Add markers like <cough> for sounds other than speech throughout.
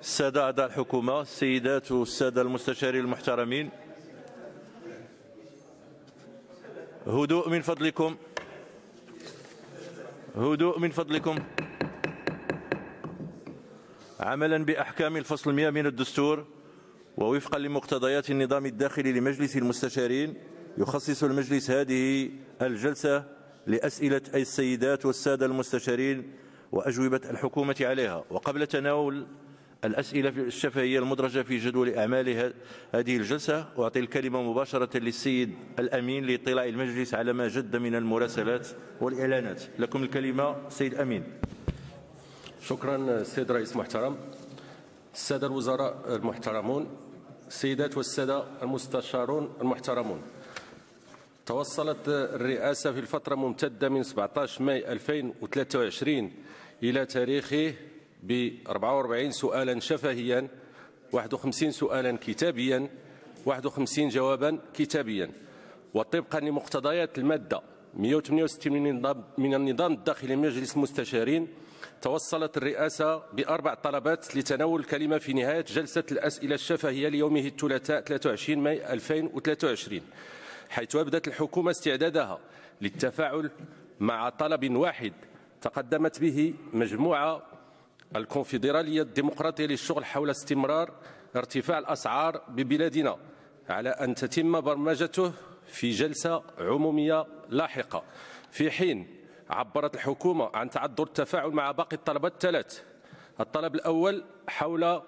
السادة أعضاء الحكومة السيدات والسادة المستشارين المحترمين هدوء من فضلكم هدوء من فضلكم عملا بأحكام الفصل 100 من الدستور ووفقا لمقتضيات النظام الداخلي لمجلس المستشارين يخصص المجلس هذه الجلسة لأسئلة السيدات والسادة المستشارين وأجوبة الحكومة عليها وقبل تناول الأسئلة الشفهية المدرجة في جدول أعمال هذه الجلسة أعطي الكلمة مباشرة للسيد الأمين لاطلاع المجلس على ما جد من المراسلات والإعلانات لكم الكلمة سيد أمين شكرا سيد رئيس محترم السادة الوزراء المحترمون السيدات والسادة المستشارون المحترمون توصلت الرئاسة في الفترة ممتدة من 17 ماي 2023 إلى تاريخه ب 44 سؤالا شفهيا 51 سؤالا كتابيا 51 جوابا كتابيا وطبقا لمقتضيات المادة 168 من النظام الداخلي لمجلس المستشارين توصلت الرئاسة بأربع طلبات لتناول الكلمة في نهاية جلسة الأسئلة الشفهية ليومه الثلاثاء 23 ماي 2023 حيث أبدت الحكومة استعدادها للتفاعل مع طلب واحد تقدمت به مجموعة الكونفدرالية الديمقراطية للشغل حول استمرار ارتفاع الأسعار ببلادنا على أن تتم برمجته في جلسة عمومية لاحقة في حين عبرت الحكومة عن تعذر التفاعل مع باقي الطلبات الثلاث الطلب الأول حول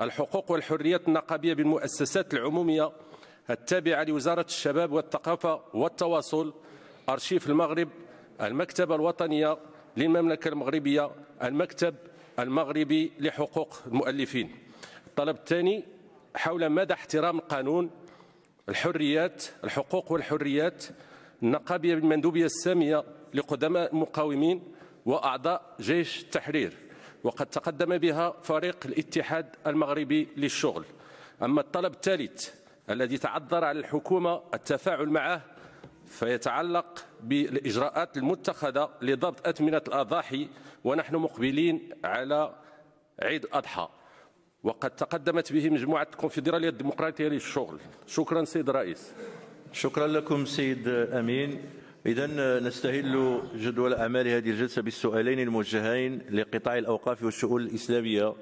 الحقوق والحريات النقابية بالمؤسسات العمومية التابعة لوزارة الشباب والثقافة والتواصل أرشيف المغرب المكتبة الوطنية للمملكة المغربية المكتب المغربي لحقوق المؤلفين الطلب الثاني حول مدى احترام القانون الحريات الحقوق والحريات النقابية بالمندوبية السامية لقدماء المقاومين وأعضاء جيش التحرير وقد تقدم بها فريق الاتحاد المغربي للشغل أما الطلب الثالث الذي تعذر على الحكومة التفاعل معه فيتعلق بالإجراءات المتخذة لضبط أثمنة الأضاحي ونحن مقبلين على عيد الأضحى وقد تقدمت به مجموعة الكونفدرالية الديمقراطية للشغل شكرا سيد الرئيس شكرا لكم سيد أمين إذا نستهل جدول أعمال هذه الجلسة بالسؤالين الموجهين لقطاع الأوقاف والشؤون الإسلامية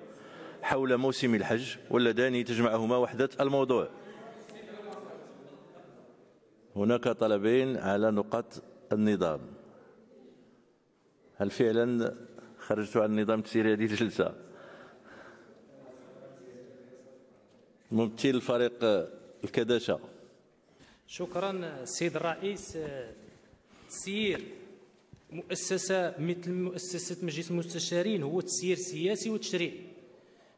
حول موسم الحج واللذان تجمعهما وحدة الموضوع هناك طلبين على نقاط النظام هل فعلا خرجت عن النظام التسيري هذه الجلسه ممثل الفريق الكداشه شكرا سيد الرئيس تسيير مؤسسه مثل مؤسسه مجلس المستشارين هو تسيير سياسي وتشريعي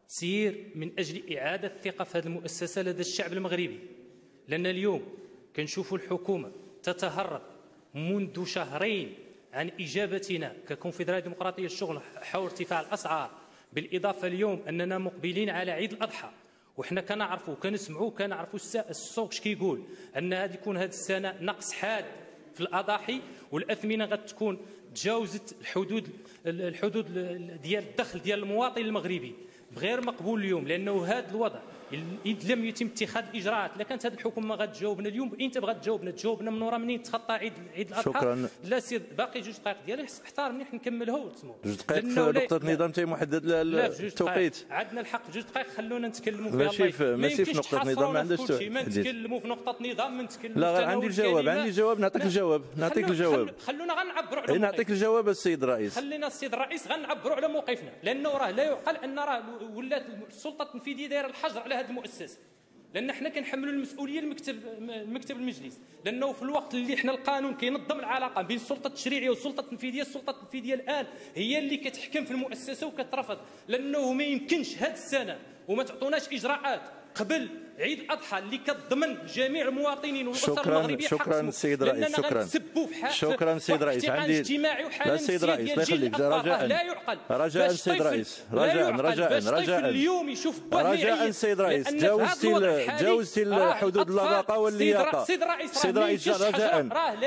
تسيير من اجل اعاده الثقه في هذه المؤسسه لدى الشعب المغربي لان اليوم كنشوفوا الحكومه تتهرب منذ شهرين عن إجابتنا ككونفدرالية ديمقراطية الشغل حول ارتفاع الأسعار بالإضافة اليوم أننا مقبلين على عيد الأضحى وحنا كنعرفوا كنسمعوا كنعرفوا السوق اش كيقول أن هذا يكون هذه السنة نقص حاد في الأضاحي والأثمنة غتكون تجاوزت الحدود الحدود ديال الدخل ديال المواطن المغربي غير مقبول اليوم لأنه هذا الوضع اذ لم يتم اتخاذ الاجراءات لا كانت هذه الحكومه غتجاوبنا اليوم انت بغات تجاوبنا تجاوبنا من ورا منين تخطى عيد عيد الاضحى شكرا لا سير باقي جوج دقائق ديالي احتار حنا نكملها وتسمو جوج دقائق نقطه نظام تاي محدد التوقيت عندنا الحق جوج دقائق خلونا نتكلموا فيها ماشي في ماشي في نقطه نظام ما عندناش توقيت ما نتكلموا في نقطه نظام ما نتكلموا لا غير عندي الجواب عندي الجواب نعطيك الجواب نعطيك الجواب خلونا غنعبروا على إيه، نعطيك الجواب السيد الرئيس خلينا السيد الرئيس غنعبروا على موقفنا لانه راه لا يعقل ان راه ولات السلطه التنفيذيه دايره الحجر على هذه المؤسسه لان حنا كنحملوا المسؤوليه المكتب مكتب المجلس لانه في الوقت اللي حنا القانون كينظم العلاقه بين السلطه التشريعيه والسلطه التنفيذيه السلطه التنفيذيه الان هي اللي كتحكم في المؤسسه وكترفض لانه ما يمكنش هذه السنه وما تعطوناش اجراءات قبل عيد اضحى اللي كتضمن جميع المواطنين والاسر المغربيه شكرا سيد الرئيس شكرا شكرا سيد الرئيس عندي لا سيد الرئيس لا يخليك رجاء لا يعقل رجاء سيد الرئيس رجاء رجاء رجاء اليوم يشوف رجاء سيد الرئيس تجاوزتي تجاوزتي حدود اللباقه واللياقه سيد الرئيس رجاء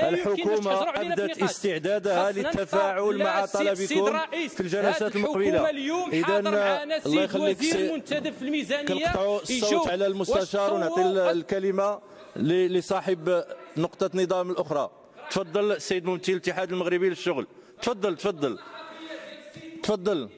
الحكومه ابدت استعدادها للتفاعل مع طلبكم في الجلسات المقبله اذا الله يخليك منتدب في الميزانيه يجاوب على المستوى ونعطي الكلمه لصاحب نقطه نظام الاخرى تفضل السيد ممثل الاتحاد المغربي للشغل تفضل تفضل تفضل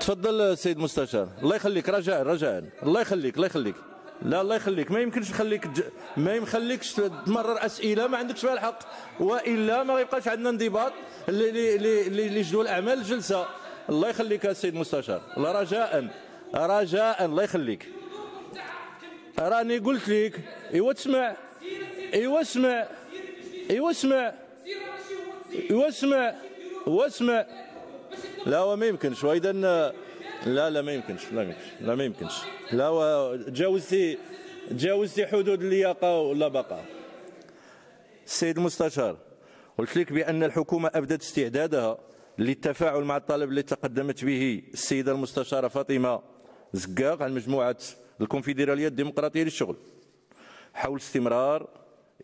تفضل السيد مستشار الله يخليك رجاء رجاء الله يخليك الله يخليك لا الله يخليك ما يمكنش نخليك ما يمخليكش تمرر اسئله ما عندكش فيها الحق والا ما غيبقاش عندنا انضباط لجدول اعمال الجلسه الله يخليك السيد مستشار رجاء رجاء الله يخليك راني قلت لك ايوا تسمع ايوا اسمع ايوا اسمع ايوا اسمع ايوا اسمع لا هو ما يمكنش واذا لا لا ما يمكنش لا ما يمكنش لا ما يمكنش لا تجاوزتي تجاوزتي حدود اللياقه ولا بقى السيد المستشار قلت لك بان الحكومه ابدت استعدادها للتفاعل مع الطلب اللي تقدمت به السيده المستشاره فاطمه زقاق عن مجموعه الكونفدرالية الديمقراطية للشغل حول استمرار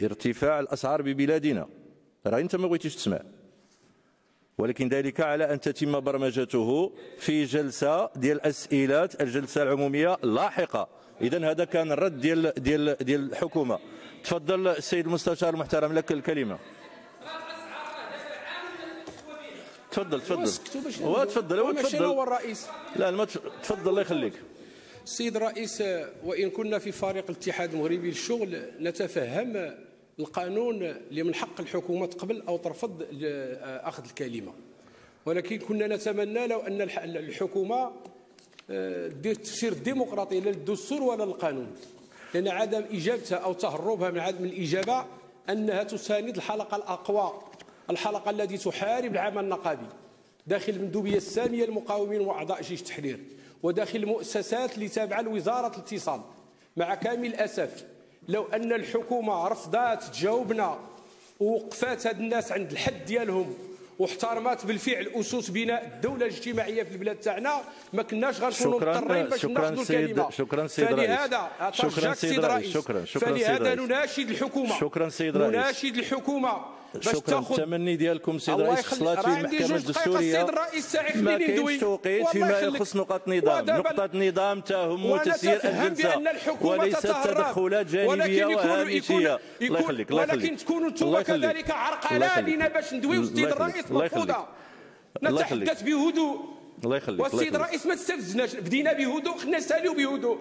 ارتفاع الأسعار ببلادنا راه أنت ما بغيتيش تسمع ولكن ذلك على أن تتم برمجته في جلسة ديال أسئلة الجلسة العمومية اللاحقة إذا هذا كان الرد ديال ديال ديال الحكومة تفضل السيد المستشار المحترم لك الكلمة تفضل تفضل وتفضل وتفضل هو الرئيس لا تفضل الله يخليك السيد الرئيس وإن كنا في فريق الاتحاد المغربي للشغل نتفهم القانون اللي من حق الحكومة تقبل أو ترفض أخذ الكلمة ولكن كنا نتمنى لو أن الحكومة آه، دير تفسير ديمقراطي لا للدستور ولا للقانون لأن عدم إجابتها أو تهربها من عدم الإجابة أنها تساند الحلقة الأقوى الحلقة التي تحارب العمل النقابي داخل مندوبية السامية للمقاومين وأعضاء جيش التحرير وداخل مؤسسات اللي تابعه لوزاره الاتصال مع كامل الاسف لو ان الحكومه رفضات تجاوبنا ووقفات هاد الناس عند الحد ديالهم واحترمات بالفعل اسس بناء الدوله الاجتماعيه في البلاد تاعنا ما كناش غنكونوا مضطرين باش ناخذوا الكلمه شكرا سيد فلهذا شكرا سيد رئيس شكرا شكرا فلهذا نناشد الحكومه شكرا سيد رئيس نناشد الحكومه شكرا التمني ديالكم سيد رئيس خصلات في المحكمه الدستوريه ما كاينش توقيت فيما يخص نقط نظام نقطه نظام تهم وتسيير الجلسه وليس تدخلات جانبيه وهامشيه الله يخليك الله يخليك ولكن تكونوا انتم كذلك عرقله لنا باش ندويو السيد الرئيس مرفوضه نتحدث بهدوء الله يخليك والسيد الرئيس ما استفزناش بدينا بهدوء خلينا نساليو بهدوء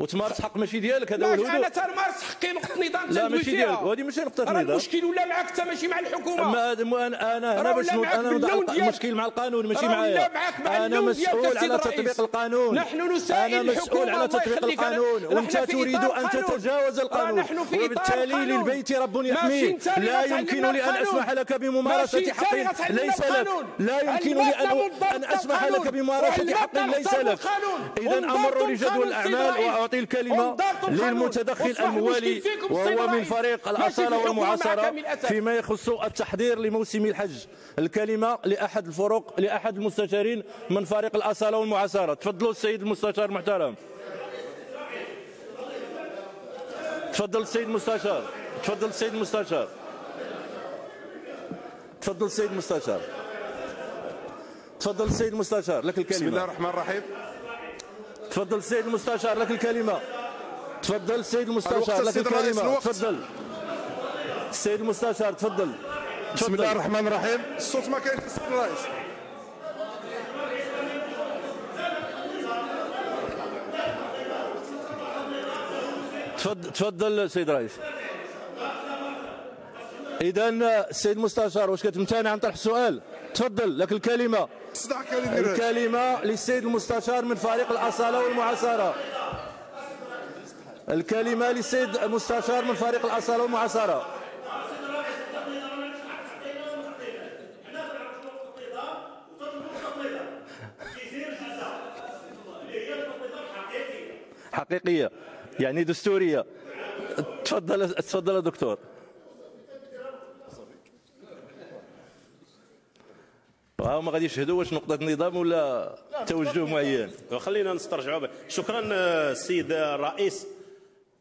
وتمارس حق ماشي ديالك هذا هو الهدوء انا تمارس حقي نقطه نظام لا ماشي ديالك وهذه ماشي نقطه نظام المشكل ولا معك انت ماشي مع الحكومه اما انا انا هنا باش انا المشكل مع القانون ماشي معايا انا مسؤول على تطبيق القانون نحن نسائل انا مسؤول على تطبيق القانون وانت تريد ان تتجاوز القانون وبالتالي للبيت رب يحميك لا يمكن لي ان اسمح لك بممارسه حق ليس لك لا يمكن لي ان اسمح لك بممارسه حق ليس لك اذا امر لجدول الاعمال أعطي الكلمة للمتدخل الموالي وهو من فريق الأصالة والمعاصرة فيما يخص التحضير لموسم الحج الكلمة لأحد الفرق لأحد المستشارين من فريق الأصالة والمعاصرة تفضلوا السيد المستشار المحترم تفضل السيد المستشار تفضل السيد المستشار تفضل السيد المستشار تفضل السيد المستشار لك الكلمة بسم الله الرحمن الرحيم تفضل السيد المستشار لك الكلمة تفضل السيد المستشار لك الكلمة تفضل السيد المستشار تفضل بسم الله الرحمن الرحيم الصوت ما كاينش السيد الرئيس تفضل تفضل السيد الرئيس اذا السيد المستشار واش كتمتنع عن طرح السؤال تفضل لك الكلمة الكلمة للسيد المستشار من فريق الأصالة والمعاصرة الكلمة للسيد المستشار من فريق الأصالة والمعاصرة حقيقية يعني دستورية تفضل تفضل دكتور هما غادي يشهدوا واش نقطه نظام ولا توجه معين خلينا نسترجعوا شكرا آه، السيد آه، الرئيس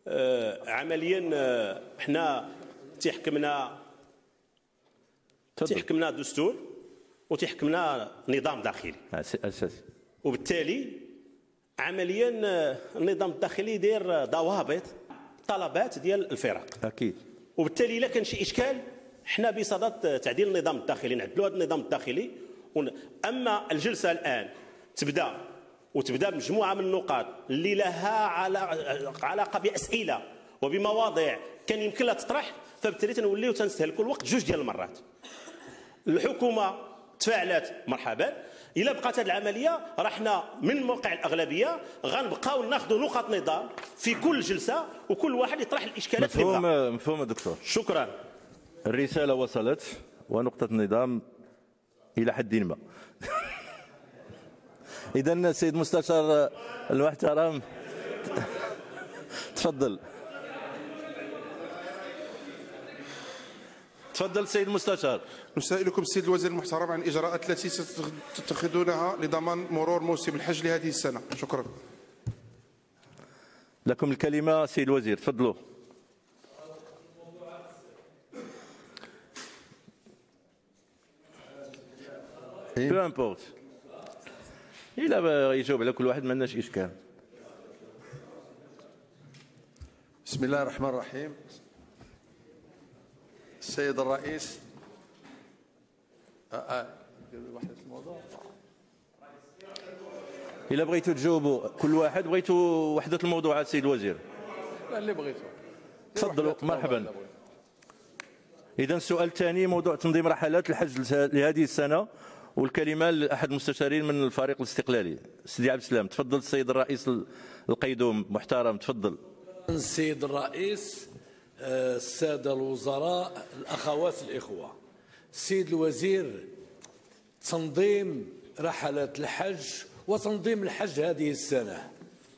آه، عمليا حنا تيحكمنا تيحكمنا دستور وتيحكمنا نظام داخلي اساسي وبالتالي عمليا النظام الداخلي داير ضوابط طلبات ديال الفرق اكيد وبالتالي الا كان شي اشكال حنا بصدد تعديل النظام الداخلي نعدلوا هذا النظام الداخلي اما الجلسه الان تبدا وتبدا مجموعه من النقاط اللي لها علاقه باسئله وبمواضيع كان يمكن لها تطرح فبالتالي تنوليو تنستهلكوا الوقت جوج ديال المرات الحكومه تفاعلت مرحبا الا بقات هذه العمليه راه حنا من موقع الاغلبيه غنبقاو ناخذ نقط نظام في كل جلسه وكل واحد يطرح الاشكالات مفهوم مفهوم دكتور شكرا الرساله وصلت ونقطه النظام الى حد ما <laughs> اذا السيد المستشار المحترم تفضل تفضل السيد المستشار نسائلكم السيد الوزير المحترم عن الاجراءات التي ستتخذونها لضمان مرور موسم الحج لهذه السنه شكرا لكم الكلمه سيد الوزير تفضلوا بو امبورت الى يجاوب على كل واحد ما عندناش اشكال بسم الله الرحمن الرحيم السيد الرئيس الا بغيتوا تجاوبوا كل واحد بغيتوا وحده الموضوعات السيد الوزير لا اللي بغيتوا تفضلوا مرحبا اذا السؤال الثاني موضوع تنظيم رحلات الحج لهذه السنه والكلمه لاحد المستشارين من الفريق الاستقلالي سيدي عبد السلام تفضل السيد الرئيس القيدوم محترم تفضل السيد الرئيس آه، الساده الوزراء الاخوات الاخوه السيد الوزير تنظيم رحلات الحج وتنظيم الحج هذه السنه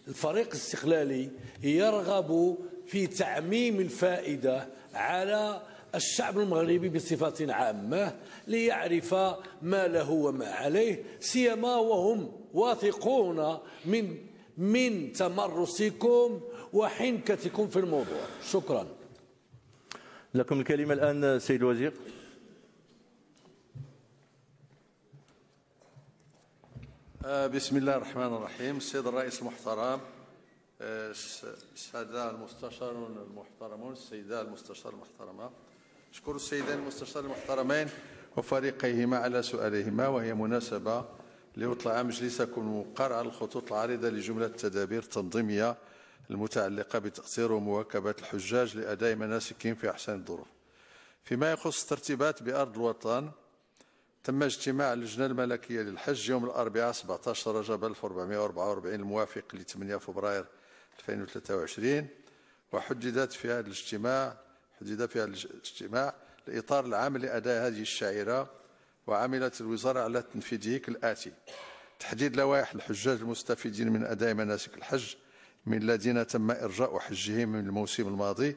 الفريق الاستقلالي يرغب في تعميم الفائده على الشعب المغربي بصفة عامة ليعرف ما له وما عليه سيما وهم واثقون من من تمرسكم وحنكتكم في الموضوع شكرا لكم الكلمة الآن سيد الوزير آه، بسم الله الرحمن الرحيم السيد الرئيس المحترم السادة آه، المستشارون المحترمون السيدة المستشار المحترمة أشكر السيدان المستشار المحترمين وفريقيهما على سؤالهما وهي مناسبة ليطلع مجلسكم وقرأ على الخطوط العريضة لجملة التدابير التنظيمية المتعلقة بتأثير ومواكبة الحجاج لأداء مناسكهم في أحسن الظروف فيما يخص الترتيبات بأرض الوطن تم اجتماع اللجنة الملكية للحج يوم الأربعاء 17 رجب 1444 الموافق ل 8 فبراير 2023 وحددت في هذا الاجتماع في هذا الاجتماع الإطار العام لأداء هذه الشعيرة وعملت الوزارة على تنفيذه كالآتي تحديد لوائح الحجاج المستفيدين من أداء مناسك الحج من الذين تم إرجاء حجهم من الموسم الماضي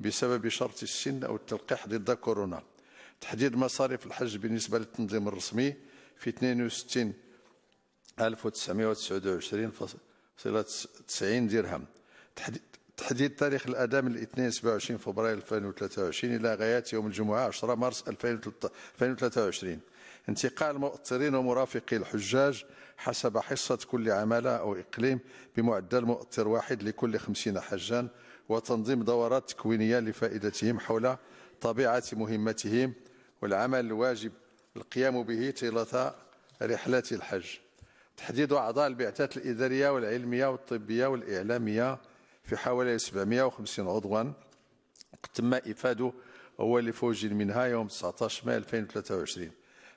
بسبب شرط السن أو التلقيح ضد كورونا تحديد مصاريف الحج بالنسبة للتنظيم الرسمي في 62 90 درهم تحديد تحديد تاريخ الأداء من الاثنين 27 فبراير 2023 إلى غاية يوم الجمعة 10 مارس 2023 انتقال المؤطرين ومرافقي الحجاج حسب حصة كل عمالة أو إقليم بمعدل مؤطر واحد لكل 50 حجان وتنظيم دورات تكوينية لفائدتهم حول طبيعة مهمتهم والعمل الواجب القيام به طيلة رحلات الحج تحديد أعضاء البعثات الإدارية والعلمية والطبية والإعلامية في حوالي 750 عضوا تم إفاده هو اللي فوج منها يوم 19 مايو 2023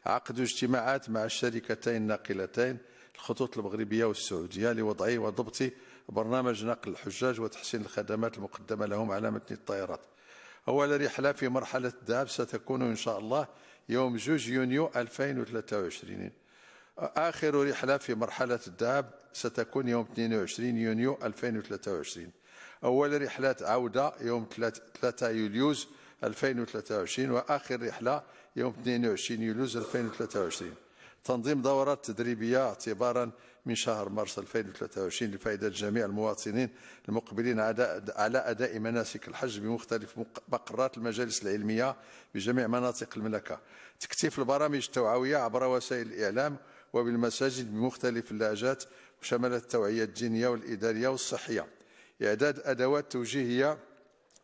عقدوا اجتماعات مع الشركتين الناقلتين الخطوط المغربية والسعودية لوضع وضبط برنامج نقل الحجاج وتحسين الخدمات المقدمة لهم على متن الطائرات أول رحلة في مرحلة الذهاب ستكون إن شاء الله يوم 2 يونيو 2023 آخر رحلة في مرحلة الذهاب ستكون يوم 22 يونيو 2023 أول رحلة عودة يوم 3 يوليوز 2023 وآخر رحلة يوم 22 يوليوز 2023 تنظيم دورات تدريبية اعتبارا من شهر مارس 2023 لفائدة جميع المواطنين المقبلين على أداء مناسك الحج بمختلف مقرات المجالس العلمية بجميع مناطق المملكة تكثيف البرامج التوعوية عبر وسائل الإعلام وبالمساجد بمختلف اللهجات وشملت التوعية الدينية والإدارية والصحية إعداد أدوات توجيهية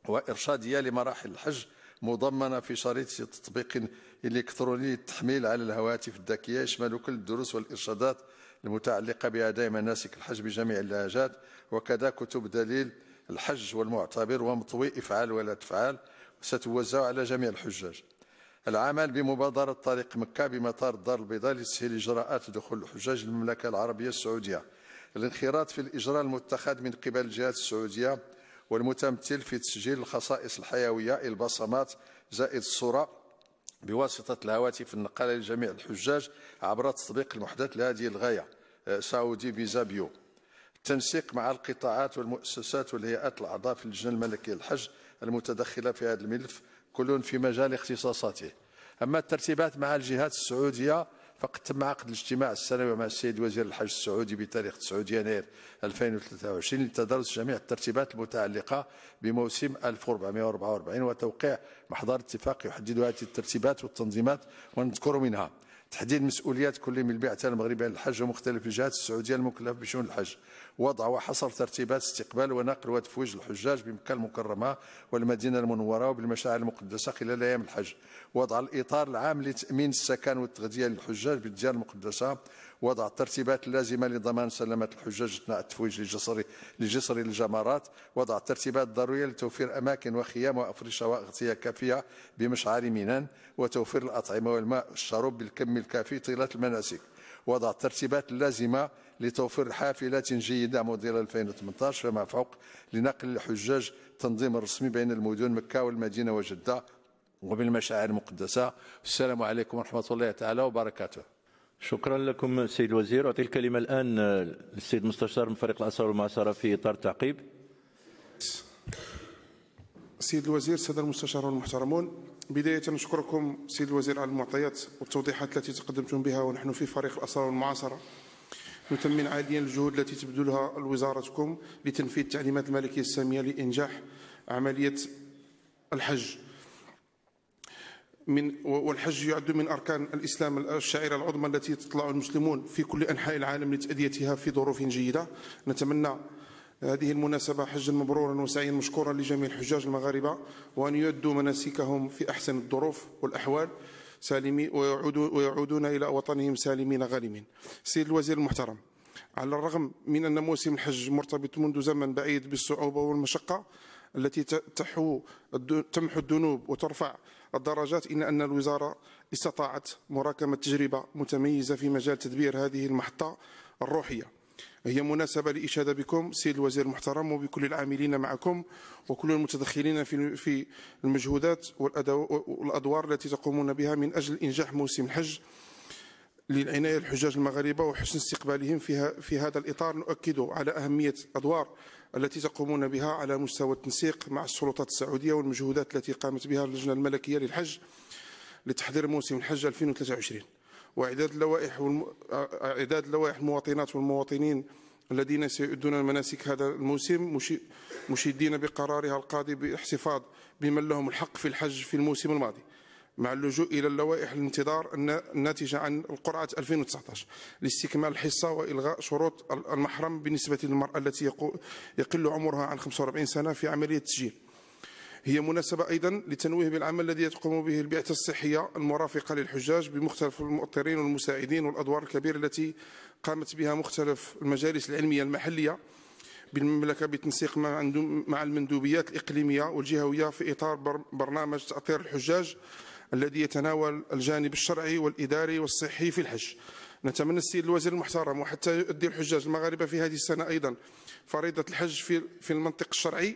وإرشادية لمراحل الحج مضمنة في شريط تطبيق إلكتروني للتحميل على الهواتف الذكية يشمل كل الدروس والإرشادات المتعلقة بأداء مناسك الحج بجميع اللهجات وكذا كتب دليل الحج والمعتبر ومطوي افعال ولا تفعال ستوزع على جميع الحجاج العمل بمبادرة طريق مكة بمطار الدار البيضاء لتسهيل إجراءات دخول الحجاج للمملكة العربية السعودية الانخراط في الإجراء المتخذ من قبل الجهات السعودية والمتمثل في تسجيل الخصائص الحيوية البصمات زائد الصورة بواسطة الهواتف النقالة لجميع الحجاج عبر تطبيق المحدث لهذه الغاية آه، سعودي فيزا بيو التنسيق مع القطاعات والمؤسسات والهيئات الأعضاء في اللجنة الملكية للحج المتدخلة في هذا الملف كل في مجال اختصاصاته أما الترتيبات مع الجهات السعودية فقد تم عقد الاجتماع السنوي مع السيد وزير الحج السعودي بتاريخ 9 يناير 2023 لتدرس جميع الترتيبات المتعلقة بموسم 1444 وتوقيع محضر اتفاق يحدد هذه الترتيبات والتنظيمات ونذكر منها تحديد مسؤوليات كل من البعثة المغربية للحج ومختلف الجهات السعوديه المكلفه بشؤون الحج وضع وحصر ترتيبات استقبال ونقل وتفويج الحجاج بمكه المكرمه والمدينه المنوره وبالمشاعر المقدسه خلال ايام الحج وضع الاطار العام لتامين السكن والتغذيه للحجاج بالديار المقدسه وضع الترتيبات اللازمة لضمان سلامة الحجاج أثناء التفويج لجسر لجسر الجمرات وضع الترتيبات الضرورية لتوفير أماكن وخيام وأفرشة وأغطية كافية بمشعر مينان وتوفير الأطعمة والماء والشرب بالكم الكافي طيلة المناسك وضع الترتيبات اللازمة لتوفير حافلات جيدة موديل 2018 فيما فوق لنقل الحجاج تنظيم رسمي بين المدن مكة والمدينة وجدة وبالمشاعر المقدسة والسلام عليكم ورحمة الله تعالى وبركاته شكرا لكم السيد الوزير أعطي الكلمة الآن للسيد مستشار من فريق الأسرة والمعاصرة في إطار التعقيب سيد الوزير السادة المستشارون المحترمون بداية نشكركم سيد الوزير على المعطيات والتوضيحات التي تقدمتم بها ونحن في فريق الأسرة والمعاصرة نثمن عاليا الجهود التي تبذلها وزارتكم لتنفيذ التعليمات الملكية السامية لإنجاح عملية الحج من والحج يعد من أركان الإسلام الشعيرة العظمى التي تطلع المسلمون في كل أنحاء العالم لتأديتها في ظروف جيدة نتمنى آه، هذه المناسبة حجا مبرورا وسعيا مشكورا لجميع الحجاج المغاربة وأن يؤدوا مناسكهم في أحسن الظروف والأحوال سالمين ويعودون إلى وطنهم سالمين غانمين سيد الوزير المحترم على الرغم من أن موسم الحج مرتبط منذ زمن بعيد بالصعوبة والمشقة التي تحو تمحو الذنوب وترفع الدرجات إلا أن الوزارة استطاعت مراكمة تجربة متميزة في مجال تدبير هذه المحطة الروحية هي مناسبة لإشادة بكم سيد الوزير المحترم وبكل العاملين معكم وكل المتدخلين في المجهودات والأدوار التي تقومون بها من أجل إنجاح موسم الحج للعناية الحجاج المغاربة وحسن استقبالهم في هذا الإطار نؤكد على أهمية أدوار التي تقومون بها على مستوى التنسيق مع السلطات السعودية والمجهودات التي قامت بها اللجنة الملكية للحج لتحضير موسم الحج 2023 وإعداد اللوائح والم... آه، إعداد لوائح المواطنات والمواطنين الذين سيؤدون المناسك هذا الموسم مشيدين بقرارها القاضي باحتفاظ بمن لهم الحق في الحج في الموسم الماضي مع اللجوء الى اللوائح الانتظار الناتجه عن القرعه 2019 لاستكمال الحصه والغاء شروط المحرم بالنسبه للمراه التي يقل عمرها عن 45 سنه في عمليه التسجيل. هي مناسبة أيضا لتنويه بالعمل الذي تقوم به البعثة الصحية المرافقة للحجاج بمختلف المؤطرين والمساعدين والأدوار الكبيرة التي قامت بها مختلف المجالس العلمية المحلية بالمملكة بتنسيق مع المندوبيات الإقليمية والجهوية في إطار برنامج تأطير الحجاج الذي يتناول الجانب الشرعي والإداري والصحي في الحج نتمنى السيد الوزير المحترم وحتى يؤدي الحجاج المغاربة في هذه السنة أيضا فريضة الحج في في المنطق الشرعي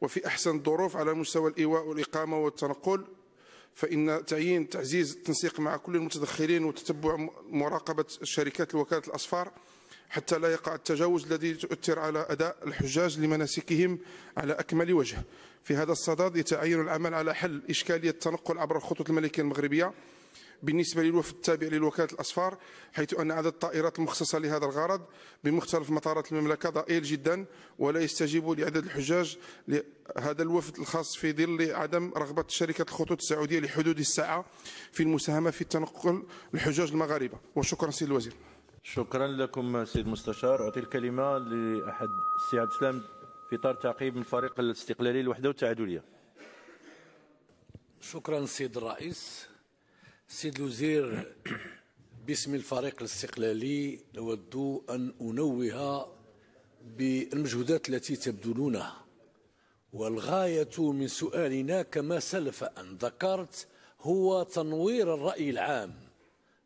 وفي أحسن الظروف على مستوى الإيواء والإقامة والتنقل فإن تعيين تعزيز التنسيق مع كل المتدخلين وتتبع مراقبة شركات الوكالة الأصفار حتى لا يقع التجاوز الذي تؤثر على أداء الحجاج لمناسكهم على أكمل وجه في هذا الصدد يتعين العمل على حل إشكالية التنقل عبر الخطوط الملكية المغربية بالنسبة للوفد التابع للوكالة الأسفار حيث أن عدد الطائرات المخصصة لهذا الغرض بمختلف مطارات المملكة ضئيل جدا ولا يستجيب لعدد الحجاج لهذا الوفد الخاص في ظل عدم رغبة شركة الخطوط السعودية لحدود الساعة في المساهمة في تنقل الحجاج المغاربة وشكرا سيد الوزير شكرا لكم سيد المستشار أعطي الكلمة لأحد عبد سلام في اطار تعقيب من فريق الاستقلالي الوحده والتعادليه شكرا سيد الرئيس سيد الوزير باسم الفريق الاستقلالي اود ان انوه بالمجهودات التي تبذلونها والغايه من سؤالنا كما سلف ان ذكرت هو تنوير الراي العام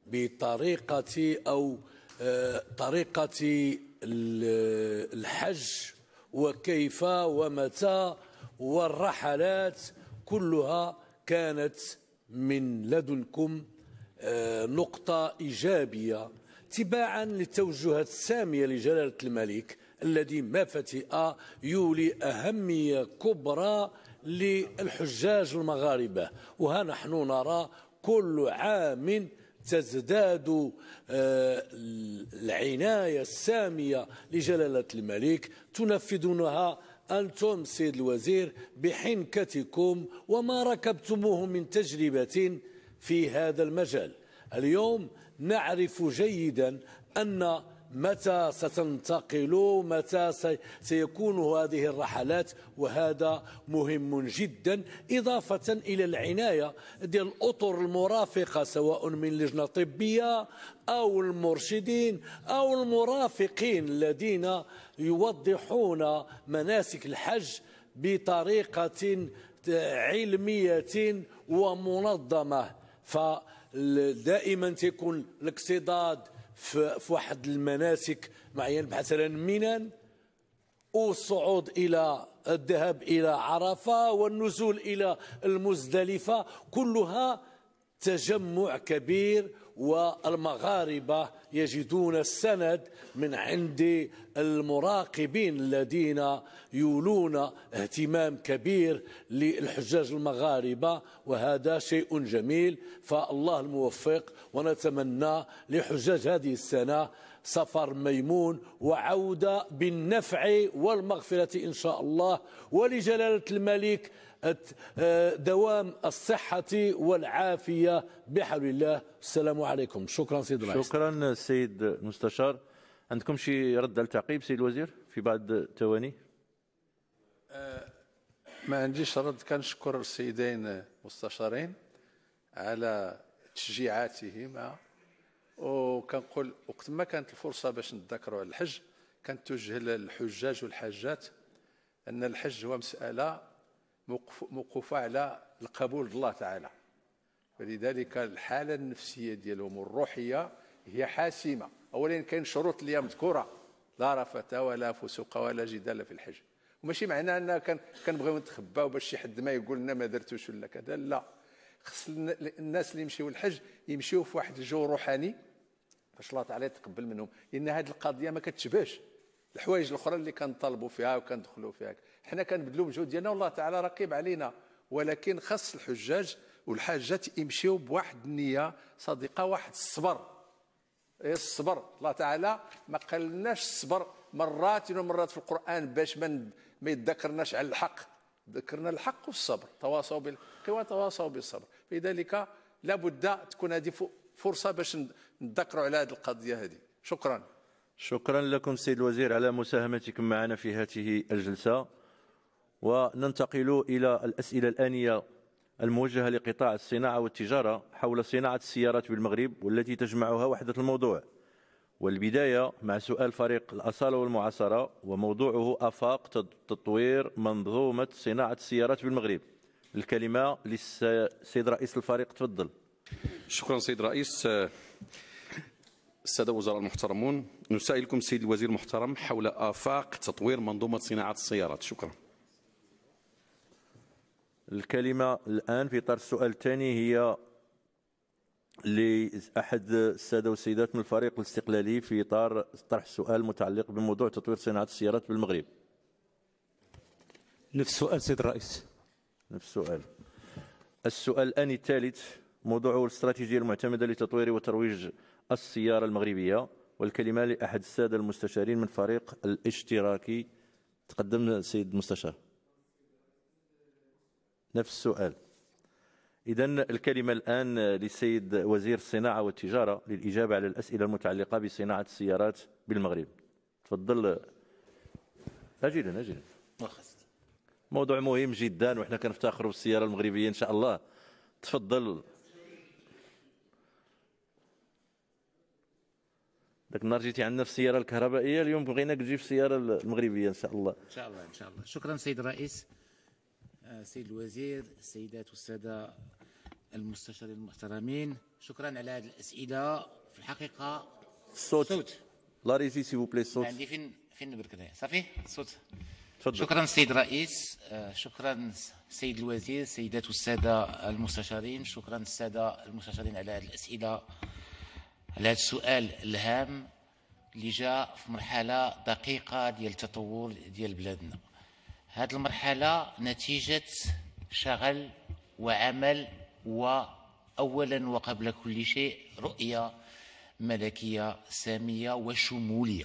بطريقه او آه، طريقه الحج وكيف ومتى والرحلات كلها كانت من لدنكم آه، نقطة إيجابية تباعا للتوجهات السامية لجلالة الملك الذي ما فتئ يولي أهمية كبرى للحجاج المغاربة وها نحن نرى كل عام تزداد آه، العناية السامية لجلالة الملك تنفذونها أنتم سيد الوزير بحنكتكم وما ركبتموه من تجربة في هذا المجال اليوم نعرف جيدا أن متى ستنتقل متى سيكون هذه الرحلات وهذا مهم جدا إضافة إلى العناية ديال الأطر المرافقة سواء من لجنة طبية أو المرشدين أو المرافقين الذين يوضحون مناسك الحج بطريقة علمية ومنظمة فدائما تكون الاقتضاد في واحد المناسك معين مثلا منى والصعود إلى الذهاب إلى عرفة والنزول إلى المزدلفة كلها تجمع كبير والمغاربة يجدون السند من عند المراقبين الذين يولون اهتمام كبير للحجاج المغاربة وهذا شيء جميل فالله الموفق ونتمنى لحجاج هذه السنة سفر ميمون وعودة بالنفع والمغفرة إن شاء الله ولجلالة الملك آه، دوام الصحة والعافية بحول الله السلام عليكم شكرا سيد الرئيس شكرا سيد المستشار عندكم شي رد على التعقيب سيد الوزير في بعض الثواني آه، ما عنديش رد كنشكر السيدين المستشارين على تشجيعاتهما وكنقول وقت ما كانت الفرصه باش نتذكروا على الحج كانت توجه للحجاج والحاجات ان الحج هو مساله موقوفه على القبول الله تعالى فلذلك الحاله النفسيه ديالهم والروحيه هي حاسمه اولا كاين شروط اللي مذكوره لا رفث ولا فسوق ولا جدال في الحج وماشي معناه ان كان كنبغيو نتخباو باش شي حد ما يقول لنا ما درتوش ولا كذا لا خص الناس اللي يمشيو الحج يمشيو في واحد الجو روحاني باش الله تعالى يتقبل منهم لان هذه القضيه ما كتشبهش الحوايج الاخرى اللي كنطالبوا فيها وكندخلوا فيها حنا كنبذلوا المجهود ديالنا والله تعالى رقيب علينا ولكن خاص الحجاج والحاجات يمشيو بواحد النيه صادقه واحد الصبر إيه الصبر الله تعالى ما قالناش الصبر مرات ومرات في القران باش ما ما يتذكرناش على الحق ذكرنا الحق والصبر تواصوا بالحق وتواصوا بالصبر فلذلك لابد تكون هذه فرصه باش نتذكروا على هذه القضيه هذه شكرا شكرا لكم سيد الوزير على مساهمتكم معنا في هذه الجلسه وننتقل الى الاسئله الانيه الموجهه لقطاع الصناعه والتجاره حول صناعه السيارات بالمغرب والتي تجمعها وحده الموضوع والبدايه مع سؤال فريق الاصاله والمعاصره وموضوعه افاق تطوير منظومه صناعه السيارات بالمغرب الكلمه للسيد رئيس الفريق تفضل شكرا سيد رئيس السادة وزراء المحترمون نسائلكم سيد الوزير المحترم حول آفاق تطوير منظومة صناعة السيارات شكرا الكلمة الآن في إطار السؤال الثاني هي لأحد السادة والسيدات من الفريق الاستقلالي في إطار طرح سؤال متعلق بموضوع تطوير صناعة السيارات بالمغرب نفس السؤال سيد الرئيس نفس السؤال السؤال الآن الثالث موضوعه الاستراتيجية المعتمدة لتطوير وترويج السيارة المغربية والكلمة لأحد السادة المستشارين من فريق الاشتراكي تقدم السيد المستشار نفس السؤال إذا الكلمة الآن للسيد وزير الصناعة والتجارة للإجابة على الأسئلة المتعلقة بصناعة السيارات بالمغرب تفضل أجلا أجلا موضوع مهم جدا وإحنا كنفتخروا بالسيارة المغربية إن شاء الله تفضل ذاك النهار جيتي عندنا في السياره الكهربائيه اليوم بغيناك تجي في السياره المغربيه ان شاء الله ان شاء الله ان شاء الله شكرا سيد الرئيس آه، سيد الوزير السيدات والساده المستشارين المحترمين شكرا على هذه الاسئله في الحقيقه الصوت الصوت لا ريزي سي بلي الصوت عندي فين فين نبركل صافي الصوت تفضل شكرا السيد الرئيس آه، شكرا السيد الوزير السيدات والساده المستشارين شكرا الساده المستشارين على هذه الاسئله على هذا السؤال الهام اللي جاء في مرحله دقيقه ديال التطور ديال بلادنا هذه المرحله نتيجه شغل وعمل واولا وقبل كل شيء رؤيه ملكيه ساميه وشموليه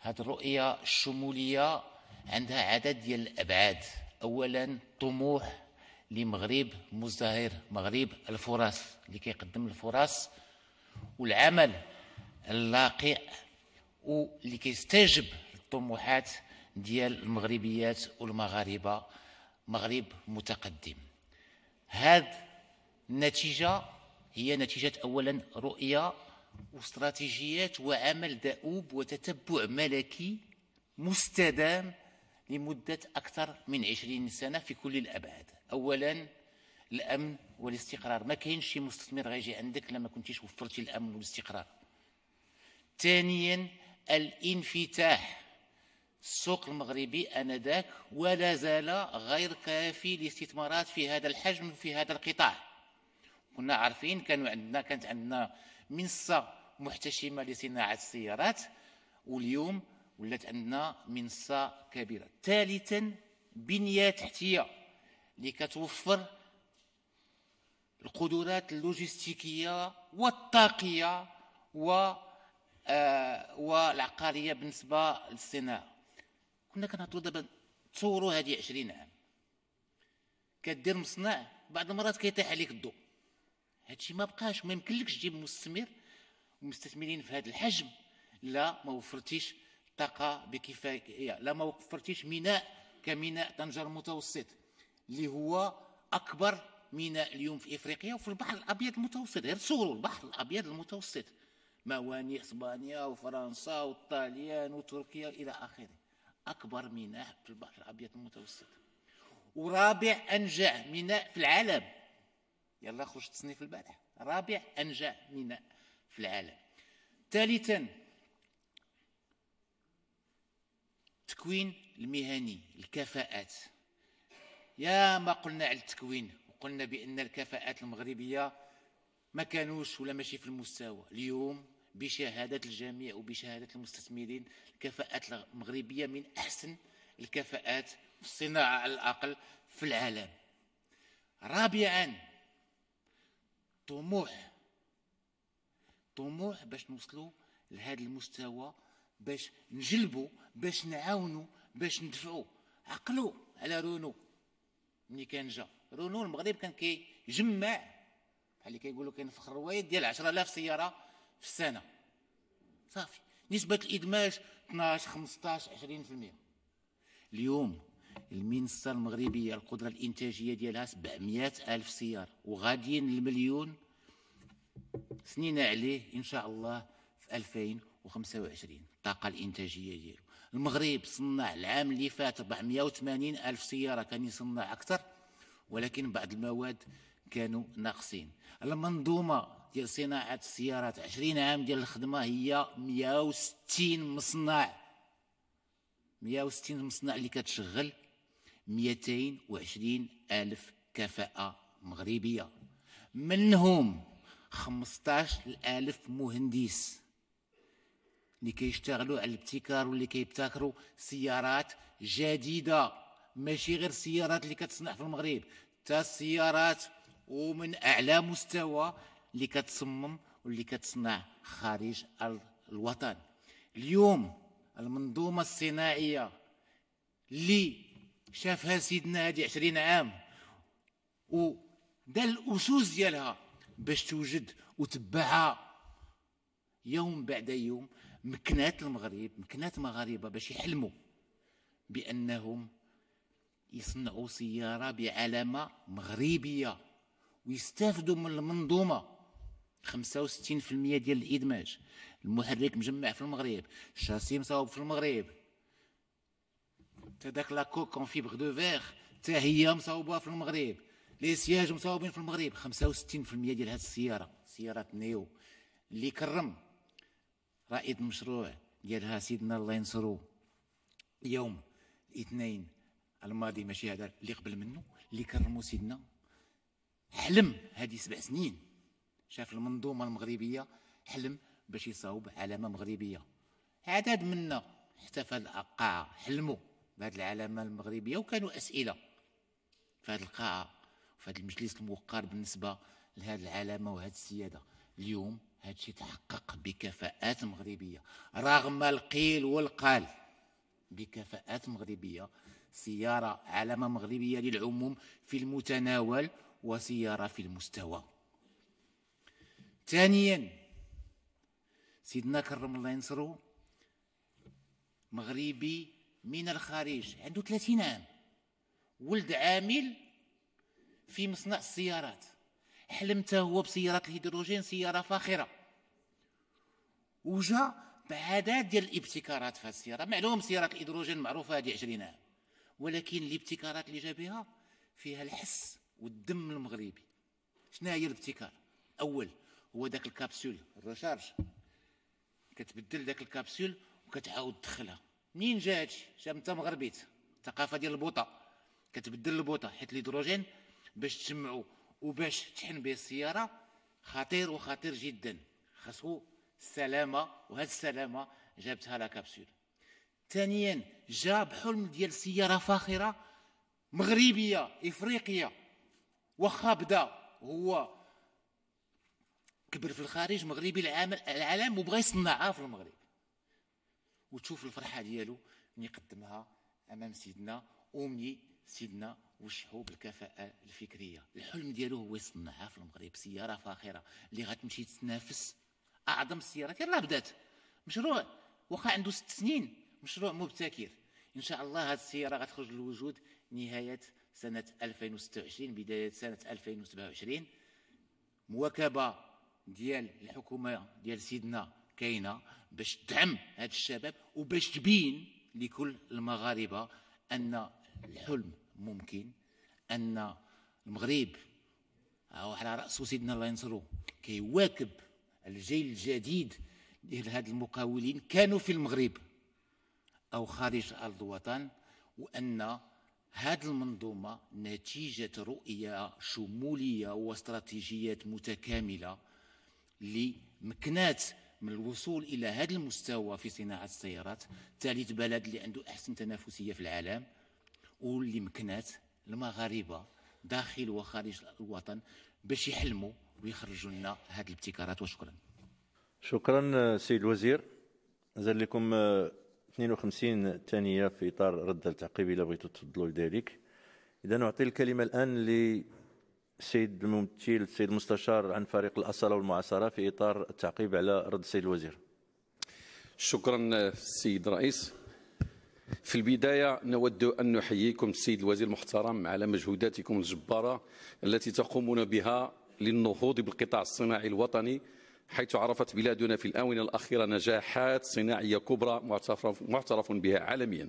هذه الرؤيه الشموليه عندها عدد ديال الابعاد اولا طموح لمغرب مزدهر مغرب الفرص اللي كيقدم الفرص والعمل اللاقئ واللي كيستجب للطموحات ديال المغربيات والمغاربه مغرب متقدم هذه النتيجه هي نتيجه اولا رؤيه واستراتيجيات وعمل دؤوب وتتبع ملكي مستدام لمدة أكثر من عشرين سنة في كل الأبعاد أولا الامن والاستقرار ما كاينش شي مستثمر غيجي عندك لما كنتيش وفرتي الامن والاستقرار ثانيا الانفتاح السوق المغربي انذاك ولا زال غير كافي للاستثمارات في هذا الحجم وفي هذا القطاع كنا عارفين كانوا عندنا كانت عندنا منصه محتشمه لصناعه السيارات واليوم ولات عندنا منصه كبيره ثالثا بنيه تحتيه اللي كتوفر القدرات اللوجستيكيه والطاقيه و آه، والعقاريه بالنسبه للصناعه كنا كنهضروا دابا تصوروا هذه 20 عام كدير مصنع بعض المرات كيطيح عليك الضوء هادشي ما بقاش ما يمكنلكش تجيب مستثمر مستثمرين في هذا الحجم لا ما وفرتيش طاقه بكفايه لا ما وفرتيش ميناء كميناء طنجه المتوسط اللي هو اكبر ميناء اليوم في افريقيا وفي البحر الابيض المتوسط غير صوروا البحر الابيض المتوسط موانئ اسبانيا وفرنسا والطاليان وتركيا الى اخره اكبر ميناء في البحر الابيض المتوسط ورابع انجع ميناء في العالم يلا خرج تصنيف البارح رابع انجع ميناء في العالم ثالثا التكوين المهني الكفاءات يا ما قلنا على التكوين قلنا بان الكفاءات المغربيه ما كانوش ولا ماشي في المستوى اليوم بشهاده الجميع وبشهاده المستثمرين الكفاءات المغربيه من احسن الكفاءات في الصناعه على الاقل في العالم رابعا طموح طموح باش نوصلوا لهذا المستوى باش نجلبوا باش نعاونوا باش ندفعوا عقلوا على رونو ملي كان جا رونو المغرب كان كيجمع بحال اللي كيقولوا كاين فخر الروايات ديال 10000 سياره في السنه صافي نسبه الادماج 12 15 20% اليوم المنصه المغربيه القدره الانتاجيه ديالها 700 الف سياره وغاديين المليون سنين عليه ان شاء الله في 2025 الطاقه الانتاجيه ديالو المغرب صنع العام اللي فات 480 الف سياره كان يصنع اكثر ولكن بعض المواد كانوا ناقصين المنظومة ديال صناعة السيارات 20 عام ديال الخدمة هي 160 مصنع 160 مصنع اللي كتشغل 220 ألف كفاءة مغربية منهم 15 ألف مهندس اللي كيشتغلوا على الابتكار واللي كيبتكروا سيارات جديده ماشي غير السيارات اللي كتصنع في المغرب حتى السيارات ومن اعلى مستوى اللي كتصمم واللي كتصنع خارج الوطن اليوم المنظومه الصناعيه اللي شافها سيدنا هذه 20 عام ودا الاسس ديالها باش توجد وتبعها يوم بعد يوم مكنات المغرب مكنات المغاربه باش يحلموا بانهم يصنعوا سيارة بعلامة مغربية ويستافدوا من المنظومة 65% ديال الإدماج المحرك مجمع في المغرب الشاسي مصاوب في المغرب تا داك لاكوك كون فيبغ دو فيغ تا هي مصاوبة في المغرب لي سياج مصاوبين في المغرب 65% ديال هاد السيارة سيارة نيو اللي كرم رائد المشروع ديالها سيدنا الله ينصرو يوم الاثنين الماضي ماشي هذا اللي قبل منه اللي كرمو سيدنا حلم هذه سبع سنين شاف المنظومه المغربيه حلم باش يصاوب علامه مغربيه عدد منا احتفل القاعه حلموا بهذه العلامه المغربيه وكانوا اسئله في هذه القاعه في هذا المجلس الموقر بالنسبه لهذه العلامه وهذه السياده اليوم هذا الشيء تحقق بكفاءات مغربيه رغم القيل والقال بكفاءات مغربيه سيارة علامة مغربية للعموم في المتناول وسيارة في المستوى ثانيا سيدنا كرم الله ينصره مغربي من الخارج عنده 30 عام ولد عامل في مصنع السيارات حلمته هو بسيارة الهيدروجين سيارة فاخرة وجا بعدد ديال الابتكارات في السيارة معلوم سيارة الهيدروجين معروفة هذه 20 عام ولكن الابتكارات اللي جابها فيها الحس والدم المغربي شنو هي الابتكار اول هو ذاك الكابسول الرشارج كتبدل ذاك الكابسول وكتعاود تدخلها منين جا هادشي جا انت مغربيت الثقافه ديال البوطه كتبدل البوطه حيت الهيدروجين باش تجمعو وباش تحن به السياره خطير وخطير جدا خاصو السلامه وهاد السلامه جابتها لا كابسول ثانيا جاب حلم ديال سياره فاخره مغربيه افريقيه واخا بدا هو كبر في الخارج مغربي العالم العالم وبغى يصنعها في المغرب وتشوف الفرحه ديالو من يقدمها امام سيدنا وملي سيدنا وشحو بالكفاءه الفكريه الحلم ديالو هو يصنعها في المغرب سياره فاخره اللي غتمشي تنافس اعظم السيارات يلاه بدات مشروع وقع عنده ست سنين مشروع مبتكر ان شاء الله هذه السياره غتخرج للوجود نهايه سنه 2026 بدايه سنه 2027 مواكبه ديال الحكومه ديال سيدنا كاينه باش تدعم هذا الشباب وباش تبين لكل المغاربه ان الحلم ممكن ان المغرب او على راسه سيدنا الله ينصرو كيواكب الجيل الجديد ديال هاد المقاولين كانوا في المغرب أو خارج أرض الوطن وأن هذه المنظومة نتيجة رؤية شمولية واستراتيجيات متكاملة لمكنات من الوصول إلى هذا المستوى في صناعة السيارات ثالث بلد اللي عنده أحسن تنافسية في العالم واللي مكنات المغاربة داخل وخارج الوطن باش يحلموا ويخرجوا لنا هذه الابتكارات وشكرا شكرا سيد الوزير نزل لكم آه، 52 ثانية في إطار رد التعقيب إلا بغيتوا تفضلوا لذلك إذا نعطي الكلمة الآن للسيد الممثل السيد المستشار عن فريق الأصالة والمعاصرة في إطار التعقيب على رد السيد الوزير شكرا السيد الرئيس في البداية نود أن نحييكم السيد الوزير المحترم على مجهوداتكم الجبارة التي تقومون بها للنهوض بالقطاع الصناعي الوطني حيث عرفت بلادنا في الآونة الأخيرة نجاحات صناعية كبرى معترف بها عالميا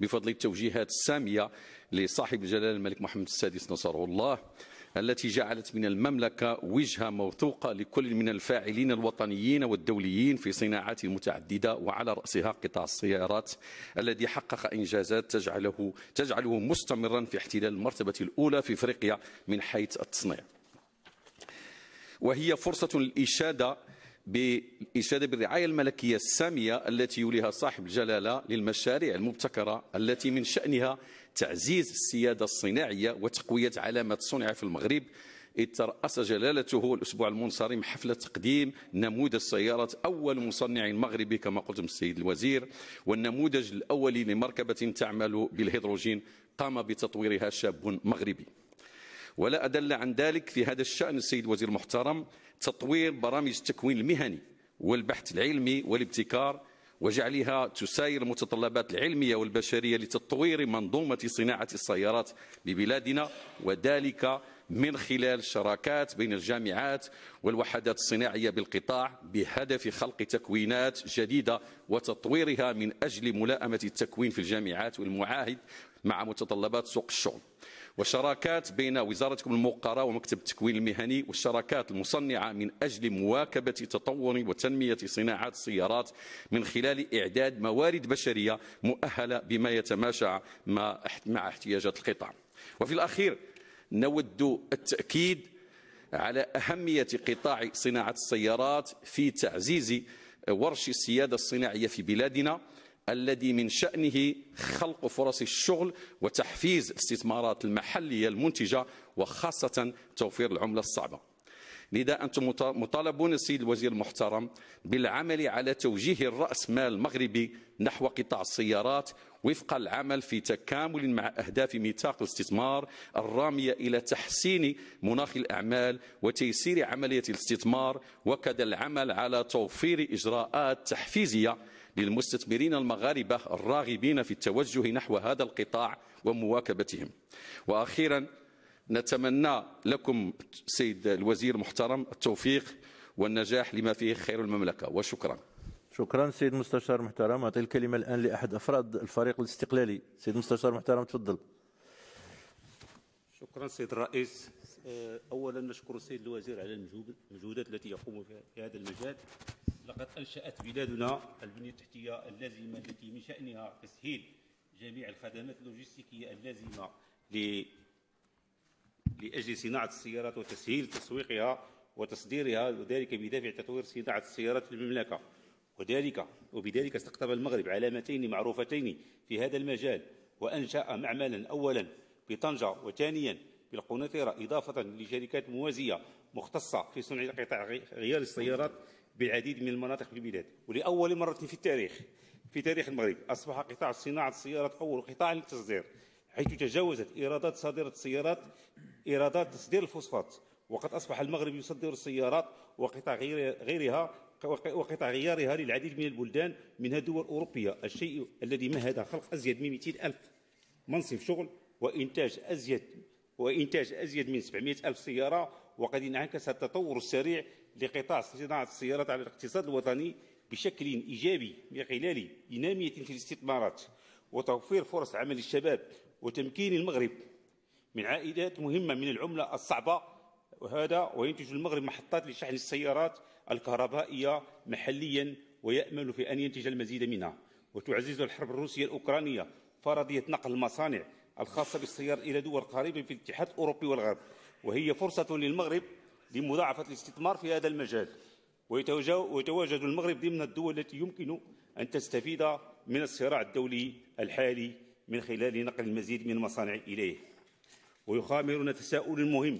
بفضل التوجيهات السامية لصاحب الجلالة الملك محمد السادس نصره الله التي جعلت من المملكة وجهة موثوقة لكل من الفاعلين الوطنيين والدوليين في صناعات متعددة وعلى رأسها قطاع السيارات الذي حقق إنجازات تجعله, تجعله مستمرا في احتلال المرتبة الأولى في إفريقيا من حيث التصنيع وهي فرصة الإشادة بالإشادة بالرعاية الملكية السامية التي يوليها صاحب الجلالة للمشاريع المبتكرة التي من شأنها تعزيز السيادة الصناعية وتقوية علامة صنع في المغرب إذ ترأس جلالته الأسبوع المنصرم حفلة تقديم نموذج سيارة أول مصنع مغربي كما قلتم السيد الوزير والنموذج الأولي لمركبة تعمل بالهيدروجين قام بتطويرها شاب مغربي ولا أدل عن ذلك في هذا الشأن السيد وزير المحترم تطوير برامج التكوين المهني والبحث العلمي والابتكار وجعلها تساير المتطلبات العلمية والبشرية لتطوير منظومة صناعة السيارات ببلادنا وذلك من خلال الشراكات بين الجامعات والوحدات الصناعية بالقطاع بهدف خلق تكوينات جديدة وتطويرها من أجل ملائمة التكوين في الجامعات والمعاهد مع متطلبات سوق الشغل وشراكات بين وزارتكم الموقرة ومكتب التكوين المهني والشراكات المصنعة من أجل مواكبة تطور وتنمية صناعة السيارات من خلال إعداد موارد بشرية مؤهلة بما يتماشى مع احتياجات القطاع وفي الأخير نود التأكيد على أهمية قطاع صناعة السيارات في تعزيز ورش السيادة الصناعية في بلادنا الذي من شأنه خلق فرص الشغل وتحفيز الاستثمارات المحلية المنتجة وخاصة توفير العملة الصعبة لذا أنتم مطالبون السيد الوزير المحترم بالعمل على توجيه الرأس مال المغربي نحو قطاع السيارات وفق العمل في تكامل مع أهداف ميثاق الاستثمار الرامية إلى تحسين مناخ الأعمال وتيسير عملية الاستثمار وكذا العمل على توفير إجراءات تحفيزية للمستثمرين المغاربة الراغبين في التوجه نحو هذا القطاع ومواكبتهم وأخيرا نتمنى لكم سيد الوزير المحترم التوفيق والنجاح لما فيه خير المملكة وشكرا شكرا سيد مستشار محترم أعطي الكلمة الآن لأحد أفراد الفريق الاستقلالي سيد مستشار محترم تفضل شكرا سيد الرئيس اولا نشكر السيد الوزير على المجهودات التي يقوم في هذا المجال لقد أنشأت بلادنا البنية التحتية اللازمة التي من شأنها تسهيل جميع الخدمات اللوجستيكية اللازمة لأجل صناعة السيارات وتسهيل تسويقها وتصديرها وذلك بدافع تطوير صناعة السيارات في المملكة وذلك وبذلك استقطب المغرب علامتين معروفتين في هذا المجال وأنشأ معملا أولا بطنجة وثانيا بالقنيطرة إضافة لشركات موازية مختصة في صنع قطع غيار السيارات بالعديد من المناطق في البلاد ولأول مرة في التاريخ في تاريخ المغرب أصبح قطاع صناعة السيارات أول قطاع للتصدير حيث تجاوزت إيرادات صادرة السيارات إيرادات تصدير الفوسفات وقد أصبح المغرب يصدر السيارات وقطاع غيرها وقطاع غيارها للعديد من البلدان منها دول أوروبية الشيء الذي مهد خلق أزيد من 200 ألف منصب شغل وإنتاج أزيد وإنتاج أزيد من 700 ألف سيارة وقد انعكس التطور السريع لقطاع صناعة السيارات على الاقتصاد الوطني بشكل إيجابي من خلال دينامية في الاستثمارات وتوفير فرص عمل الشباب وتمكين المغرب من عائدات مهمة من العملة الصعبة وهذا وينتج المغرب محطات لشحن السيارات الكهربائية محليا ويأمل في أن ينتج المزيد منها وتعزز الحرب الروسية الأوكرانية فرضية نقل المصانع الخاصة بالسيارات إلى دول قريبة في الاتحاد الأوروبي والغرب وهي فرصة للمغرب لمضاعفة الاستثمار في هذا المجال ويتواجد المغرب ضمن الدول التي يمكن أن تستفيد من الصراع الدولي الحالي من خلال نقل المزيد من المصانع إليه ويخامرنا تساؤل مهم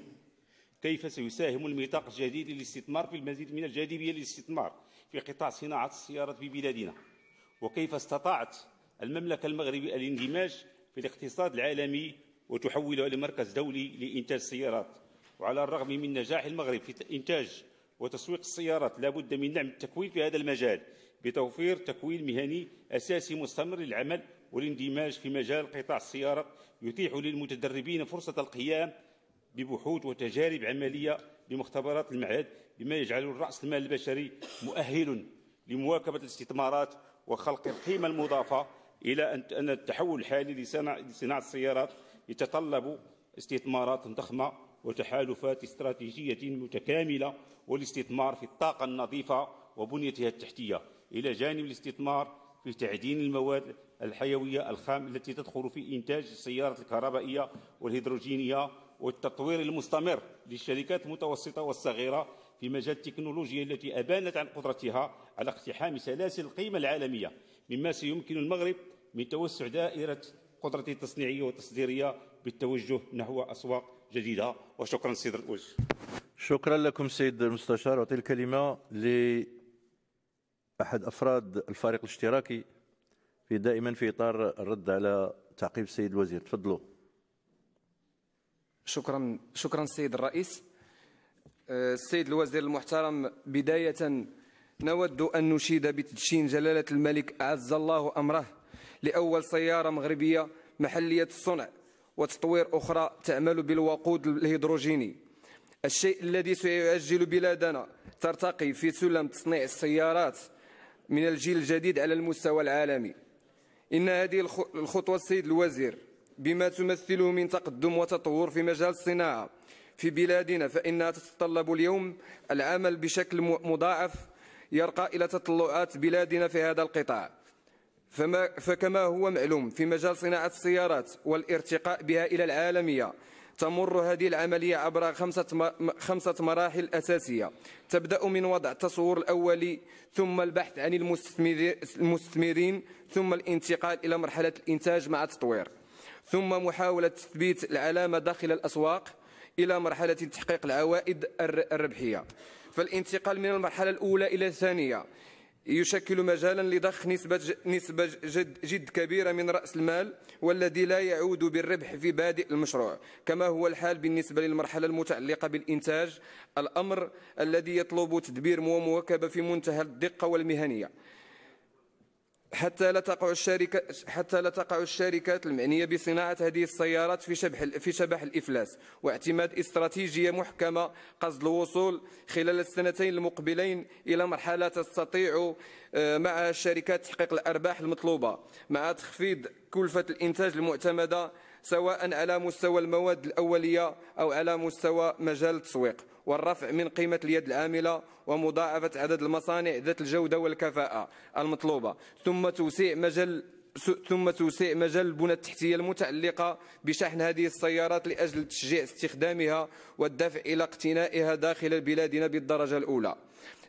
كيف سيساهم الميثاق الجديد للاستثمار في المزيد من الجاذبية للاستثمار في قطاع صناعة السيارات في بلادنا وكيف استطاعت المملكة المغربية الاندماج في الاقتصاد العالمي وتحوله لمركز دولي لإنتاج السيارات وعلى الرغم من نجاح المغرب في إنتاج وتسويق السيارات لا بد من دعم التكوين في هذا المجال بتوفير تكوين مهني أساسي مستمر للعمل والاندماج في مجال قطاع السيارات يتيح للمتدربين فرصة القيام ببحوث وتجارب عملية بمختبرات المعهد بما يجعل الرأس المال البشري مؤهل لمواكبة الاستثمارات وخلق القيمة المضافة إلى أن التحول الحالي لصناعة السيارات يتطلب استثمارات ضخمة وتحالفات استراتيجية متكاملة والاستثمار في الطاقة النظيفة وبنيتها التحتية إلى جانب الاستثمار في تعدين المواد الحيوية الخام التي تدخل في إنتاج السيارات الكهربائية والهيدروجينية والتطوير المستمر للشركات المتوسطة والصغيرة في مجال التكنولوجيا التي أبانت عن قدرتها على اقتحام سلاسل القيمة العالمية مما سيمكن المغرب من توسع دائرة قدرته التصنيعية والتصديرية بالتوجه نحو أسواق جديده وشكرا سيد الوزير شكرا لكم سيد المستشار اعطي الكلمه لاحد افراد الفريق الاشتراكي في دائما في اطار الرد على تعقيب السيد الوزير تفضلوا شكرا شكرا السيد الرئيس السيد أه، الوزير المحترم بدايه نود ان نشيد بتدشين جلاله الملك اعز الله امره لاول سياره مغربيه محليه الصنع وتطوير أخرى تعمل بالوقود الهيدروجيني الشيء الذي سيعجل بلادنا ترتقي في سلم تصنيع السيارات من الجيل الجديد على المستوى العالمي إن هذه الخطوة السيد الوزير بما تمثله من تقدم وتطور في مجال الصناعة في بلادنا فإنها تتطلب اليوم العمل بشكل مضاعف يرقى إلى تطلعات بلادنا في هذا القطاع فما فكما هو معلوم في مجال صناعة السيارات والارتقاء بها إلى العالمية تمر هذه العملية عبر خمسة, خمسة مراحل أساسية تبدأ من وضع التصور الأولي ثم البحث عن المستثمرين ثم الانتقال إلى مرحلة الإنتاج مع التطوير ثم محاولة تثبيت العلامة داخل الأسواق إلى مرحلة تحقيق العوائد الربحية فالانتقال من المرحلة الأولى إلى الثانية يشكل مجالا لضخ نسبة نسبة جد, جد كبيرة من رأس المال والذي لا يعود بالربح في بادئ المشروع كما هو الحال بالنسبة للمرحلة المتعلقة بالإنتاج الأمر الذي يطلب تدبير ومواكبة في منتهى الدقة والمهنية حتى لا تقع الشركة حتى لا تقع الشركات المعنية بصناعة هذه السيارات في شبح في شبح الإفلاس واعتماد استراتيجية محكمة قصد الوصول خلال السنتين المقبلين إلى مرحلة تستطيع آه، معها الشركات تحقيق الأرباح المطلوبة مع تخفيض كلفة الإنتاج المعتمدة سواء على مستوى المواد الأولية أو على مستوى مجال التسويق والرفع من قيمة اليد العاملة ومضاعفة عدد المصانع ذات الجودة والكفاءة المطلوبة ثم توسيع مجال ثم توسيع مجال البنى التحتية المتعلقة بشحن هذه السيارات لأجل تشجيع استخدامها والدفع إلى اقتنائها داخل بلادنا بالدرجة الأولى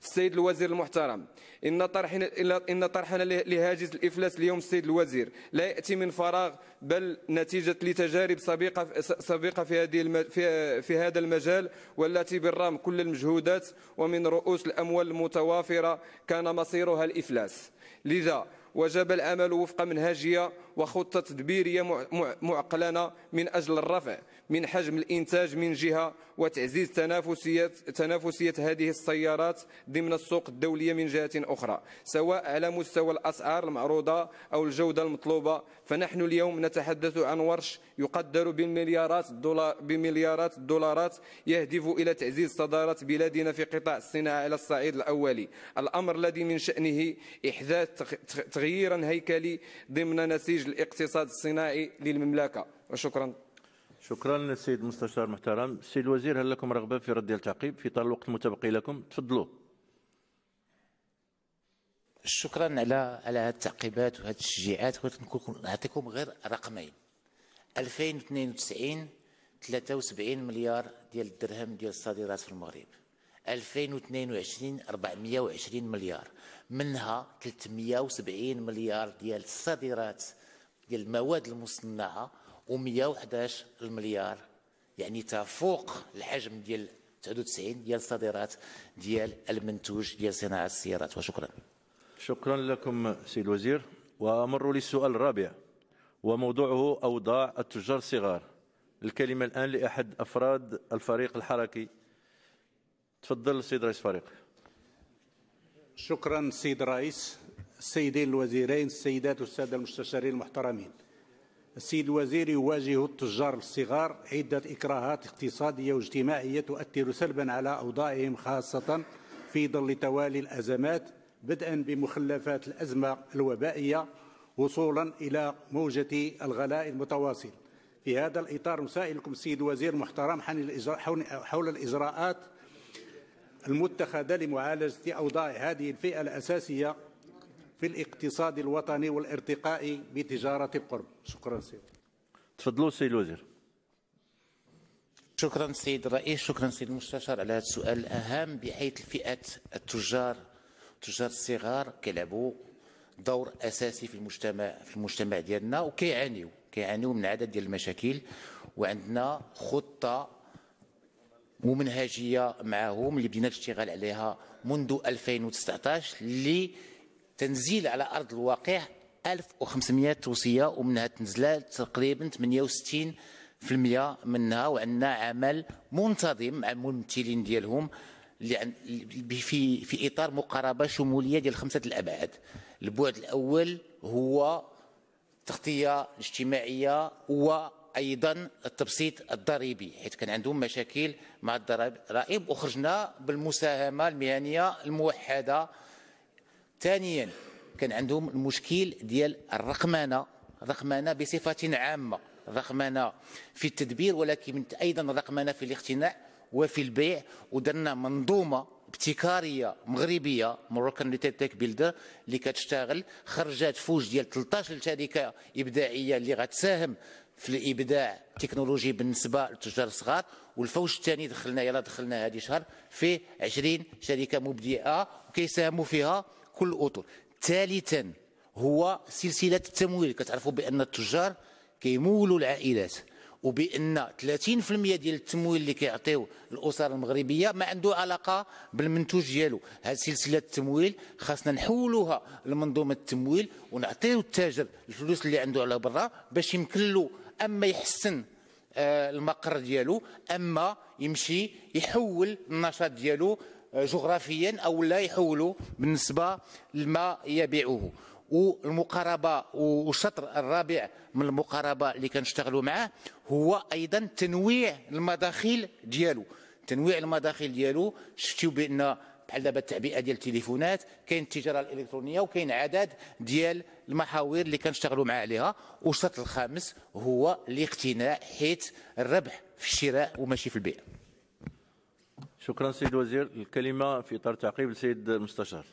السيد الوزير المحترم إن طرحنا إن طرحنا لهاجس الإفلاس اليوم السيد الوزير لا يأتي من فراغ بل نتيجة لتجارب سابقة سابقة في هذه في, في هذا المجال والتي بالرغم كل المجهودات ومن رؤوس الأموال المتوافرة كان مصيرها الإفلاس لذا وجب العمل وفق منهجية وخطة تدبيرية معقلنة من أجل الرفع من حجم الإنتاج من جهة وتعزيز تنافسية, تنافسية هذه السيارات ضمن السوق الدولية من جهة أخرى سواء على مستوى الأسعار المعروضة أو الجودة المطلوبة فنحن اليوم نتحدث عن ورش يقدر بالمليارات الدولار بمليارات الدولارات يهدف إلى تعزيز صدارة بلادنا في قطاع الصناعة على الصعيد الأولي الأمر الذي من شأنه إحداث تغييرا هيكلي ضمن نسيج الاقتصاد الصناعي للمملكة وشكرا شكرا للسيد المستشار محترم السيد الوزير هل لكم رغبه في رد التعقيب في طال الوقت المتبقي لكم تفضلوا شكرا على على هذه التعقيبات وهذه التشجيعات نعطيكم غير رقمين 2092 73 مليار ديال الدرهم ديال الصادرات في المغرب 2022 420 مليار منها 370 مليار ديال الصادرات ديال المواد المصنعه و111 المليار يعني تفوق الحجم ديال 99 ديال الصادرات ديال المنتوج ديال صناعه السيارات وشكرا شكرا لكم سيد الوزير وامر للسؤال الرابع وموضوعه اوضاع التجار الصغار الكلمه الان لاحد افراد الفريق الحركي تفضل سيد رئيس فريق شكرا سيد الرئيس السيدين الوزيرين السيدات والساده المستشارين المحترمين السيد الوزير يواجه التجار الصغار عدة إكراهات اقتصادية واجتماعية تؤثر سلبا على أوضاعهم خاصة في ظل توالي الأزمات بدءا بمخلفات الأزمة الوبائية وصولا إلى موجة الغلاء المتواصل في هذا الإطار نسائلكم السيد الوزير المحترم حول الإجراءات المتخذة لمعالجة أوضاع هذه الفئة الأساسية في الاقتصاد الوطني والارتقاء بتجارة القرب شكرا سيدي تفضلوا سيد الوزير شكرا سيد الرئيس شكرا سيد المستشار على هذا السؤال الأهم بحيث الفئات التجار التجار الصغار كيلعبوا دور اساسي في المجتمع في المجتمع ديالنا وكيعانيو كيعانيو من عدد ديال المشاكل وعندنا خطه ومنهجيه معهم اللي بدينا الاشتغال عليها منذ 2019 اللي تنزيل على أرض الواقع 1500 توصية ومنها تنزلات تقريبا 68 منها وعندنا عمل منتظم مع الممثلين ديالهم في في اطار مقاربه شموليه ديال خمسه الابعاد البعد الاول هو التغطيه الاجتماعيه وايضا التبسيط الضريبي حيث كان عندهم مشاكل مع الضرائب وخرجنا بالمساهمه المهنيه الموحده ثانيا كان عندهم المشكل ديال الرقمنه رقمنه بصفه عامه رقمنه في التدبير ولكن ايضا رقمنه في الاقتناع وفي البيع ودرنا منظومه ابتكاريه مغربيه مروكان تيك بيلدر اللي كتشتغل خرجات فوج ديال 13 شركه ابداعيه اللي غتساهم في الابداع التكنولوجي بالنسبه للتجار الصغار والفوج الثاني دخلنا يلا دخلنا هذه شهر فيه 20 شركه مبدئه وكيساهموا فيها كل الاطر ثالثا هو سلسله التمويل كتعرفوا بان التجار كيمولوا العائلات وبان 30% ديال التمويل اللي كيعطيو الاسر المغربيه ما عنده علاقه بالمنتوج ديالو هذه سلسله التمويل خاصنا نحولوها لمنظومه التمويل ونعطيو التاجر الفلوس اللي عنده على برا باش يمكن له اما يحسن آه، المقر ديالو اما يمشي يحول النشاط ديالو جغرافيا او لا يحولوا بالنسبه لما يبيعوه والمقاربه والشطر الرابع من المقاربه اللي كنشتغلوا معاه هو ايضا تنويع المداخيل ديالو تنويع المداخيل ديالو شفتوا بان بحال دابا التعبئه ديال التليفونات كاين التجاره الالكترونيه وكاين عدد ديال المحاور اللي كنشتغلوا معاه عليها والشرط الخامس هو الاقتناء حيث الربح في الشراء وماشي في البيع شكرا سيد الوزير الكلمة في إطار تعقيب السيد المستشار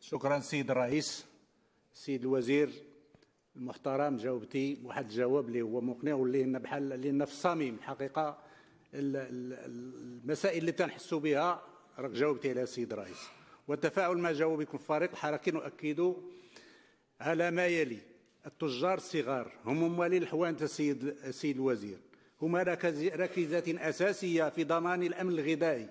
شكرا سيد الرئيس سيد الوزير المحترم جاوبتي واحد الجواب اللي هو مقنع واللي لنا بحال لنا في الصميم الحقيقه المسائل اللي تنحسوا بها راك جاوبتي عليها السيد الرئيس وتفاعل مع جوابكم الفريق الحركي نؤكد على ما يلي التجار الصغار هم موالي الحوانت السيد السيد الوزير هما ركيزات أساسية في ضمان الأمن الغذائي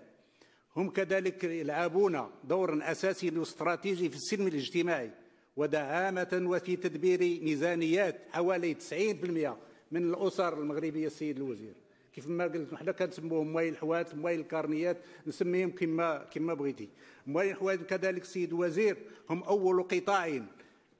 هم كذلك يلعبون دورا أساسي واستراتيجي في السلم الاجتماعي ودعامة وفي تدبير ميزانيات حوالي 90% من الأسر المغربية السيد الوزير كيف ما قلت حنا كنسموهم مواي الحوات مواي الكارنيات نسميهم كما كما بغيتي مواي الحوات كذلك السيد الوزير هم اول قطاع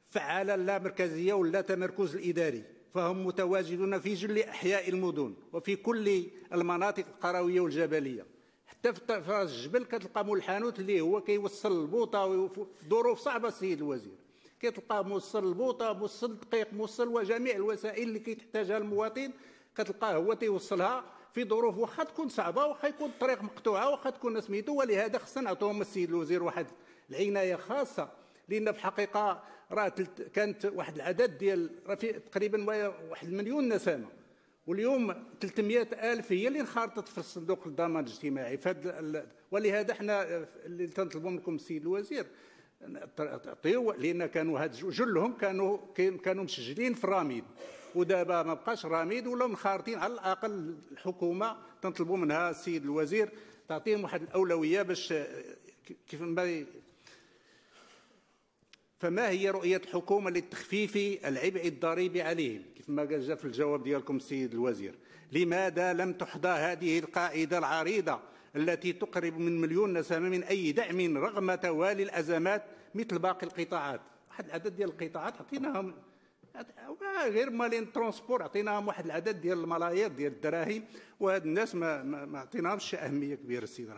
فعال لا مركزيه ولا تمركز الاداري فهم متواجدون في جل أحياء المدن وفي كل المناطق القروية والجبلية حتى في الجبل كتلقى مول الحانوت اللي هو كيوصل البوطه في ظروف صعبه السيد الوزير كتلقى موصل البوطه موصل الدقيق موصل وجميع الوسائل اللي كيحتاجها المواطن كتلقاه هو تيوصلها في ظروف واخا تكون صعبه واخا يكون الطريق مقطوعه واخا تكون سميتو ولهذا خصنا نعطيهم السيد الوزير واحد العنايه خاصه لان في الحقيقه راه كانت واحد العدد ديال راه في تقريبا واحد المليون نسمه واليوم 300 الف هي اللي انخرطت في الصندوق الضمان الاجتماعي فهاد ولهذا حنا اللي تنطلبوا منكم السيد الوزير تعطيو لان كانوا هاد جلهم كانوا كانوا مسجلين في راميد ودابا ما بقاش راميد ولا منخرطين على الاقل الحكومه تنطلبوا منها السيد الوزير تعطيهم واحد الاولويه باش كيف ما فما هي رؤية الحكومة للتخفيف العبء الضريبي عليهم كيف ما جاء في الجواب ديالكم السيد الوزير لماذا لم تحظى هذه القاعدة العريضة التي تقرب من مليون نسمة من أي دعم رغم توالي الأزمات مثل باقي القطاعات واحد العدد ديال القطاعات عطيناهم غير مالين ترونسبور عطيناهم واحد العدد ديال الملايير ديال الدراهم وهاد الناس ما ما عطيناهمش اهميه كبيره السيد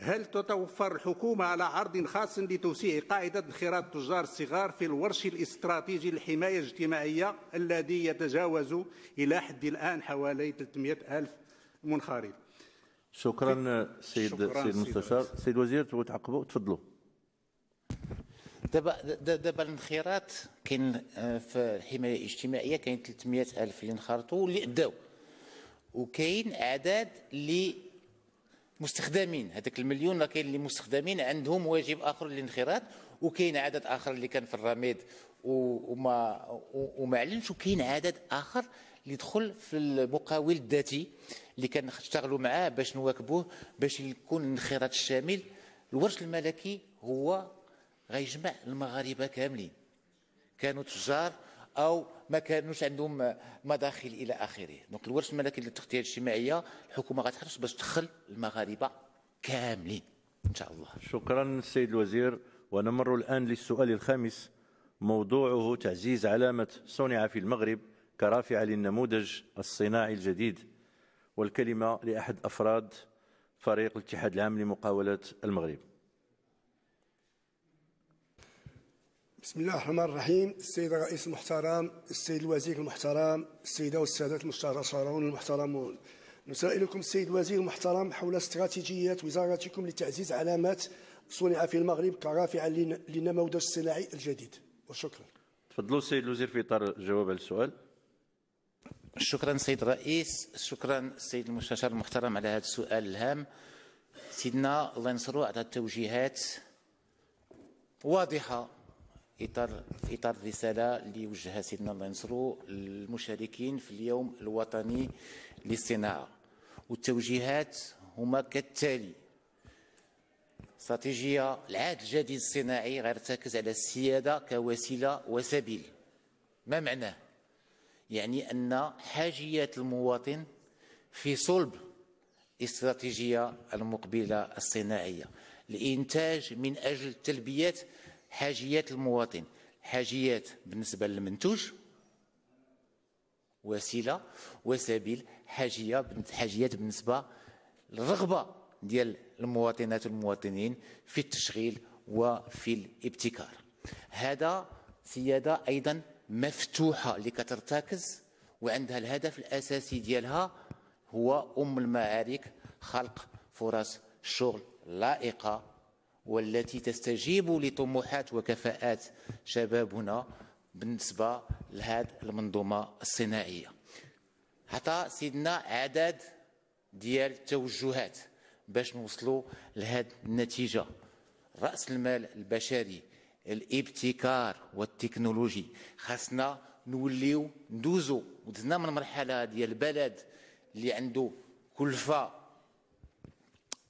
هل تتوفر الحكومة على عرض خاص لتوسيع قاعدة انخراط التجار الصغار في الورش الاستراتيجي للحماية الاجتماعية الذي يتجاوز إلى حد الآن حوالي 300 ألف منخرط شكرا سيد شكرا سيد المستشار سيد الوزير تبغوا تعقبوا تفضلوا دابا دابا الانخراط كاين آه، في الحمايه الاجتماعيه كاين 300 الف اللي انخرطوا واللي اداو وكاين اعداد اللي مستخدمين هذاك المليون كاين اللي مستخدمين عندهم واجب اخر للانخراط وكاين عدد اخر اللي كان في الرميد وما وما علمش وكاين عدد اخر اللي دخل في المقاول الذاتي اللي كان كنشتغلوا معاه باش نواكبوه باش يكون الانخراط الشامل الورش الملكي هو غيجمع المغاربه كاملين كانوا تجار او ما كانوش عندهم مداخل الى اخره دونك الورش الملكي للتغطيه الاجتماعيه الحكومه غتحرص باش تدخل المغاربه كاملين ان شاء الله شكرا السيد الوزير ونمر الان للسؤال الخامس موضوعه تعزيز علامه صنع في المغرب كرافعه للنموذج الصناعي الجديد والكلمه لاحد افراد فريق الاتحاد العام لمقاوله المغرب بسم الله الرحمن الرحيم السيد الرئيس المحترم السيد الوزير المحترم السيدة والسادات المستشارون المحترمون نسائلكم السيد الوزير المحترم حول استراتيجية وزارتكم لتعزيز علامات صنع في المغرب كرافعة للنموذج الصناعي الجديد وشكرا تفضلوا السيد الوزير في إطار الجواب على السؤال شكرا سيد الرئيس شكرا السيد المستشار المحترم على هذا السؤال الهام سيدنا الله ينصرو على التوجيهات واضحة إطار في إطار الرسالة اللي وجهها سيدنا الله ينصرو للمشاركين في اليوم الوطني للصناعة والتوجيهات هما كالتالي استراتيجية العهد الجديد الصناعي غيرتكز على السيادة كوسيلة وسبيل ما معناه؟ يعني أن حاجيات المواطن في صلب الاستراتيجية المقبلة الصناعية الإنتاج من أجل تلبية حاجيات المواطن حاجيات بالنسبة للمنتوج وسيلة وسبيل حاجية حاجيات بالنسبة للرغبة ديال المواطنات والمواطنين في التشغيل وفي الابتكار هذا سيادة أيضا مفتوحة اللي كترتكز وعندها الهدف الأساسي ديالها هو أم المعارك خلق فرص شغل لائقة والتي تستجيب لطموحات وكفاءات شبابنا بالنسبة لهذه المنظومة الصناعية عطى سيدنا عدد ديال التوجهات باش نوصلوا لهذه النتيجة رأس المال البشري الابتكار والتكنولوجي خاصنا نوليو ندوزو ودزنا من مرحلة ديال البلد اللي عنده كلفة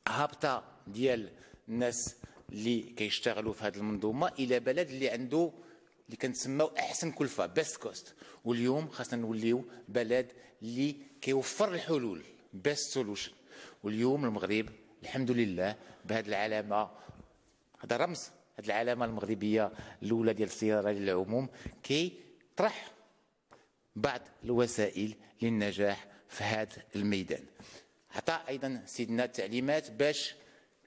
هابطة ديال الناس اللي كيشتغلوا في هذه المنظومه الى بلد اللي عنده اللي كنسماو احسن كلفه بيست كوست واليوم خاصنا نوليو بلد اللي كيوفر الحلول بيست سولوشن واليوم المغرب الحمد لله بهذه العلامه هذا رمز هذه العلامه المغربيه الاولى ديال السياره للعموم كيطرح بعض الوسائل للنجاح في هذا الميدان عطى ايضا سيدنا تعليمات باش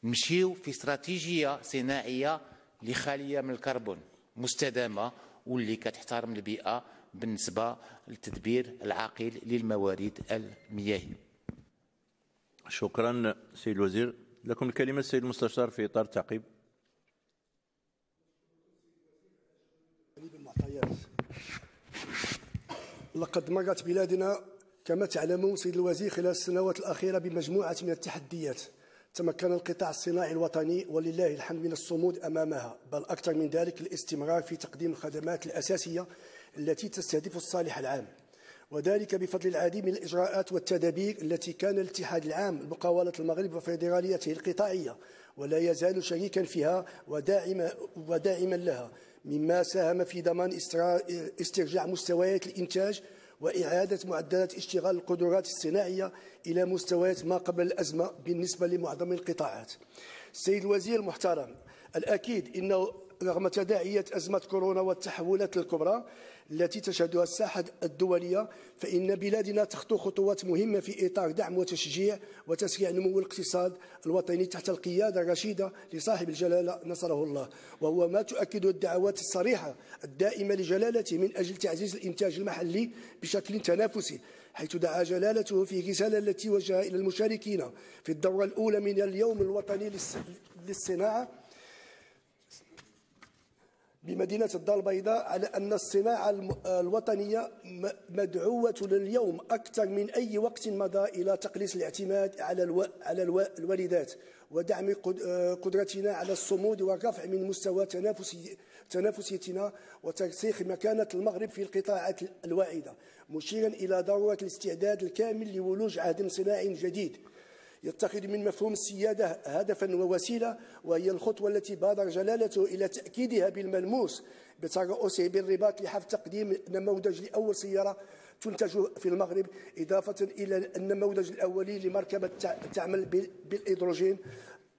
مشيو في استراتيجيه صناعيه اللي خاليه من الكربون مستدامه واللي كتحترم البيئه بالنسبه للتدبير العاقل للموارد المياهيه. شكرا سيد الوزير لكم الكلمه السيد المستشار في اطار تعقيب. لقد مرت بلادنا كما تعلمون سيد الوزير خلال السنوات الاخيره بمجموعه من التحديات تمكن القطاع الصناعي الوطني ولله الحمد من الصمود امامها بل اكثر من ذلك الاستمرار في تقديم الخدمات الاساسيه التي تستهدف الصالح العام وذلك بفضل العديد من الاجراءات والتدابير التي كان الاتحاد العام لمقاوله المغرب وفيدراليته القطاعيه ولا يزال شريكا فيها وداعما وداعما لها مما ساهم في ضمان استرجاع مستويات الانتاج وإعادة معدلات اشتغال القدرات الصناعية إلى مستويات ما قبل الأزمة بالنسبة لمعظم القطاعات السيد الوزير المحترم الأكيد إنه رغم تداعيات أزمة كورونا والتحولات الكبرى التي تشهدها الساحة الدولية فإن بلادنا تخطو خطوات مهمة في إطار دعم وتشجيع وتسريع نمو الاقتصاد الوطني تحت القيادة الرشيدة لصاحب الجلالة نصره الله وهو ما تؤكد الدعوات الصريحة الدائمة لجلالته من أجل تعزيز الإنتاج المحلي بشكل تنافسي حيث دعا جلالته في رسالة التي وجهها إلى المشاركين في الدورة الأولى من اليوم الوطني للصناعة بمدينة الدار البيضاء على أن الصناعة الوطنية مدعوة لليوم أكثر من أي وقت مضى إلى تقليص الاعتماد على الو... على الو... الواردات ودعم آه، قدرتنا على الصمود والرفع من مستوى تنافسي... تنافسيتنا وترسيخ مكانة المغرب في القطاعات الواعدة مشيرا إلى ضرورة الاستعداد الكامل لولوج عهد صناعي جديد يتخذ من مفهوم السيادة هدفا ووسيلة وهي الخطوة التي بادر جلالته إلى تأكيدها بالملموس بترأسه بالرباط لحفظ تقديم نموذج لأول سيارة تنتج في المغرب إضافة إلى النموذج الأولي لمركبة تعمل بالإيدروجين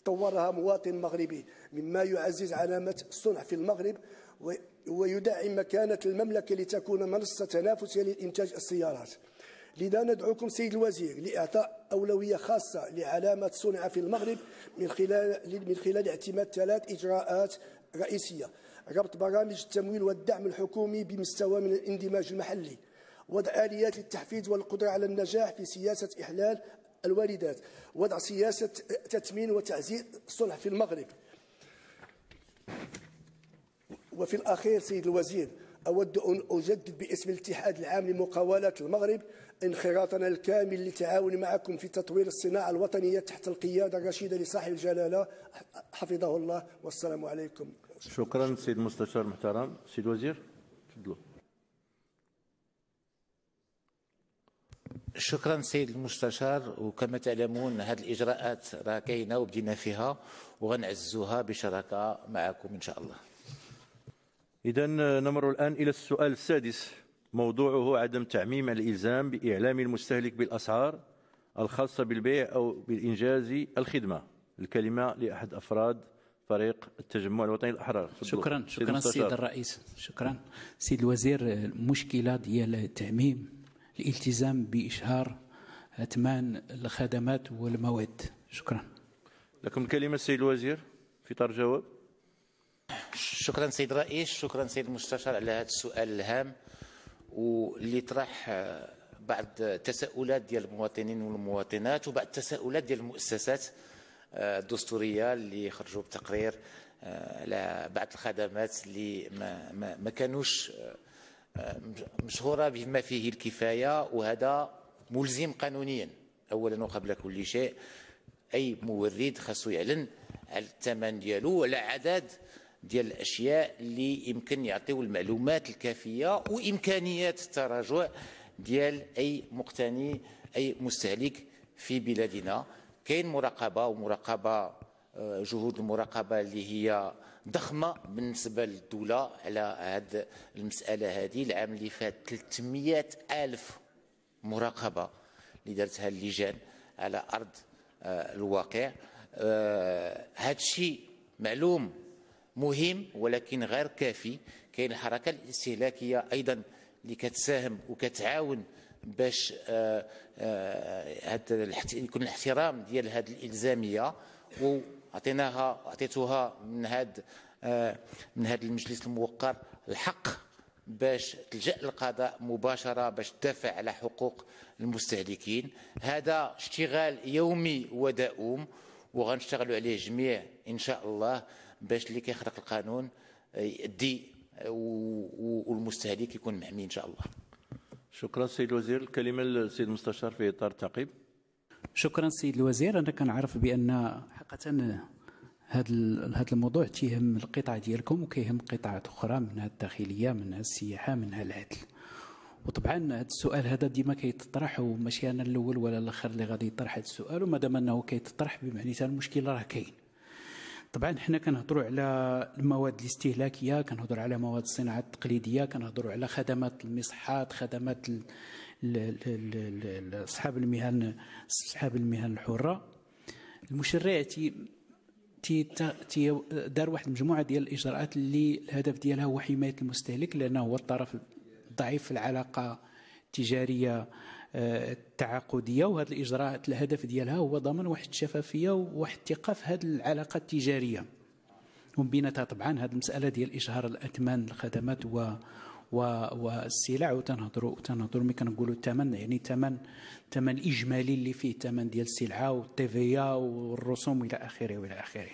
طورها مواطن مغربي مما يعزز علامة الصنع في المغرب ويدعم مكانة المملكة لتكون منصة تنافسية لإنتاج السيارات لذا ندعوكم سيد الوزير لإعطاء أولوية خاصة لعلامة صنع في المغرب من خلال من خلال اعتماد ثلاث إجراءات رئيسية ربط برامج التمويل والدعم الحكومي بمستوى من الاندماج المحلي وضع آليات للتحفيز والقدرة على النجاح في سياسة إحلال الوالدات وضع سياسة تثمين وتعزيز الصلح في المغرب وفي الأخير سيد الوزير أود أن أجدد باسم الاتحاد العام لمقاولة المغرب انخراطنا الكامل للتعاون معكم في تطوير الصناعة الوطنية تحت القيادة الرشيدة لصاحب الجلالة حفظه الله والسلام عليكم شكرا سيد المستشار المحترم سيد الوزير تفضلوا شكرا سيد المستشار وكما تعلمون هذه الاجراءات راه كاينه وبدينا فيها وغنعزوها بشراكه معكم ان شاء الله إذا نمر الآن إلى السؤال السادس موضوعه عدم تعميم الإلزام بإعلام المستهلك بالأسعار الخاصة بالبيع أو بالإنجاز الخدمة الكلمة لأحد أفراد فريق التجمع الوطني الأحرار شكرا شكرا السيد الرئيس شكرا سيد الوزير المشكلة ديال تعميم الالتزام بإشهار أثمان الخدمات والمواد شكرا لكم الكلمة السيد الوزير في طار جواب شكرا سيد الرئيس شكرا سيد المستشار على هذا السؤال الهام واللي طرح آه، بعض التساؤلات ديال المواطنين والمواطنات وبعض التساؤلات ديال المؤسسات آه، الدستوريه اللي خرجوا بتقرير آه، على بعض الخدمات اللي ما, ما, ما كانوش مشهوره بما فيه الكفايه وهذا ملزم قانونيا اولا وقبل كل شيء اي مورد خاصو يعلن على الثمن ديالو وعلى عدد ديال الاشياء اللي يمكن يعطيو المعلومات الكافيه وامكانيات التراجع ديال اي مقتني اي مستهلك في بلادنا كاين مراقبه ومراقبه آه، جهود المراقبه اللي هي ضخمه بالنسبه للدوله على هذه المساله هذه العام اللي فات 300 الف مراقبه اللي دارتها اللجان على ارض آه، الواقع هذا آه، الشيء معلوم مهم ولكن غير كافي كاين الحركه الاستهلاكيه ايضا اللي كتساهم وكتعاون باش هذا آه آه يكون الاحترام ديال هذه الالزاميه وعطيناها عطيتوها من آه من هذا المجلس الموقر الحق باش تلجا للقضاء مباشره باش تدافع على حقوق المستهلكين هذا اشتغال يومي ودؤوم وغنشتغلوا عليه جميع ان شاء الله باش اللي كيخرق القانون آه، يأدي آه، والمستهلك يكون محمي ان شاء الله شكرا سيد الوزير الكلمه للسيد المستشار في اطار التعقيب شكرا سيد الوزير انا كنعرف بان حقيقه هذا آه، هذا الموضوع تيهم القطاع ديالكم وكيهم قطاعات اخرى منها الداخليه منها السياحه منها العدل وطبعا هذا السؤال هذا ديما كيتطرح وماشي انا الاول ولا الاخر اللي غادي يطرح هذا السؤال ومادام انه كيتطرح بمعنى المشكل راه كاين طبعا حنا كنهضروا على المواد الاستهلاكيه كنهضروا على مواد الصناعه التقليديه كنهضروا على خدمات المصحات خدمات اصحاب المهن اصحاب المهن الحره المشرع تي تي تي دار واحد المجموعه ديال الاجراءات اللي الهدف ديالها هو حمايه المستهلك لانه هو الطرف الضعيف في العلاقه التجاريه التعاقديه وهذه الاجراءات الهدف ديالها هو ضمان واحد الشفافيه وواحد الثقه في هذه العلاقه التجاريه ومن بيناتها طبعا هذه المساله ديال اشهار الاثمان الخدمات و و والسلع وتنهضروا تنهضروا ملي كنقولوا الثمن يعني الثمن الثمن الاجمالي اللي فيه الثمن ديال السلعه والتيفيا والرسوم الى اخره والى اخره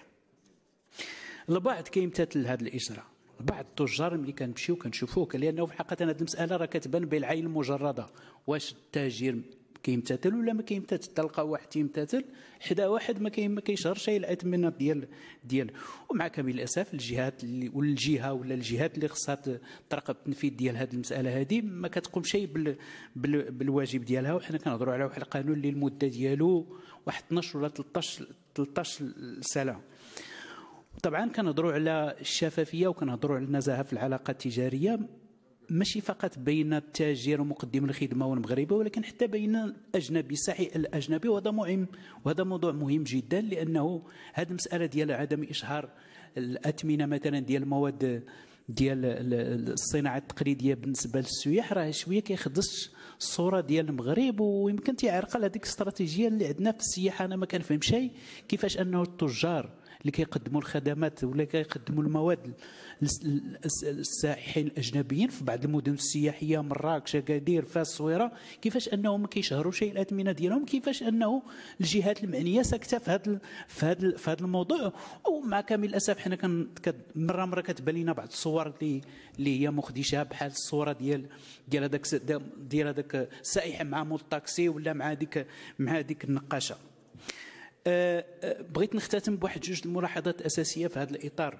البعض كيمتثل هذا الاجراء بعض التجار ملي كنمشيو كنشوفوه لانه في الحقيقه هذه المساله راه كتبان بالعين المجرده واش التاجر كيمتثل ولا ما كيمتثل تلقى واحد تيمتثل حدا واحد ما كاين ما كيشهرش الاثمنه ديال ديال ومع كامل الاسف الجهات اللي ولا ولا الجهات اللي خصها ترقب التنفيذ ديال هذه المساله هذه ما كتقومش بال بال بالواجب ديالها وحنا كنهضروا على واحد القانون اللي المده ديالو واحد 12 ولا 13 13 سنه طبعا كنهضروا على الشفافيه وكنهضروا على النزاهه في العلاقه التجاريه ماشي فقط بين التاجر ومقدم الخدمه والمغربي ولكن حتى بين الاجنبي السعي الاجنبي وهذا مهم وهذا موضوع مهم جدا لانه هذه المساله ديال عدم اشهار الاثمنه مثلا ديال المواد ديال الصناعه التقليديه بالنسبه للسياح راه شويه كيخدش الصوره ديال المغرب ويمكن تيعرقل هذيك الاستراتيجيه اللي عندنا في السياحه انا ما كنفهم شيء كيفاش انه التجار اللي كيقدموا الخدمات ولا كيقدموا المواد للسائحين الاجنبيين في بعض المدن السياحيه مراكش اكادير فاس الصويره كيفاش انهم ما كيشهروش الاثمنه ديالهم كيفاش انه الجهات المعنيه ساكته في هذا في هذا في هذا الموضوع ومع كامل الاسف حنا كن مره مره كتبان لنا بعض الصور اللي اللي هي مخدشه بحال الصوره ديال ديال هذاك ديال هذاك السائح مع مول الطاكسي ولا مع هذيك مع هذيك النقاشه أه، أه، بغيت نختتم بواحد جوج الملاحظات اساسيه في هذا الاطار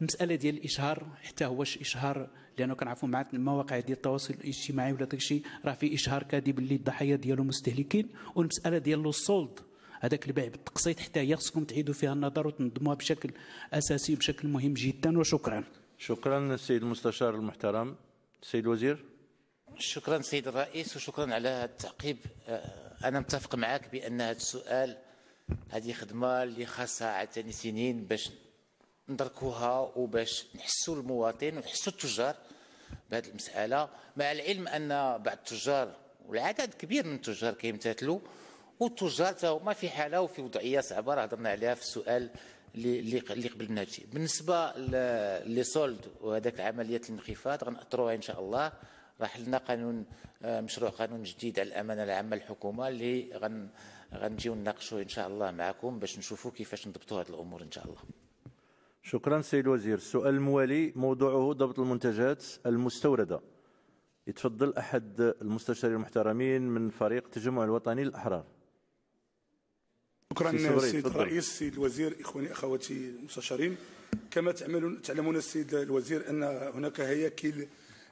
المساله ديال الاشهار حتى هو اشهار لانه كنعرفوا مع المواقع ديال التواصل الاجتماعي ولا داكشي راه في اشهار كاذب اللي الضحايا ديالو مستهلكين والمساله ديال لو سولد هذاك البيع بالتقسيط حتى هي خصكم تعيدوا فيها النظر وتنظموها بشكل اساسي بشكل مهم جدا وشكرا شكرا السيد المستشار المحترم السيد الوزير شكرا سيد الرئيس وشكرا على هذا التعقيب أه، انا متفق معك بان هذا السؤال هذه خدمه اللي خاصها عتاني سنين باش ندركوها وباش نحسوا المواطن ونحسوا التجار بهذه المساله مع العلم ان بعض التجار والعدد كبير من التجار كيمتثلوا والتجار ما في حاله وفي وضعيه صعبه راه هضرنا عليها في السؤال اللي اللي قبل ناتي بالنسبه لي سولد وهذاك عملية الانخفاض غنأطروها ان شاء الله راح لنا قانون آه، مشروع قانون جديد على الامانه العامه للحكومه اللي غن غنجيو نناقشوا ان شاء الله معكم باش نشوفوا كيفاش نضبطوا هذه الامور ان شاء الله شكرا سيد الوزير السؤال الموالي موضوعه ضبط المنتجات المستورده يتفضل احد المستشارين المحترمين من فريق التجمع الوطني الاحرار شكرا السيد الرئيس السيد الوزير اخواني اخواتي المستشارين كما تعملون تعلمون السيد الوزير ان هناك هياكل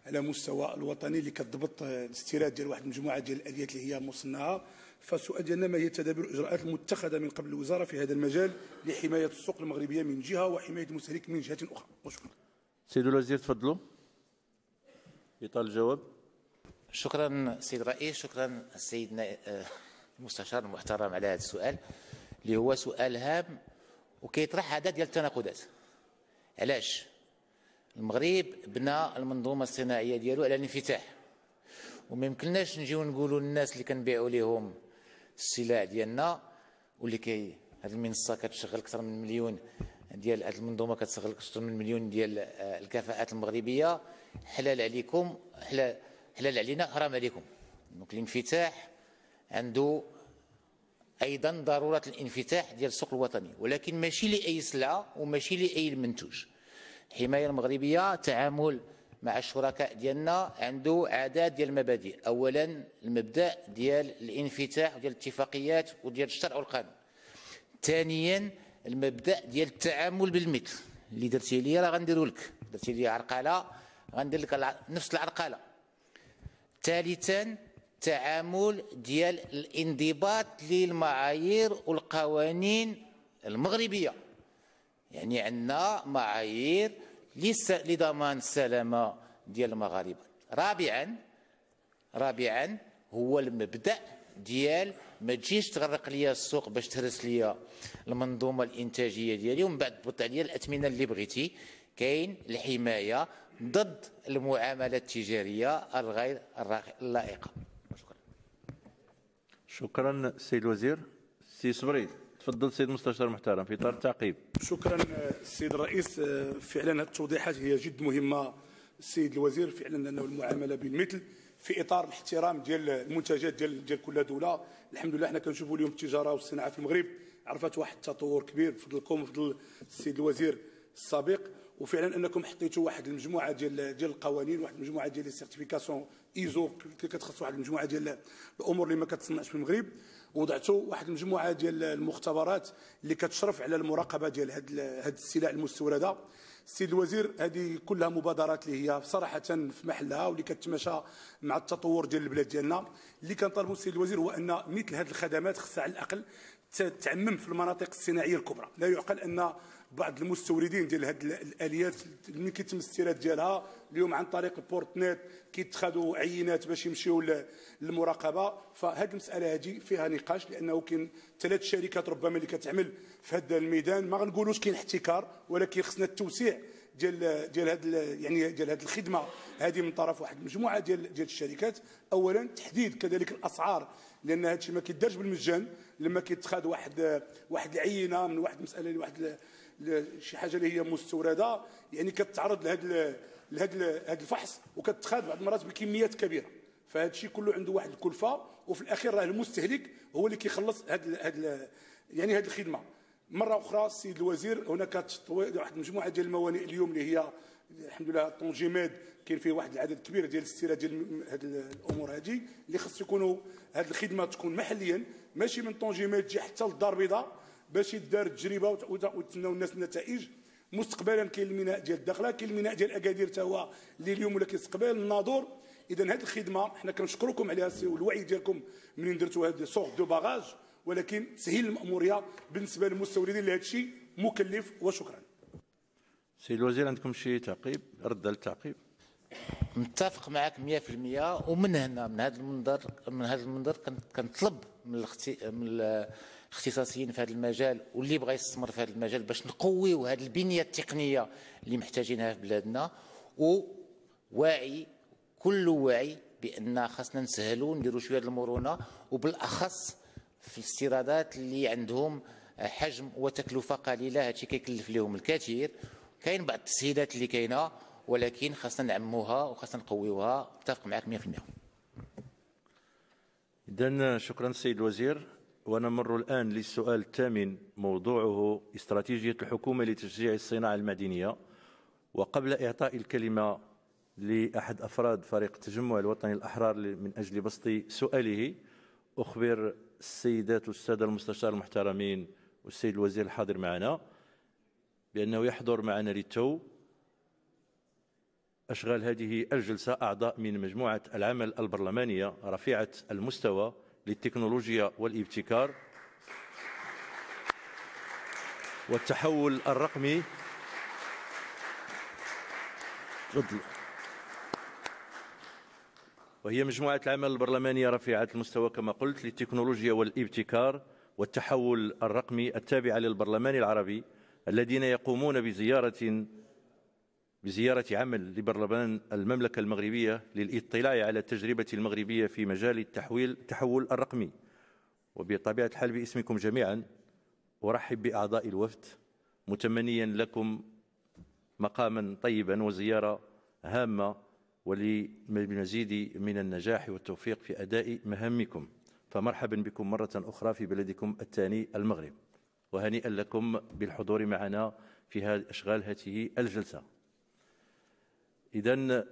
على مستوى الوطني اللي كتضبط الاستيراد ديال واحد المجموعه ديال الاليات اللي هي مصنعه فالسؤال ديالنا ما هي التدابير والاجراءات المتخذه من قبل الوزاره في هذا المجال لحمايه السوق المغربيه من جهه وحمايه المستهلك من جهه اخرى وشكرا سيد الوزير تفضلوا يطال الجواب شكرا سيد الرئيس شكرا السيد آه، المستشار المحترم على هذا السؤال اللي هو سؤال هام وكيطرح عدد ديال التناقضات علاش المغرب بنى المنظومه الصناعيه ديالو على الانفتاح وما يمكنناش نجيو نقولوا للناس اللي كنبيعوا لهم السلع ديالنا واللي كي هذه المنصه كتشغل اكثر من مليون ديال هذه المنظومه كتشغل اكثر من مليون ديال آه، الكفاءات المغربيه حلال عليكم حلال حلال علينا حرام عليكم دونك الانفتاح عنده ايضا ضروره الانفتاح ديال السوق الوطني ولكن ماشي لاي سلعه وماشي لاي منتوج الحمايه المغربيه تعامل مع الشركاء ديالنا عنده عدد ديال المبادئ اولا المبدا ديال الانفتاح وديال الاتفاقيات وديال الشرع والقانون ثانيا المبدا ديال التعامل بالمثل اللي درتي لي راه غنديرو لك درتي لي عرقله غندير لك نفس العرقله ثالثا التعامل ديال الانضباط للمعايير والقوانين المغربيه يعني عندنا معايير لضمان السلامه ديال المغاربه رابعا رابعا هو المبدا ديال ما تجيش تغرق ليا السوق باش تهرس ليا المنظومه الانتاجيه ديالي ومن بعد تبط عليا الاثمنه اللي بغيتي كاين الحمايه ضد المعامله التجاريه الغير اللائقه شكرا شكرا سي الوزير سي صبري تفضل سيد المستشار المحترم في اطار التعقيب شكرا السيد الرئيس آه، فعلا التوضيحات هي جد مهمه السيد الوزير فعلا انه المعامله بالمثل في اطار الاحترام ديال المنتجات ديال ديال كل دوله الحمد لله حنا كنشوفوا اليوم التجاره والصناعه في المغرب عرفت واحد التطور كبير بفضلكم بفضل السيد الوزير السابق وفعلا انكم حطيتوا واحد المجموعه ديال ديال القوانين واحد المجموعه ديال السيرتيفيكاسيون ايزو كتخص واحد المجموعه ديال الامور اللي ما كتصنعش في المغرب وضعتوا واحد المجموعه ديال المختبرات اللي كتشرف على المراقبه ديال هاد هاد السلع المستورده السيد الوزير هذه كلها مبادرات اللي هي صراحه في محلها واللي كتماشى مع التطور ديال البلاد ديالنا اللي كنطالبوا السيد الوزير هو ان مثل هذه الخدمات خصها على الاقل تعمم في المناطق الصناعيه الكبرى لا يعقل ان بعض المستوردين ديال هاد الاليات من كيتم الاستيراد ديالها اليوم عن طريق البورت نت كيتخذوا عينات باش يمشيو للمراقبه فهاد المساله هادي فيها نقاش لانه كاين ثلاث شركات ربما اللي كتعمل في هذا الميدان ما غنقولوش كاين احتكار ولكن خصنا التوسيع ديال ديال هاد يعني ديال هاد الخدمه هذه من طرف واحد المجموعه ديال ديال الشركات اولا تحديد كذلك الاسعار لان هادشي ما كيدارش بالمجان لما كيتخاد واحد واحد العينه من واحد المساله لواحد شي حاجه اللي هي مستورده يعني كتعرض لهذا لهذا الفحص وكتخاد بعض المرات بكميات كبيره فهذا الشيء كله عنده واحد الكلفه وفي الاخير راه المستهلك هو اللي كيخلص هاد هاد يعني هاد الخدمه مره اخرى السيد الوزير هناك تطوير واحد المجموعه ديال الموانئ اليوم اللي هي الحمد لله طونجي كاين فيه واحد العدد كبير ديال الاستيراد ديال هاد الامور هذه اللي خص يكونوا هاد الخدمه تكون محليا ماشي من طونجي تجي حتى للدار البيضاء باش يدار التجربه وتناو الناس النتائج مستقبلا كاين الميناء ديال الداخله كاين الميناء ديال اكادير حتى هو اللي اليوم ولا كيستقبل الناظور اذا هذه الخدمه حنا كنشكركم عليها والوعي ديالكم منين درتوا هذه سوغ دو باغاج ولكن تسهيل الماموريه بالنسبه للمستوردين لهذا الشيء مكلف وشكرا سي الوزير عندكم شي تعقيب رد التعقيب متفق معك 100% ومن هنا من هذا المنظر من هذا المنظر كنطلب من الاختي من اختصاصيين في هذا المجال واللي بغى يستثمر في هذا المجال باش نقويو هذه البنيه التقنيه اللي محتاجينها في بلادنا وواعي كل واعي بان خاصنا نسهلوا نديروا شويه المرونه وبالاخص في الاستيرادات اللي عندهم حجم وتكلفه قليله هادشي كيكلف لهم الكثير كاين بعض التسهيلات اللي كاينه ولكن خاصنا نعموها وخاصنا نقويوها اتفق معك 100% اذا شكرا السيد الوزير ونمر الآن للسؤال الثامن موضوعه استراتيجية الحكومة لتشجيع الصناعة المدنية وقبل إعطاء الكلمة لأحد أفراد فريق التجمع الوطني الأحرار من أجل بسط سؤاله أخبر السيدات والسادة المستشار المحترمين والسيد الوزير الحاضر معنا بأنه يحضر معنا للتو أشغال هذه الجلسة أعضاء من مجموعة العمل البرلمانية رفيعة المستوى للتكنولوجيا والابتكار والتحول الرقمي وهي مجموعة العمل البرلمانية رفيعة المستوى كما قلت للتكنولوجيا والابتكار والتحول الرقمي التابعة للبرلمان العربي الذين يقومون بزيارة بزيارة عمل لبرلمان المملكة المغربية للإطلاع على التجربة المغربية في مجال التحويل التحول الرقمي وبطبيعة الحال باسمكم جميعا أرحب بأعضاء الوفد متمنيا لكم مقاما طيبا وزيارة هامة ولمزيد من النجاح والتوفيق في أداء مهامكم فمرحبا بكم مرة أخرى في بلدكم الثاني المغرب وهنيئا لكم بالحضور معنا في أشغال هذه الجلسة اذا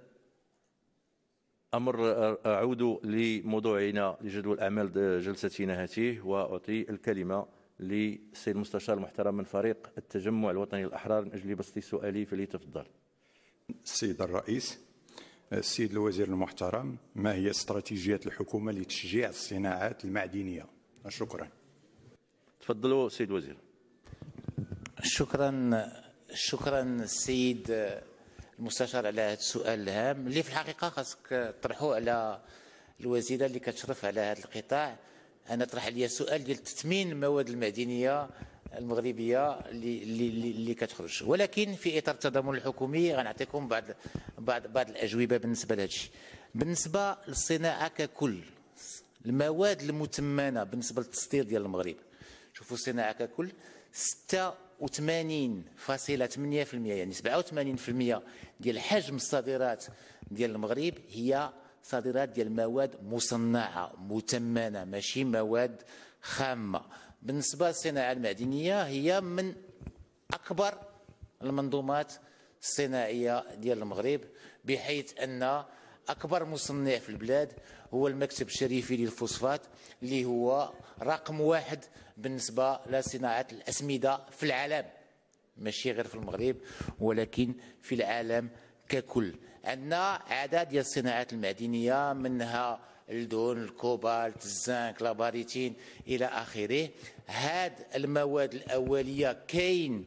امر اعود لموضوعنا لجدول اعمال جلستنا هذه واعطي الكلمه للسيد المستشار المحترم من فريق التجمع الوطني الاحرار من اجل بسط سؤالي فليتفضل. السيد الرئيس السيد الوزير المحترم ما هي استراتيجيات الحكومه لتشجيع الصناعات المعدنيه؟ شكرا. تفضلوا سيد الوزير. شكرا شكرا السيد المستشار على هذا السؤال الهام اللي في الحقيقه خاصك تطرحوا على الوزيره اللي كتشرف على هذا القطاع انا طرح عليا سؤال ديال تثمين المواد المعدنيه المغربيه اللي اللي اللي كتخرج ولكن في اطار التضامن الحكومي غنعطيكم بعض بعض بعض الاجوبه بالنسبه لهذا الشيء بالنسبه للصناعه ككل المواد المثمنه بالنسبه للتصدير ديال المغرب شوفوا الصناعه ككل و80.8% يعني 87% ديال حجم الصادرات ديال المغرب هي صادرات ديال مواد مصنعه مثمنه ماشي مواد خامه بالنسبه للصناعه المعدنيه هي من اكبر المنظومات الصناعيه ديال المغرب بحيث ان اكبر مصنع في البلاد هو المكتب الشريفي للفوسفات اللي هو رقم واحد بالنسبة لصناعة الأسمدة في العالم ماشي غير في المغرب ولكن في العالم ككل عندنا عدد ديال الصناعات المعدنية منها الدهون الكوبالت الزنك لاباريتين إلى آخره هاد المواد الأولية كاين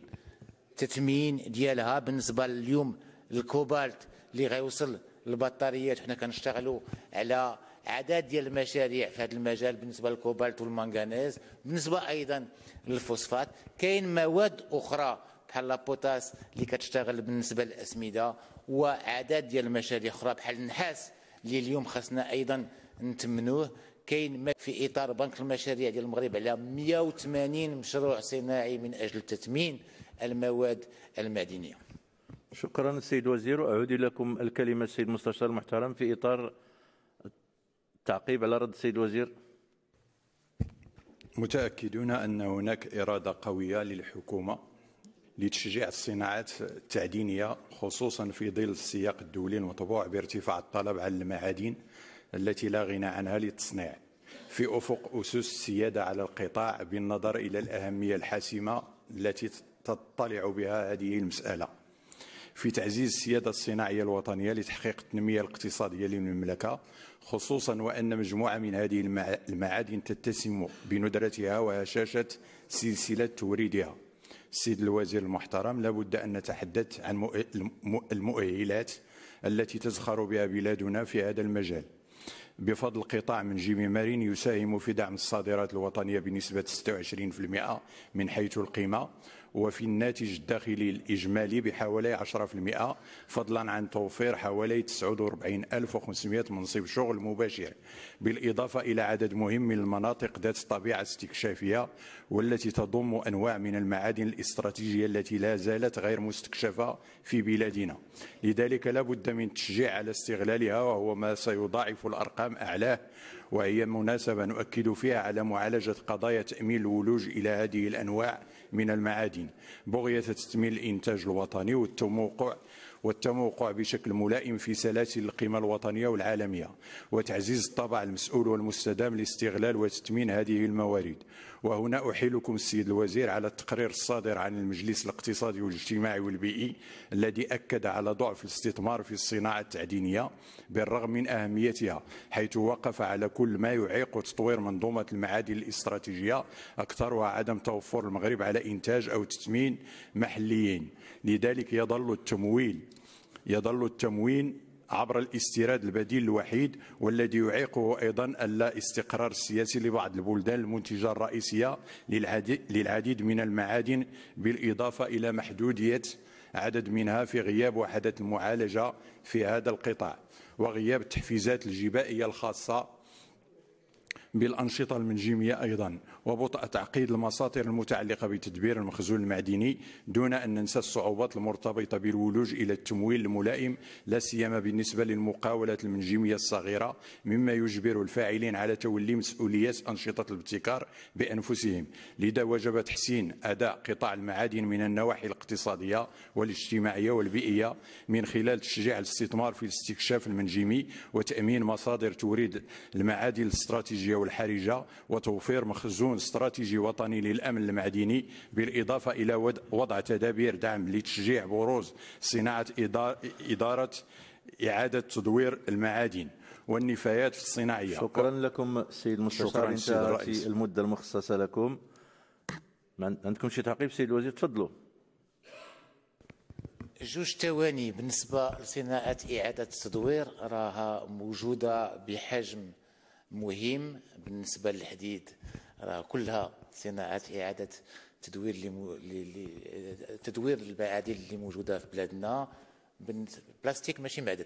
تثمين ديالها بالنسبة اليوم الكوبالت اللي غيوصل البطاريات حنا كنشتغلوا على عدد ديال المشاريع في هذا المجال بالنسبه للكوبالت والمنغنيز بالنسبه ايضا للفوسفات كاين مواد اخرى بحال لابوتاس اللي كتشتغل بالنسبه للاسمده وعدد ديال المشاريع اخرى بحال النحاس اللي اليوم خاصنا ايضا نتمنوه كاين في اطار بنك المشاريع ديال المغرب على 180 مشروع صناعي من اجل تثمين المواد المعدنيه شكرا السيد وزير اعود لكم الكلمه السيد المستشار المحترم في اطار تعقيب على رد السيد الوزير متأكدون أن هناك إرادة قوية للحكومة لتشجيع الصناعات التعدينية خصوصا في ظل السياق الدولي المطبوع بارتفاع الطلب على المعادن التي لا غنى عنها للتصنيع في أفق أسس السيادة على القطاع بالنظر إلى الأهمية الحاسمة التي تطلع بها هذه المسألة في تعزيز السيادة الصناعية الوطنية لتحقيق التنمية الاقتصادية للمملكة خصوصا وأن مجموعة من هذه المعادن تتسم بندرتها وهشاشة سلسلة توريدها السيد الوزير المحترم لابد أن نتحدث عن المؤهلات التي تزخر بها بلادنا في هذا المجال بفضل قطاع من جيمي مارين يساهم في دعم الصادرات الوطنية بنسبة 26% من حيث القيمة وفي الناتج الداخلي الإجمالي بحوالي 10% فضلا عن توفير حوالي 49500 منصب شغل مباشر بالإضافة إلى عدد مهم من المناطق ذات الطبيعة الاستكشافية والتي تضم أنواع من المعادن الاستراتيجية التي لا زالت غير مستكشفة في بلادنا لذلك لابد من التشجيع على استغلالها وهو ما سيضاعف الأرقام أعلاه وهي مناسبة نؤكد فيها على معالجة قضايا تأمين الولوج إلى هذه الأنواع من المعادن بغية تتميل الإنتاج الوطني والتموقع والتموقع بشكل ملائم في سلاسل القيمة الوطنية والعالمية وتعزيز الطابع المسؤول والمستدام لاستغلال وتثمين هذه الموارد وهنا أحيلكم السيد الوزير على التقرير الصادر عن المجلس الاقتصادي والاجتماعي والبيئي الذي أكد على ضعف الاستثمار في الصناعة التعدينية بالرغم من أهميتها حيث وقف على كل ما يعيق تطوير منظومة المعادن الاستراتيجية أكثرها عدم توفر المغرب على إنتاج أو تثمين محليين لذلك يظل التمويل يظل التموين عبر الاستيراد البديل الوحيد والذي يعيقه ايضا اللا استقرار السياسي لبعض البلدان المنتجه الرئيسيه للعديد من المعادن بالاضافه الى محدوديه عدد منها في غياب وحدات المعالجه في هذا القطاع وغياب التحفيزات الجبائيه الخاصه بالانشطه المنجميه ايضا وبطء تعقيد المساطر المتعلقة بتدبير المخزون المعدني دون أن ننسى الصعوبات المرتبطة بالولوج إلى التمويل الملائم لا سيما بالنسبة للمقاولات المنجمية الصغيرة مما يجبر الفاعلين على تولي مسؤوليات أنشطة الابتكار بأنفسهم لذا وجب تحسين أداء قطاع المعادن من النواحي الاقتصادية والاجتماعية والبيئية من خلال تشجيع الاستثمار في الاستكشاف المنجمي وتأمين مصادر توريد المعادن الاستراتيجية والحرجة وتوفير مخزون تكون استراتيجي وطني للأمن المعدني بالإضافة إلى وضع تدابير دعم لتشجيع بروز صناعة إدارة إعادة تدوير المعادن والنفايات الصناعية شكرا لكم سيد المستشار انتهت المدة المخصصة لكم عندكم شي تعقيب سيد الوزير تفضلوا جوج ثواني بالنسبة لصناعة إعادة التدوير راها موجودة بحجم مهم بالنسبة للحديد راه كلها صناعات اعاده تدوير اللي تدوير المعادن اللي موجوده في بلادنا بلاستيك ماشي معدن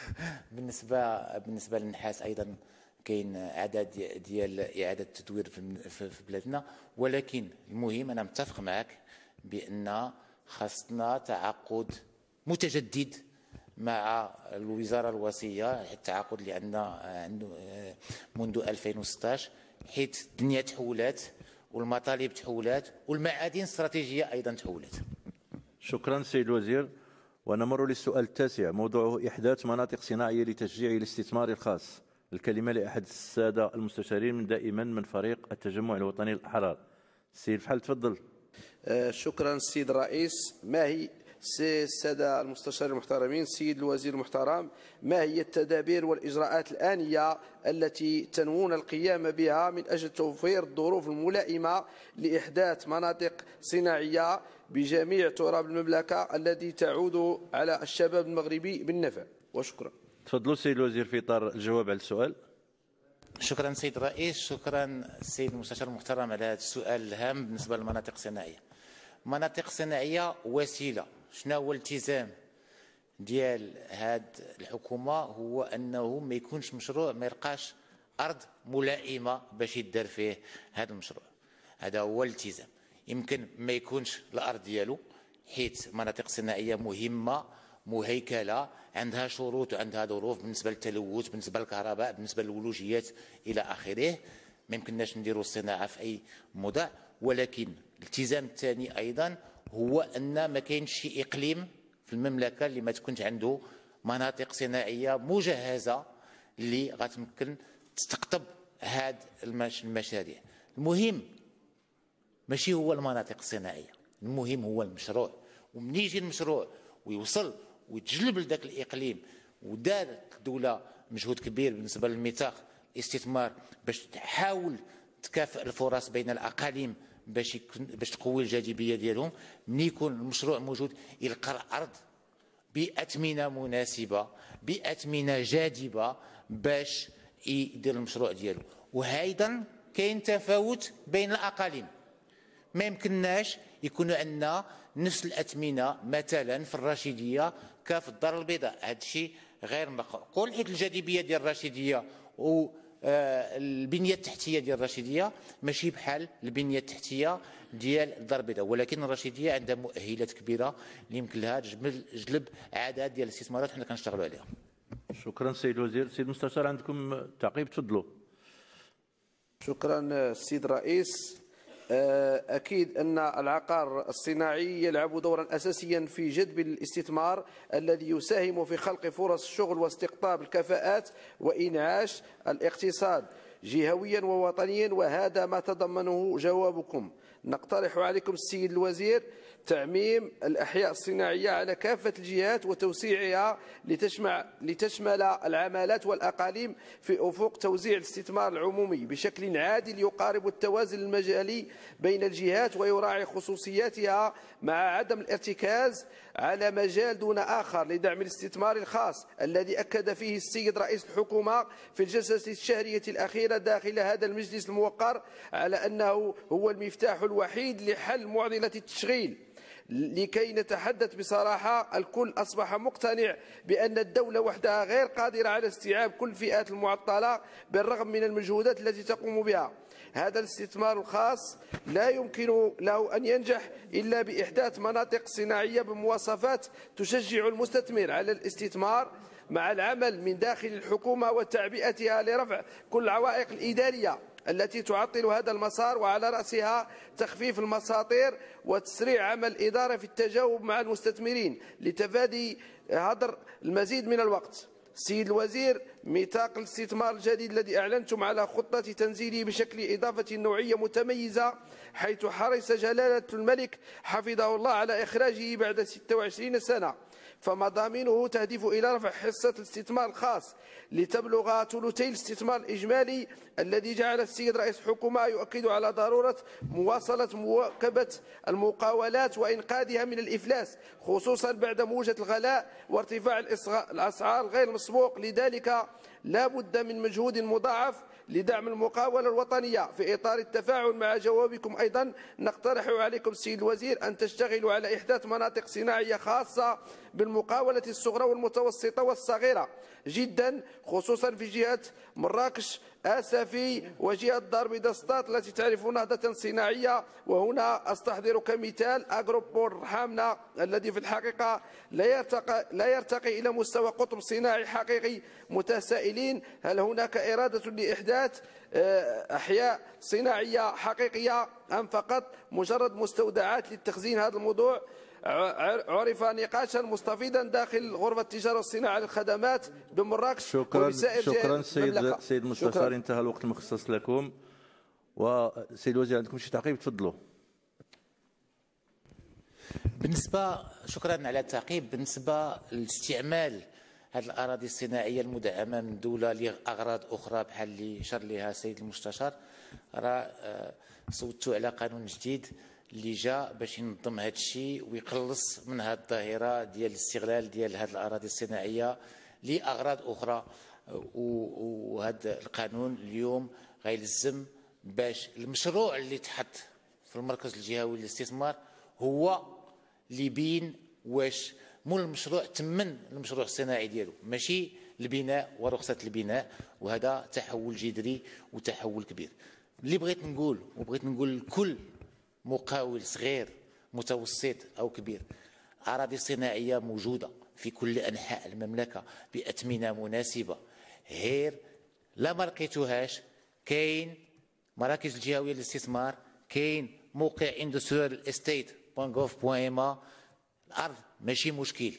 <laughs> بالنسبه بالنسبه للنحاس ايضا كاين عدد ديال اعاده التدوير في بلادنا ولكن المهم انا متفق معك بان خاصنا تعاقد متجدد مع الوزاره الوصيه التعاقد اللي عندنا منذ 2016 حيث الدنيا تحولات والمطالب تحولات والمعادن الاستراتيجيه ايضا تحولات شكرا سيد الوزير ونمر للسؤال التاسع موضوعه إحداث مناطق صناعية لتشجيع الاستثمار الخاص الكلمة لأحد السادة المستشارين من دائما من فريق التجمع الوطني الأحرار سيد فحل تفضل آه، شكرا السيد الرئيس ما هي سي السادة المستشارين المحترمين سيد الوزير المحترم ما هي التدابير والإجراءات الآنية التي تنوون القيام بها من أجل توفير الظروف الملائمة لإحداث مناطق صناعية بجميع تراب المملكة الذي تعود على الشباب المغربي بالنفع وشكرا تفضلوا سيد الوزير في إطار الجواب على السؤال شكرا سيد الرئيس شكرا سيد المستشار المحترم على هذا السؤال الهام بالنسبة للمناطق الصناعية مناطق صناعية وسيلة شنو هو الالتزام ديال هاد الحكومه هو انه ما يكونش مشروع ما يلقاش ارض ملائمه باش يدار فيه هذا المشروع هذا هو الالتزام يمكن ما يكونش الارض ديالو حيت مناطق صناعيه مهمه مهيكله عندها شروط وعندها ظروف بالنسبه للتلوث بالنسبه للكهرباء بالنسبه للولوجيات الى اخره ما يمكنناش نديروا الصناعه في اي موضع ولكن الالتزام الثاني ايضا هو ان ما كاينش شي اقليم في المملكه اللي ما تكونش عنده مناطق صناعيه مجهزه اللي غتمكن تستقطب هاد المشاريع المهم ماشي هو المناطق الصناعيه المهم هو المشروع ومن يجي المشروع ويوصل ويتجلب لذاك الاقليم ودار الدوله مجهود كبير بالنسبه للميثاق الاستثمار باش تحاول تكافئ الفرص بين الاقاليم باش باش تقوي الجاذبيه ديالهم ملي يكون المشروع موجود يلقى الارض باثمنه مناسبه باثمنه جاذبه باش يدير المشروع ديالو وهيدا كاين تفاوت بين الاقاليم ما يمكنناش يكونوا عندنا نفس الاثمنه مثلا في الرشيديه كفي الدار البيضاء هذا الشيء غير مقبول حيت الجاذبيه ديال الرشيديه و آه، البنيه التحتيه ديال الرشيديه ماشي بحال البنيه التحتيه ديال الدار البيضاء ولكن الرشيديه عندها مؤهلات كبيره اللي يمكن لها جلب عدد ديال الاستثمارات حنا كنشتغلوا عليها شكرا سيد الوزير سيد المستشار عندكم تعقيب تفضلوا شكرا آه، السيد الرئيس آه، أكيد أن العقار الصناعي يلعب دورا أساسيا في جذب الاستثمار الذي يساهم في خلق فرص الشغل واستقطاب الكفاءات وإنعاش الاقتصاد جهويا ووطنيا وهذا ما تضمنه جوابكم نقترح عليكم السيد الوزير تعميم الأحياء الصناعية على كافة الجهات وتوسيعها لتشمع لتشمل العمالات والأقاليم في أفق توزيع الاستثمار العمومي بشكل عادل يقارب التوازن المجالي بين الجهات ويراعي خصوصياتها مع عدم الارتكاز على مجال دون آخر لدعم الاستثمار الخاص الذي أكد فيه السيد رئيس الحكومة في الجلسة الشهرية الأخيرة داخل هذا المجلس الموقر على أنه هو المفتاح الوحيد لحل معضلة التشغيل لكي نتحدث بصراحة الكل أصبح مقتنع بأن الدولة وحدها غير قادرة على استيعاب كل الفئات المعطلة بالرغم من المجهودات التي تقوم بها هذا الاستثمار الخاص لا يمكن له أن ينجح إلا بإحداث مناطق صناعية بمواصفات تشجع المستثمر على الاستثمار مع العمل من داخل الحكومة وتعبئتها لرفع كل العوائق الإدارية التي تعطل هذا المسار وعلى رأسها تخفيف المساطير وتسريع عمل الإدارة في التجاوب مع المستثمرين لتفادي هدر المزيد من الوقت سيد الوزير ميثاق الاستثمار الجديد الذي أعلنتم على خطة تنزيله بشكل إضافة نوعية متميزة حيث حرص جلالة الملك حفظه الله على إخراجه بعد 26 سنة فمضامينه تهدف إلى رفع حصة الاستثمار الخاص لتبلغ ثلثي الاستثمار الإجمالي الذي جعل السيد رئيس الحكومة يؤكد على ضرورة مواصلة مواكبة المقاولات وإنقاذها من الإفلاس خصوصا بعد موجة الغلاء وارتفاع الأسعار غير المسبوق لذلك لا بد من مجهود مضاعف لدعم المقاولة الوطنية في إطار التفاعل مع جوابكم أيضا نقترح عليكم السيد الوزير أن تشتغلوا على إحداث مناطق صناعية خاصة بالمقاولة الصغرى والمتوسطة والصغيرة جدا خصوصا في جهة مراكش اسفي وجهه دار البيضاء التي تعرف نهضه صناعيه وهنا استحضر كمثال اغروبور حامنا الذي في الحقيقه لا يرتقي لا يرتقي الى مستوى قطب صناعي حقيقي متسائلين هل هناك اراده لاحداث آه، احياء صناعيه حقيقيه ام فقط مجرد مستودعات للتخزين هذا الموضوع عرف نقاشا مستفيدا داخل غرفة التجارة والصناعة للخدمات بمراكش شكرا شكرا سيد سيد المستشار انتهى الوقت المخصص لكم وسيد الوزير عندكم شي تعقيب تفضلوا بالنسبة شكرا على التعقيب بالنسبة لاستعمال هذه الأراضي الصناعية المدعمة من الدولة لأغراض أخرى بحال اللي شر لها السيد المستشار راه آه، صوتوا على قانون جديد اللي جا باش ينظم هذا الشيء ويقلص من هذه الظاهره ديال الاستغلال ديال هذه الاراضي الصناعيه لاغراض اخرى وهذا القانون اليوم غيلزم باش المشروع اللي تحط في المركز الجهوي للاستثمار هو اللي يبين واش مول المشروع تمن المشروع الصناعي ديالو ماشي البناء ورخصه البناء وهذا تحول جذري وتحول كبير اللي بغيت نقول وبغيت نقول لكل مقاول صغير متوسط أو كبير أراضي صناعية موجودة في كل أنحاء المملكة بأثمنة مناسبة غير لا ما لقيتوهاش كاين مراكز الجهوية للاستثمار كاين موقع اندستريال استيت بوان غوف بوان اما الأرض ماشي مشكل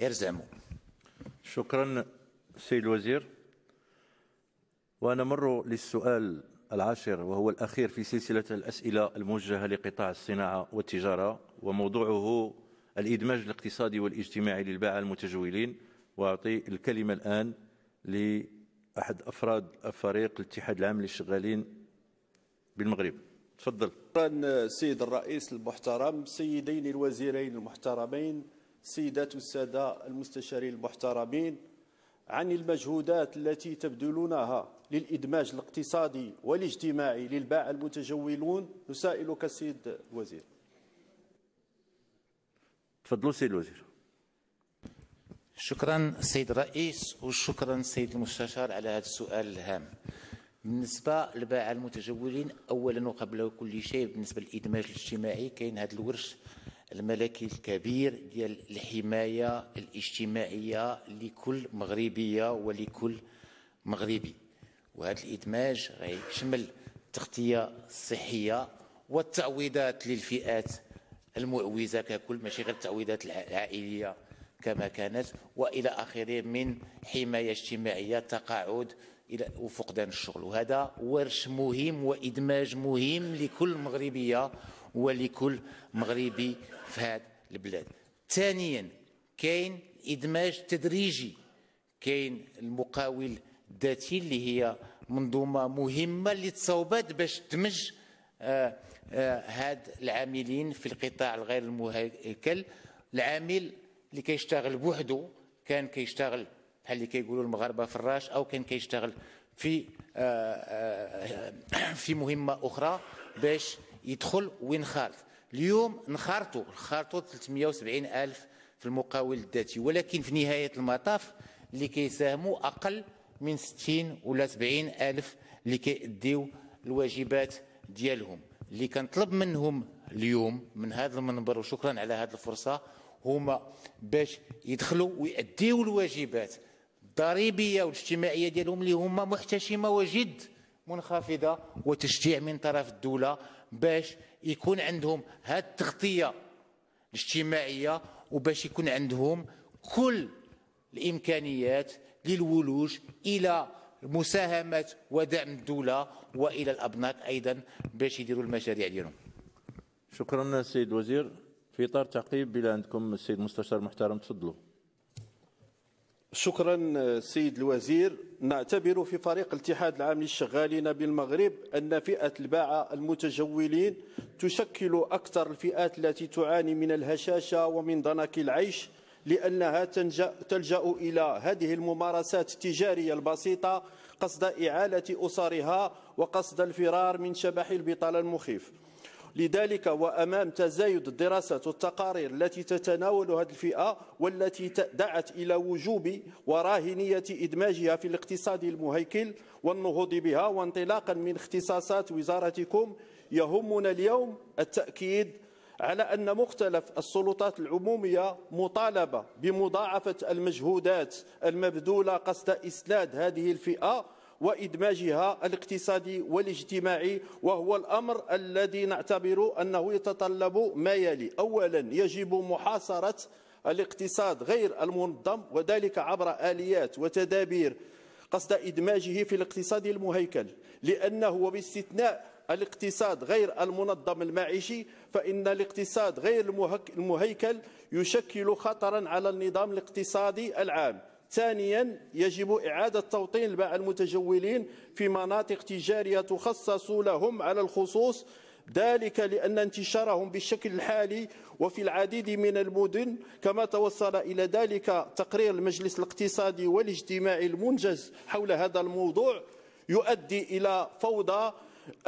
غير زعمو شكرا سيد الوزير ونمر للسؤال العاشر وهو الأخير في سلسلة الأسئلة الموجهة لقطاع الصناعة والتجارة وموضوعه الإدماج الاقتصادي والاجتماعي للباعة المتجولين وأعطي الكلمة الآن لأحد أفراد فريق الاتحاد العام للشغالين بالمغرب تفضل سيد الرئيس المحترم سيدين الوزيرين المحترمين سيدات السادة المستشارين المحترمين عن المجهودات التي تبذلونها للإدماج الاقتصادي والاجتماعي للباع المتجولون نسائلك السيد الوزير تفضلوا سيد الوزير شكرا سيد الرئيس وشكرا سيد المستشار على هذا السؤال الهام بالنسبة للباعة المتجولين أولا وقبل كل شيء بالنسبة للإدماج الاجتماعي كاين هذا الورش الملكي الكبير ديال الحماية الاجتماعية لكل مغربية ولكل مغربي وهذا الادماج غيشمل التغطيه الصحيه والتعويضات للفئات المعوزه ككل ماشي غير التعويضات العائليه كما كانت والى اخره من حمايه اجتماعيه تقاعد الى وفقدان الشغل وهذا ورش مهم وادماج مهم لكل مغربيه ولكل مغربي في هذه البلاد ثانيا كاين ادماج تدريجي كاين المقاول ذاتي اللي هي منظومه مهمه اللي تصوبات باش تدمج آه، آه، هاد العاملين في القطاع الغير المهيكل العامل اللي كيشتغل بوحده كان كيشتغل بحال اللي كيقولوا المغاربه فراش او كان كيشتغل في آه، في مهمه اخرى باش يدخل وينخرط اليوم نخرطوا نخرطوا 370 الف في المقاول الذاتي ولكن في نهايه المطاف اللي كيساهموا اقل من 60 ولا 70 ألف اللي كيديو الواجبات ديالهم اللي كنطلب منهم اليوم من هذا المنبر وشكرا على هذه الفرصة هما باش يدخلوا ويؤديوا الواجبات الضريبية والاجتماعية ديالهم اللي هما محتشمة وجد منخفضة وتشجيع من طرف الدولة باش يكون عندهم هذه التغطية الاجتماعية وباش يكون عندهم كل الإمكانيات للولوج الى مساهمه ودعم الدوله والى الابناك ايضا باش يديروا المشاريع ديالهم شكرا السيد الوزير في اطار تعقيب بلا عندكم السيد المستشار محترم تفضلوا شكرا السيد الوزير نعتبر في فريق الاتحاد العام للشغالين بالمغرب أن فئة الباعة المتجولين تشكل أكثر الفئات التي تعاني من الهشاشة ومن ضنك العيش لأنها تلجأ إلى هذه الممارسات التجارية البسيطة قصد إعالة أسرها وقصد الفرار من شبح البطالة المخيف لذلك وأمام تزايد الدراسات والتقارير التي تتناول هذه الفئة والتي دعت إلى وجوب وراهنية إدماجها في الاقتصاد المهيكل والنهوض بها وانطلاقا من اختصاصات وزارتكم يهمنا اليوم التأكيد على أن مختلف السلطات العمومية مطالبة بمضاعفة المجهودات المبذولة قصد إسناد هذه الفئة وإدماجها الاقتصادي والاجتماعي وهو الأمر الذي نعتبر أنه يتطلب ما يلي أولا يجب محاصرة الاقتصاد غير المنظم وذلك عبر آليات وتدابير قصد إدماجه في الاقتصاد المهيكل لأنه باستثناء الاقتصاد غير المنظم المعيشي فإن الاقتصاد غير المهيكل يشكل خطرا على النظام الاقتصادي العام ثانيا يجب إعادة توطين الباء المتجولين في مناطق تجارية تخصص لهم على الخصوص ذلك لأن انتشارهم بالشكل الحالي وفي العديد من المدن كما توصل إلى ذلك تقرير المجلس الاقتصادي والاجتماعي المنجز حول هذا الموضوع يؤدي إلى فوضى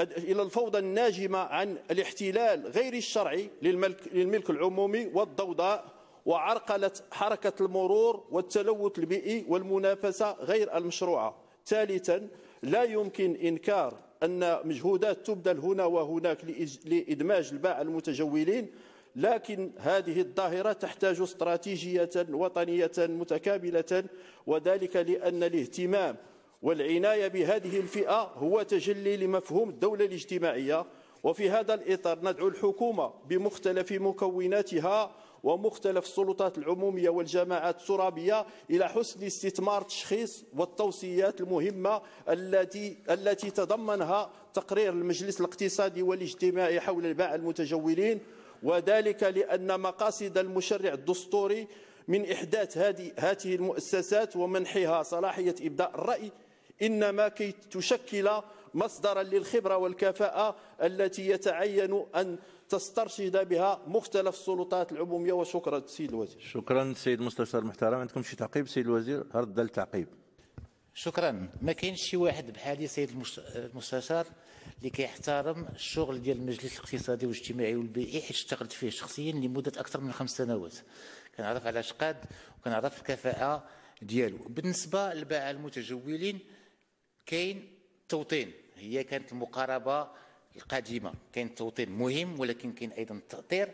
إلى الفوضى الناجمة عن الاحتلال غير الشرعي للملك, للملك العمومي والضوضاء وعرقلة حركة المرور والتلوث البيئي والمنافسة غير المشروعة ثالثا لا يمكن إنكار أن مجهودات تبذل هنا وهناك لإدماج الباعة المتجولين لكن هذه الظاهرة تحتاج استراتيجية وطنية متكاملة وذلك لأن الاهتمام والعناية بهذه الفئة هو تجلي لمفهوم الدولة الاجتماعية وفي هذا الإطار ندعو الحكومة بمختلف مكوناتها ومختلف السلطات العمومية والجماعات الترابية إلى حسن استثمار تشخيص والتوصيات المهمة التي التي تضمنها تقرير المجلس الاقتصادي والاجتماعي حول الباع المتجولين وذلك لأن مقاصد المشرع الدستوري من إحداث هذه المؤسسات ومنحها صلاحية إبداء الرأي إنما كي تشكل مصدرا للخبرة والكفاءة التي يتعين أن تسترشد بها مختلف السلطات العمومية وشكرا سيد الوزير شكرا سيد المستشار المحترم عندكم شي تعقيب سيد الوزير رد التعقيب شكرا ما كاينش شي واحد بحالي سيد المستشار اللي كيحترم الشغل ديال المجلس الاقتصادي والاجتماعي والبيئي حيت اشتغلت فيه شخصيا لمده اكثر من خمس سنوات كنعرف على شقاد وكنعرف الكفاءه ديالو بالنسبه للباعه المتجولين كاين توطين هي كانت المقاربه القديمه كاين التوطين مهم ولكن كاين ايضا التاطير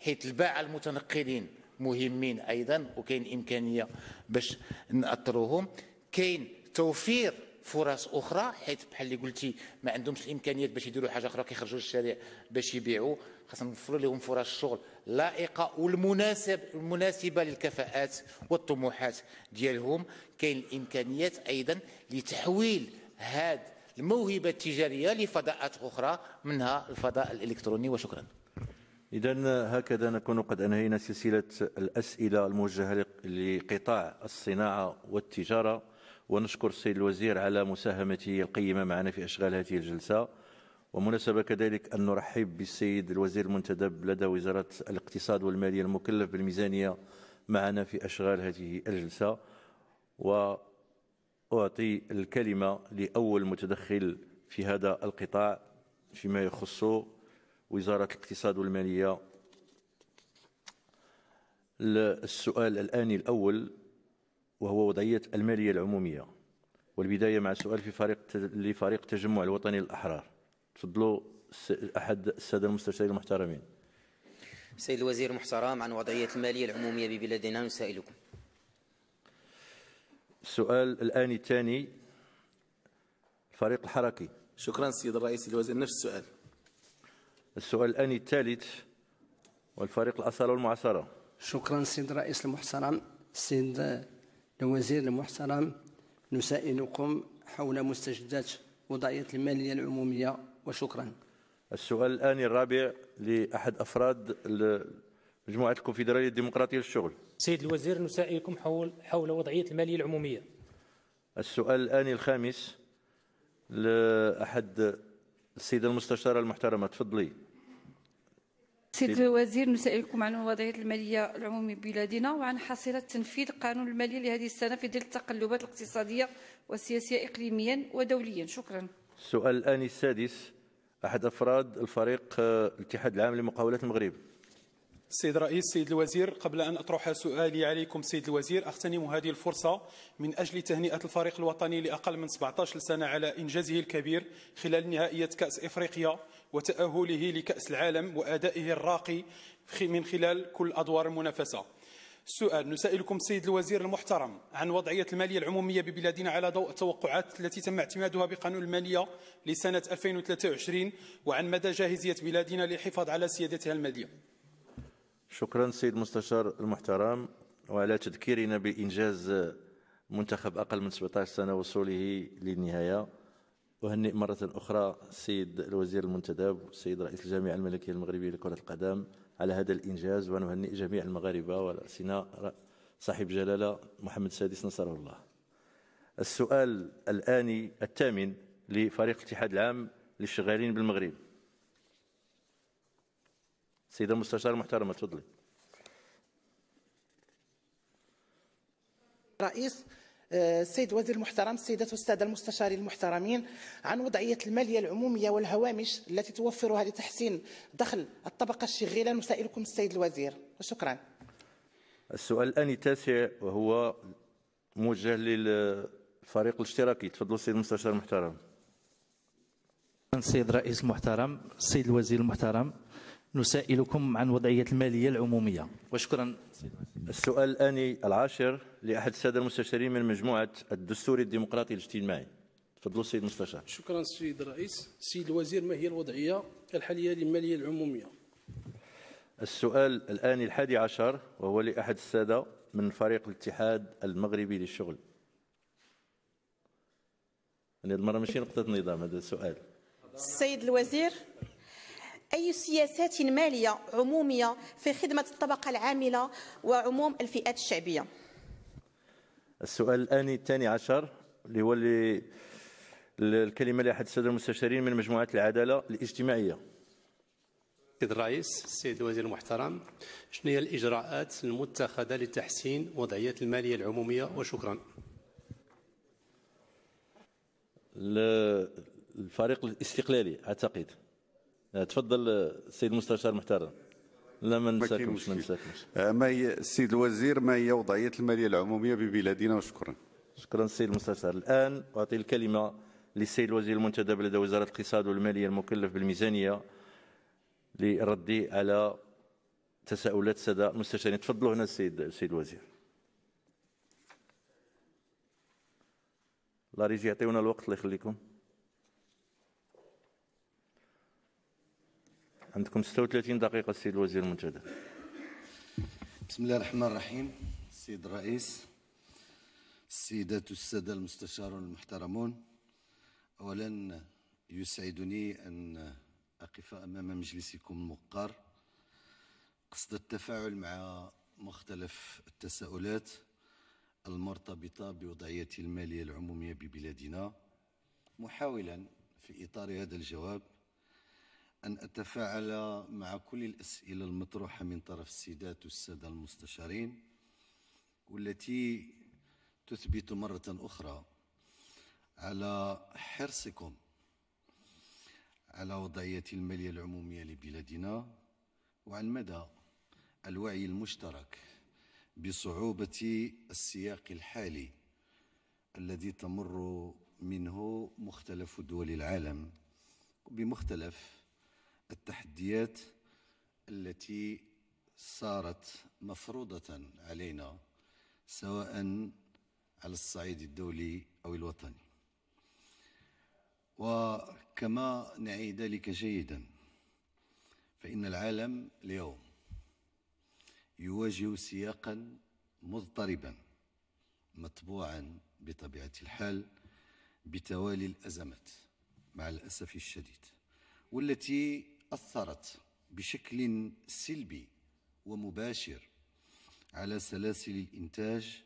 حيث الباعه المتنقلين مهمين ايضا وكاين امكانيه باش ناثروهم كاين توفير فرص اخرى حيث بحال اللي قلتي ما عندهمش الامكانيات باش يديروا حاجه اخرى كيخرجوا للشارع باش يبيعوا خاصنا نوفروا لهم فرص الشغل لائقه والمناسب المناسبه للكفاءات والطموحات ديالهم كاين الامكانيات ايضا لتحويل هذه الموهبه التجاريه لفضاءات اخرى منها الفضاء الالكتروني وشكرا إذا هكذا نكون قد أنهينا سلسلة الأسئلة الموجهة لقطاع الصناعة والتجارة ونشكر السيد الوزير على مساهمته القيمة معنا في أشغال هذه الجلسة ومناسبة كذلك أن نرحب بالسيد الوزير المنتدب لدى وزارة الاقتصاد والمالية المكلف بالميزانية معنا في أشغال هذه الجلسة وأعطي الكلمة لأول متدخل في هذا القطاع فيما يخص وزارة الاقتصاد والمالية السؤال الآني الأول وهو وضعية المالية العمومية والبداية مع سؤال في فريق لفريق تجمع الوطني الأحرار تفضلوا احد الساده المستشارين المحترمين السيد الوزير المحترم عن وضعيه الماليه العموميه ببلادنا نسائلكم السؤال الان الثاني الفريق الحركي شكرا سيد الرئيس الوزير نفس السؤال السؤال الان الثالث والفريق الاصاله والمعاصره شكرا سيد الرئيس المحترم سيد الوزير المحترم نسائلكم حول مستجدات وضعيه الماليه العموميه وشكرا السؤال الآن الرابع لأحد أفراد مجموعة الكونفدرالية الديمقراطية للشغل سيد الوزير نسائلكم حول حول وضعية المالية العمومية السؤال الآن الخامس لأحد السيدة المستشارة المحترمة تفضلي سيد الوزير نسائلكم عن وضعية المالية العمومية ببلادنا وعن حصيلة تنفيذ قانون المالية لهذه السنة في ظل التقلبات الاقتصادية والسياسية إقليميا ودوليا شكرا السؤال الآن السادس أحد أفراد الفريق آه، الاتحاد العام لمقاولات المغرب سيد الرئيس سيد الوزير قبل أن أطرح سؤالي عليكم سيد الوزير أغتنم هذه الفرصة من أجل تهنئة الفريق الوطني لأقل من 17 سنة على إنجازه الكبير خلال نهائية كأس إفريقيا وتأهله لكأس العالم وأدائه الراقي من خلال كل أدوار المنافسة سؤال نسائلكم السيد الوزير المحترم عن وضعية المالية العمومية ببلادنا على ضوء التوقعات التي تم اعتمادها بقانون المالية لسنة 2023 وعن مدى جاهزية بلادنا للحفاظ على سيادتها المالية شكرا سيد المستشار المحترم وعلى تذكيرنا بإنجاز منتخب أقل من 17 سنة وصوله للنهاية أهنئ مرة أخرى السيد الوزير المنتدب سيد رئيس الجامعة الملكية المغربية لكرة القدم على هذا الإنجاز ونهنئ جميع المغاربة وراسنا صاحب جلالة محمد السادس نصره الله السؤال الآني الثامن لفريق الاتحاد العام للشغالين بالمغرب سيدة المستشار محترمة تفضلي رئيس السيد الوزير المحترم السيدات والساده المستشارين المحترمين عن وضعيه الماليه العموميه والهوامش التي توفرها لتحسين دخل الطبقه الشغيله نسائلكم السيد الوزير وشكرا السؤال الان التاسع وهو موجه للفريق الاشتراكي تفضل السيد المستشار المحترم السيد الرئيس المحترم السيد الوزير المحترم نسائلكم عن وضعية المالية العمومية وشكرا السؤال الآني العاشر لأحد السادة المستشارين من مجموعة الدستور الديمقراطي الاجتماعي تفضلوا السيد المستشار شكرا السيد الرئيس السيد الوزير ما هي الوضعية الحالية للمالية العمومية السؤال الآني الحادي عشر وهو لأحد السادة من فريق الاتحاد المغربي للشغل يعني المرة ماشي نقطة نظام هذا السؤال السيد الوزير أي سياسات مالية عمومية في خدمة الطبقة العاملة وعموم الفئات الشعبية السؤال الآن الثاني عشر اللي هو اللي الكلمة لأحد السادة المستشارين من مجموعة العدالة الاجتماعية سيد الرئيس السيد الوزير المحترم شنو هي الإجراءات المتخذة لتحسين وضعية المالية العمومية وشكرا الفريق الاستقلالي أعتقد تفضل السيد المستشار محترم لا ما نساكمش ما نساكمش ما السيد آه، الوزير ما هي وضعيه الماليه العموميه ببلادنا وشكرا شكرا السيد المستشار الان اعطي الكلمه للسيد الوزير المنتدب لدى وزاره الاقتصاد والماليه المكلف بالميزانيه للرد على تساؤلات الساده المستشارين تفضلوا هنا السيد السيد الوزير لا ريجي يعطيونا الوقت الله يخليكم عندكم 36 دقيقة السيد الوزير المنتدى بسم الله الرحمن الرحيم السيد الرئيس السيدات والسادة المستشارون المحترمون أولا يسعدني أن أقف أمام مجلسكم الموقر قصد التفاعل مع مختلف التساؤلات المرتبطة بوضعية المالية العمومية ببلادنا محاولا في إطار هذا الجواب أن أتفاعل مع كل الأسئلة المطروحة من طرف السيدات والسادة المستشارين والتي تثبت مرة أخرى على حرصكم على وضعية المالية العمومية لبلادنا وعن مدى الوعي المشترك بصعوبة السياق الحالي الذي تمر منه مختلف دول العالم بمختلف التحديات التي صارت مفروضة علينا سواء على الصعيد الدولي أو الوطني وكما نعي ذلك جيدا فإن العالم اليوم يواجه سياقا مضطربا مطبوعا بطبيعة الحال بتوالي الأزمات مع الأسف الشديد والتي أثرت بشكل سلبي ومباشر على سلاسل الإنتاج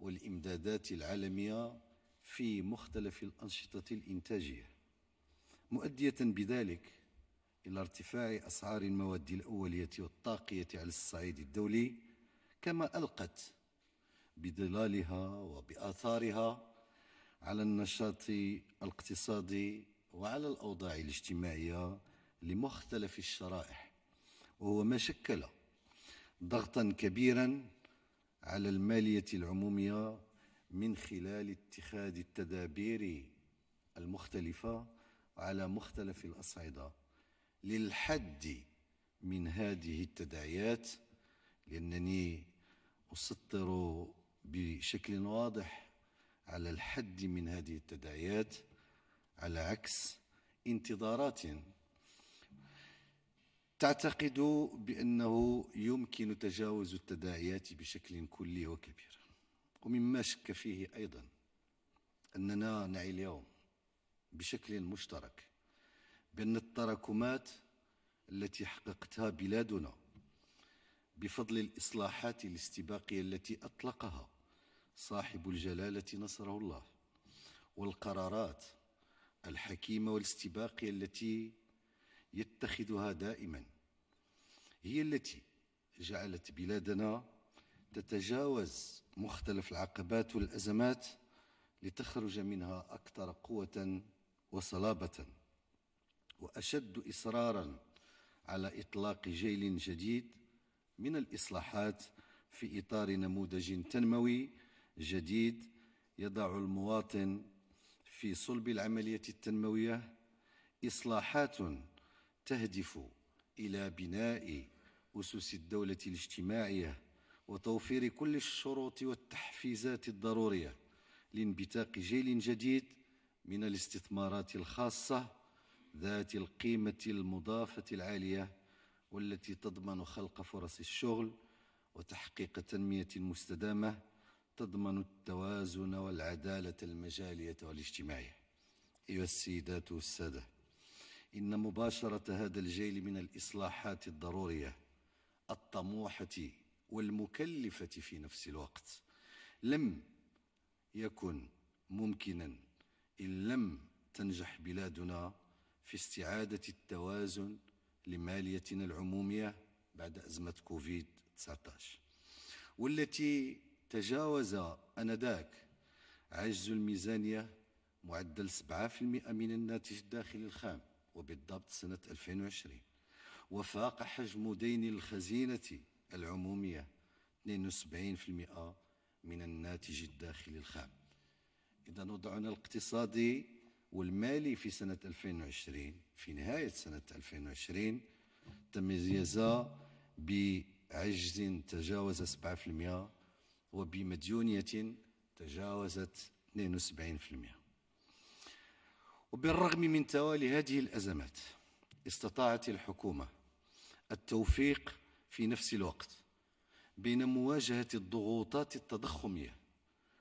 والإمدادات العالمية في مختلف الأنشطة الإنتاجية مؤدية بذلك إلى ارتفاع أسعار المواد الأولية والطاقية على الصعيد الدولي كما ألقت بظلالها وبآثارها على النشاط الاقتصادي وعلى الأوضاع الاجتماعية لمختلف الشرائح وهو ما شكل ضغطا كبيرا على الماليه العموميه من خلال اتخاذ التدابير المختلفه على مختلف الاصعده للحد من هذه التداعيات لانني اسطر بشكل واضح على الحد من هذه التداعيات على عكس انتظارات تعتقد بأنه يمكن تجاوز التداعيات بشكل كلي وكبير ومما شك فيه أيضا أننا نعي اليوم بشكل مشترك بأن التراكمات التي حققتها بلادنا بفضل الإصلاحات الاستباقية التي أطلقها صاحب الجلالة نصره الله والقرارات الحكيمة والاستباقية التي يتخذها دائما هي التي جعلت بلادنا تتجاوز مختلف العقبات والازمات لتخرج منها اكثر قوه وصلابه واشد اصرارا على اطلاق جيل جديد من الاصلاحات في اطار نموذج تنموي جديد يضع المواطن في صلب العمليه التنمويه اصلاحات تهدف الى بناء اسس الدوله الاجتماعيه وتوفير كل الشروط والتحفيزات الضروريه لانبتاق جيل جديد من الاستثمارات الخاصه ذات القيمه المضافه العاليه والتي تضمن خلق فرص الشغل وتحقيق تنميه مستدامه تضمن التوازن والعداله المجاليه والاجتماعيه ايها السيدات والساده إن مباشرة هذا الجيل من الإصلاحات الضرورية الطموحة والمكلفة في نفس الوقت لم يكن ممكنا إن لم تنجح بلادنا في استعادة التوازن لماليتنا العمومية بعد أزمة كوفيد 19 والتي تجاوز أنذاك عجز الميزانية معدل 7% من الناتج الداخلي الخام وبالضبط سنة 2020 وفاق حجم دين الخزينة العمومية 72% من الناتج الداخلي الخام إذا وضعنا الاقتصادي والمالي في سنة 2020 في نهاية سنة 2020 تميز بعجز تجاوز 7% وبمديونية تجاوزت 72% وبالرغم من توالي هذه الأزمات استطاعت الحكومة التوفيق في نفس الوقت بين مواجهة الضغوطات التضخمية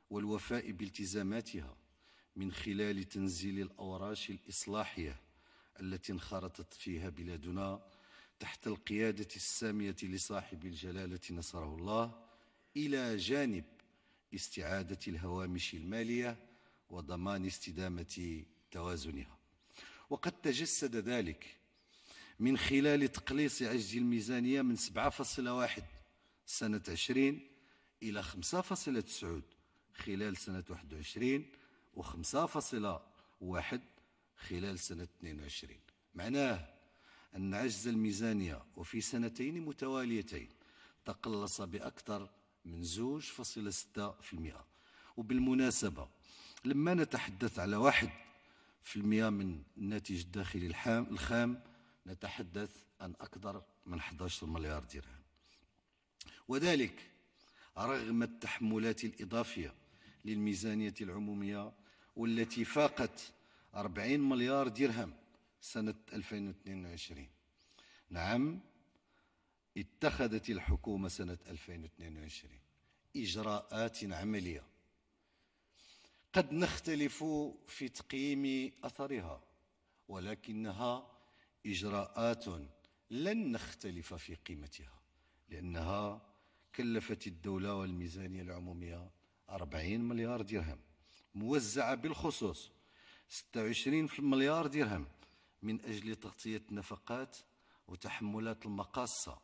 والوفاء بالتزاماتها من خلال تنزيل الأوراش الإصلاحية التي انخرطت فيها بلادنا تحت القيادة السامية لصاحب الجلالة نصره الله إلى جانب استعادة الهوامش المالية وضمان استدامة توازنها وقد تجسد ذلك من خلال تقليص عجز الميزانية من 7.1 سنة 20 إلى 5.9 خلال سنة 21 و5.1 خلال سنة 22 معناه أن عجز الميزانية وفي سنتين متواليتين تقلص بأكثر من 2.6% وبالمناسبة لما نتحدث على واحد من الناتج الداخلي الحام الخام نتحدث عن أكثر من 11 مليار درهم وذلك رغم التحملات الإضافية للميزانية العمومية والتي فاقت 40 مليار درهم سنة 2022 نعم اتخذت الحكومة سنة 2022 إجراءات عملية قد نختلف في تقييم اثرها ولكنها اجراءات لن نختلف في قيمتها لانها كلفت الدوله والميزانيه العموميه 40 مليار درهم موزعه بالخصوص 26 مليار درهم من اجل تغطيه نفقات وتحملات المقاصه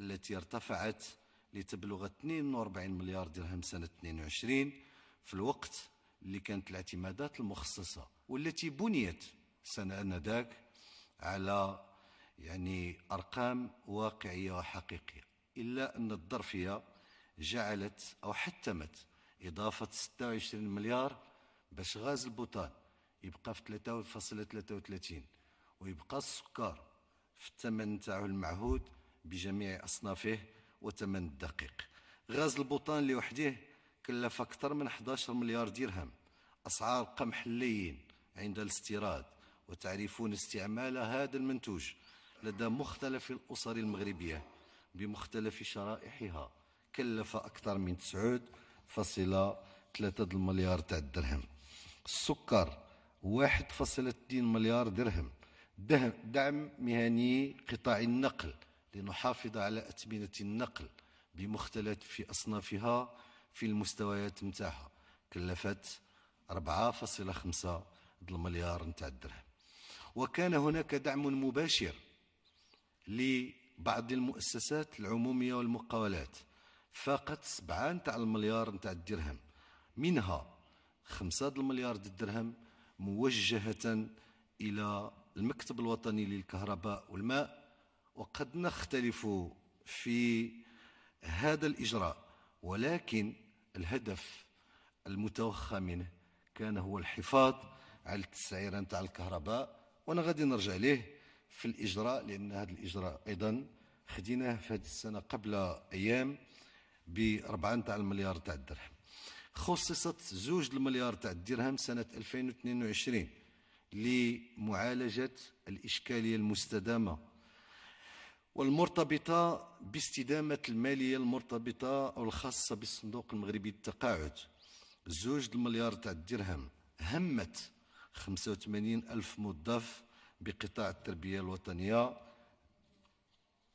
التي ارتفعت لتبلغ 42 مليار درهم سنه 22 في الوقت اللي كانت الاعتمادات المخصصة والتي بنيت سنة أنذاك على يعني أرقام واقعية وحقيقية إلا أن الظرفية جعلت أو حتمت إضافة 26 مليار باش غاز البوتان يبقى في 3.33 ويبقى السكر في الثمن تاعو المعهود بجميع أصنافه وثمن الدقيق غاز البوتان لوحده كلف أكثر من 11 مليار درهم أسعار اللين عند الاستيراد وتعرفون استعمال هذا المنتوج لدى مختلف الأسر المغربية بمختلف شرائحها كلف أكثر من 9.3 مليار تاع الدرهم السكر 1.2 مليار درهم دعم مهني قطاع النقل لنحافظ على أثمنة النقل بمختلف أصنافها في المستويات نتاعها كلفت 4.5 المليار نتاع الدرهم وكان هناك دعم مباشر لبعض المؤسسات العمومية والمقاولات فاقت 7 نتاع المليار نتاع الدرهم منها 5 المليار الدرهم موجهة إلى المكتب الوطني للكهرباء والماء وقد نختلف في هذا الإجراء ولكن الهدف المتوخى منه كان هو الحفاظ على التسعيره نتاع الكهرباء وانا غادي نرجع ليه في الاجراء لان هذا الاجراء ايضا خديناه في هذه السنه قبل ايام بربعة نتاع المليار تاع الدرهم خصصت زوج المليار تاع الدرهم سنه 2022 لمعالجه الاشكاليه المستدامه والمرتبطة باستدامة المالية المرتبطة أو الخاصة بالصندوق المغربي للتقاعد زوج المليار تاع الدرهم همت 85 ألف موظف بقطاع التربية الوطنية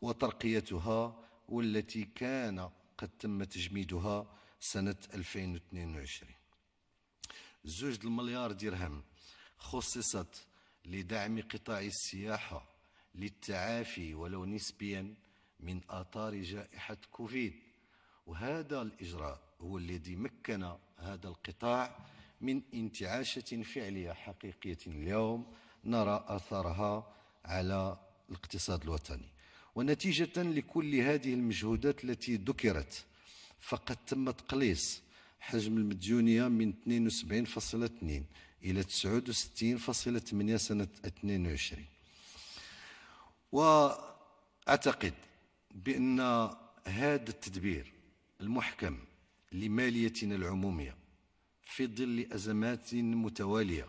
وترقيتها والتي كان قد تم تجميدها سنة 2022 زوج المليار درهم خصصت لدعم قطاع السياحة للتعافي ولو نسبيا من آثار جائحة كوفيد وهذا الإجراء هو الذي مكن هذا القطاع من انتعاشة فعلية حقيقية اليوم نرى أثرها على الاقتصاد الوطني ونتيجة لكل هذه المجهودات التي ذكرت فقد تم تقليص حجم المديونية من 72.2 إلى 69.8 سنة 22 واعتقد بان هذا التدبير المحكم لماليتنا العموميه في ظل ازمات متواليه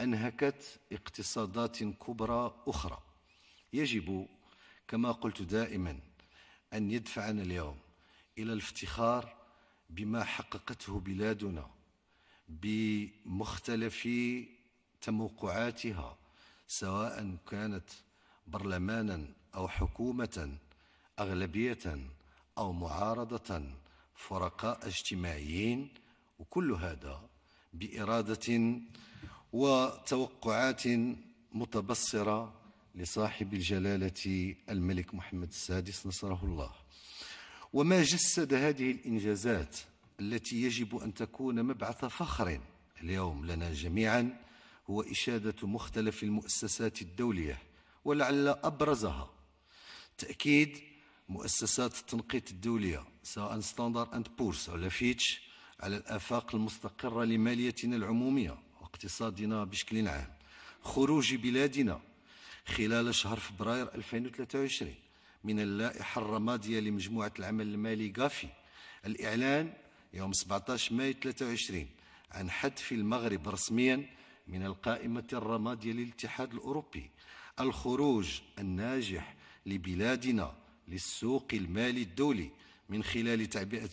انهكت اقتصادات كبرى اخرى يجب كما قلت دائما ان يدفعنا اليوم الى الافتخار بما حققته بلادنا بمختلف تموقعاتها سواء كانت برلمانا أو حكومة أغلبية أو معارضة فرقاء اجتماعيين وكل هذا بإرادة وتوقعات متبصرة لصاحب الجلالة الملك محمد السادس نصره الله وما جسد هذه الإنجازات التي يجب أن تكون مبعث فخر اليوم لنا جميعا هو إشادة مختلف المؤسسات الدولية ولعل أبرزها تأكيد مؤسسات التنقيط الدولية سواء ستاندر أند بورس ولا فيتش على الآفاق المستقرة لماليتنا العمومية واقتصادنا بشكل عام خروج بلادنا خلال شهر فبراير 2023 من اللائحة الرمادية لمجموعة العمل المالي غافي الإعلان يوم 17 ماي 23 عن حذف المغرب رسميا من القائمة الرمادية للاتحاد الأوروبي الخروج الناجح لبلادنا للسوق المالي الدولي من خلال تعبئة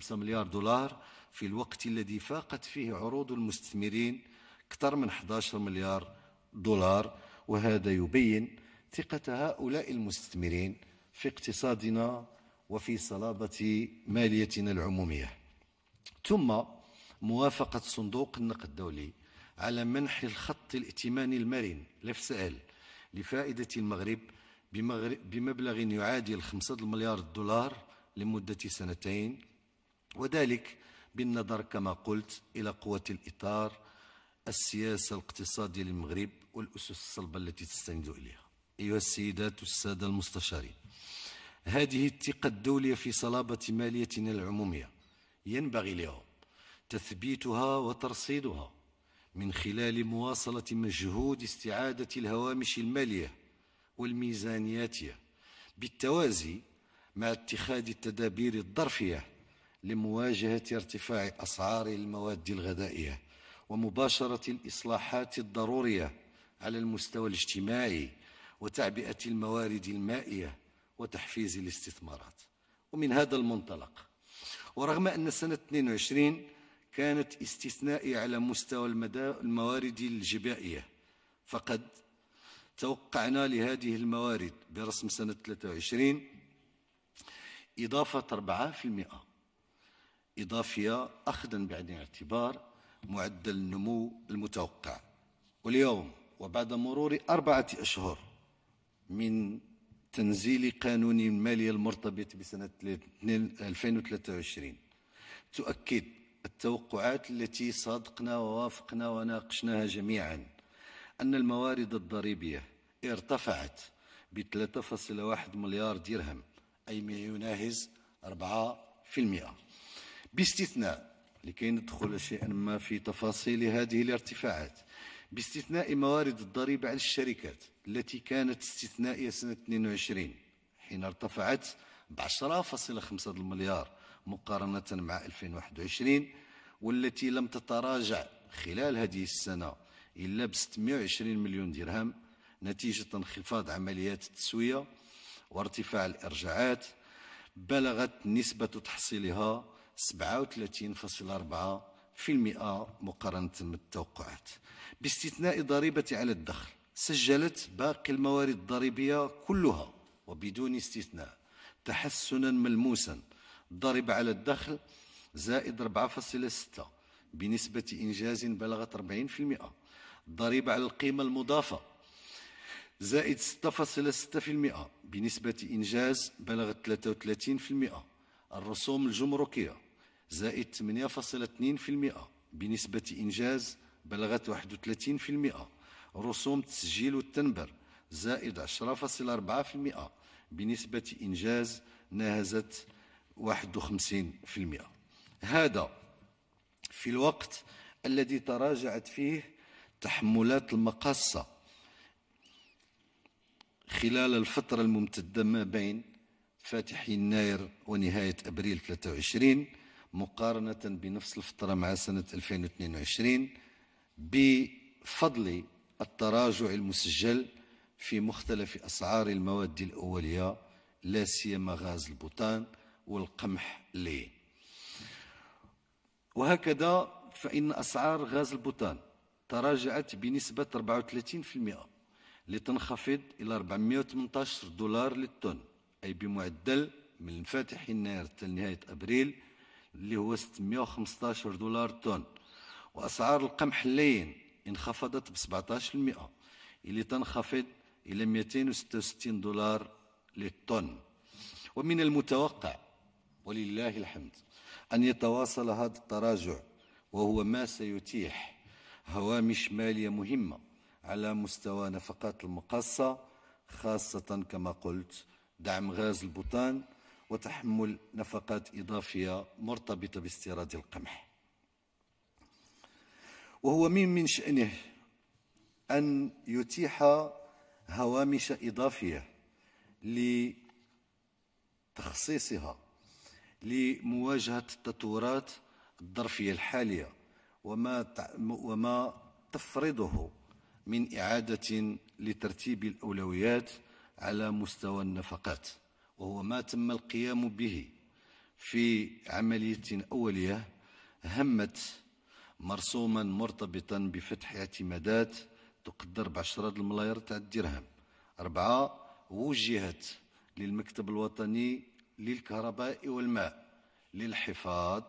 2.5 مليار دولار في الوقت الذي فاقت فيه عروض المستثمرين أكثر من 11 مليار دولار وهذا يبين ثقة هؤلاء المستثمرين في اقتصادنا وفي صلابة ماليتنا العمومية ثم موافقة صندوق النقد الدولي على منح الخط الائتماني المرن لفسأل لفائدة المغرب بمبلغ يعادل 5 مليار دولار لمدة سنتين وذلك بالنظر كما قلت إلى قوة الإطار السياسة الاقتصادية للمغرب والأسس الصلبة التي تستند إليها أيها السيدات والسادة المستشارين هذه الثقة الدولية في صلابة ماليتنا العمومية ينبغي اليوم تثبيتها وترصيدها من خلال مواصلة مجهود استعادة الهوامش المالية والميزانياتية بالتوازي مع اتخاذ التدابير الظرفية لمواجهة ارتفاع أسعار المواد الغذائية ومباشرة الإصلاحات الضرورية على المستوى الاجتماعي وتعبئة الموارد المائية وتحفيز الاستثمارات ومن هذا المنطلق ورغم أن سنة 22 كانت استثنائي على مستوى الموارد الجبائية فقد توقعنا لهذه الموارد برسم سنة 23 إضافة 4% إضافية أخذا بعين الاعتبار معدل النمو المتوقع واليوم وبعد مرور أربعة أشهر من تنزيل قانون المالية المرتبط بسنة 2023 تؤكد التوقعات التي صادقنا ووافقنا وناقشناها جميعا أن الموارد الضريبية ارتفعت ب 3.1 مليار درهم أي ما يناهز 4% باستثناء لكي ندخل شيئا ما في تفاصيل هذه الارتفاعات باستثناء موارد الضريبة على الشركات التي كانت استثنائية سنة 22 حين ارتفعت ب 10.5 مليار مقارنة مع 2021 والتي لم تتراجع خلال هذه السنة إلا ب 620 مليون درهم نتيجة انخفاض عمليات التسوية وارتفاع الإرجاعات بلغت نسبة تحصيلها 37.4% مقارنة بالتوقعات باستثناء ضريبة على الدخل سجلت باقي الموارد الضريبية كلها وبدون استثناء تحسنا ملموسا ضرب على الدخل زائد 4.6 بنسبة إنجاز بلغت 40% الضريبة على القيمة المضافة زائد 6.6% بنسبة إنجاز بلغت 33% الرسوم الجمركية زائد 8.2% بنسبة إنجاز بلغت 31% رسوم التسجيل والتنبر زائد 10.4% بنسبة إنجاز ناهزت 51% هذا في الوقت الذي تراجعت فيه تحملات المقاصة خلال الفترة الممتدة ما بين فاتح يناير ونهاية أبريل 23 مقارنة بنفس الفترة مع سنة 2022 بفضل التراجع المسجل في مختلف أسعار المواد الأولية لا سيما غاز البوتان والقمح ليه وهكذا فإن أسعار غاز البوتان تراجعت بنسبة 34% لتنخفض إلى 418 دولار للطن أي بمعدل من فاتح يناير حتى نهاية أبريل اللي هو 615 دولار طن وأسعار القمح اللين انخفضت ب 17% اللي تنخفض إلى 266 دولار للطن ومن المتوقع ولله الحمد أن يتواصل هذا التراجع وهو ما سيتيح هوامش مالية مهمة على مستوى نفقات المقاصة خاصة كما قلت دعم غاز البوتان وتحمل نفقات إضافية مرتبطة باستيراد القمح وهو من من شأنه أن يتيح هوامش إضافية لتخصيصها لمواجهة التطورات الظرفية الحالية وما وما تفرضه من إعادة لترتيب الأولويات على مستوى النفقات وهو ما تم القيام به في عملية أولية همت مرسوما مرتبطا بفتح اعتمادات تقدر بعشرة الملايير تاع الدرهم أربعة وجهت للمكتب الوطني للكهرباء والماء للحفاظ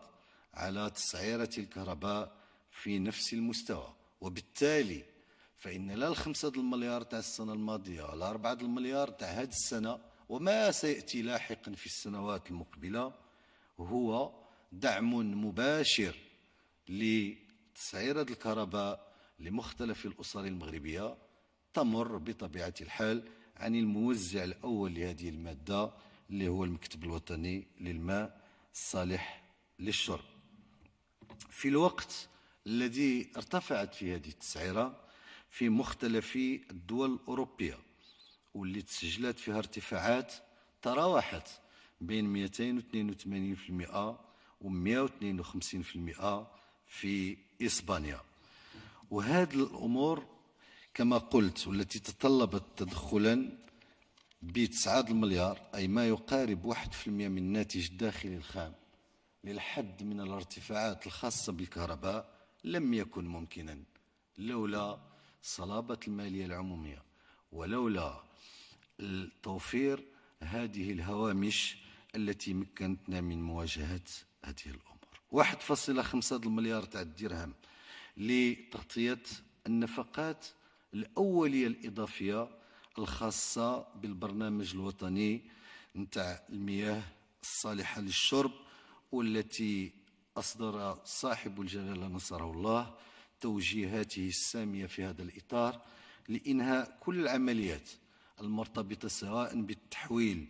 على تسعيرة الكهرباء في نفس المستوى وبالتالي فإن لا الخمسة المليار تاع السنة الماضية ولا أربعة المليار تاع هذه السنة وما سيأتي لاحقا في السنوات المقبلة هو دعم مباشر لتسعيرة الكهرباء لمختلف الأسر المغربية تمر بطبيعة الحال عن الموزع الأول لهذه المادة اللي هو المكتب الوطني للماء الصالح للشرب في الوقت الذي ارتفعت في هذه التسعيرة في مختلف الدول الأوروبية واللي تسجلت فيها ارتفاعات تراوحت بين 282% و 152% في إسبانيا وهذه الأمور كما قلت والتي تطلبت تدخلا ب 9 المليار أي ما يقارب 1% من الناتج الداخلي الخام للحد من الارتفاعات الخاصة بالكهرباء لم يكن ممكنا لولا صلابة المالية العمومية ولولا توفير هذه الهوامش التي مكنتنا من مواجهة هذه الأمور 1.5 مليار المليار تاع الدرهم لتغطية النفقات الأولية الإضافية الخاصة بالبرنامج الوطني نتاع المياه الصالحة للشرب والتي أصدر صاحب الجلالة نصره الله توجيهاته السامية في هذا الإطار لإنهاء كل العمليات المرتبطة سواء بالتحويل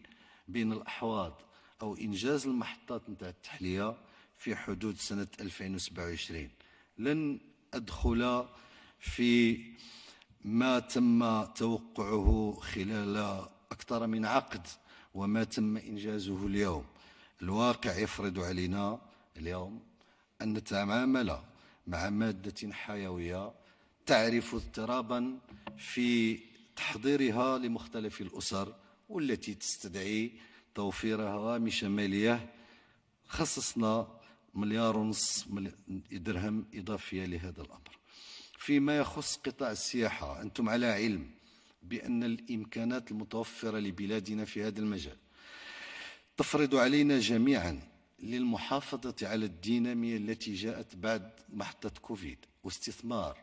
بين الأحواض أو إنجاز المحطات نتاع التحلية في حدود سنة 2027 لن أدخل في ما تم توقعه خلال أكثر من عقد وما تم إنجازه اليوم الواقع يفرض علينا اليوم أن نتعامل مع مادة حيوية تعرف اضطرابا في تحضيرها لمختلف الأسر والتي تستدعي توفير هوامش مالية خصصنا مليار ونصف درهم إضافية لهذا الأمر فيما يخص قطاع السياحة أنتم على علم بأن الإمكانات المتوفرة لبلادنا في هذا المجال تفرض علينا جميعا للمحافظة على الدينامية التي جاءت بعد محطة كوفيد واستثمار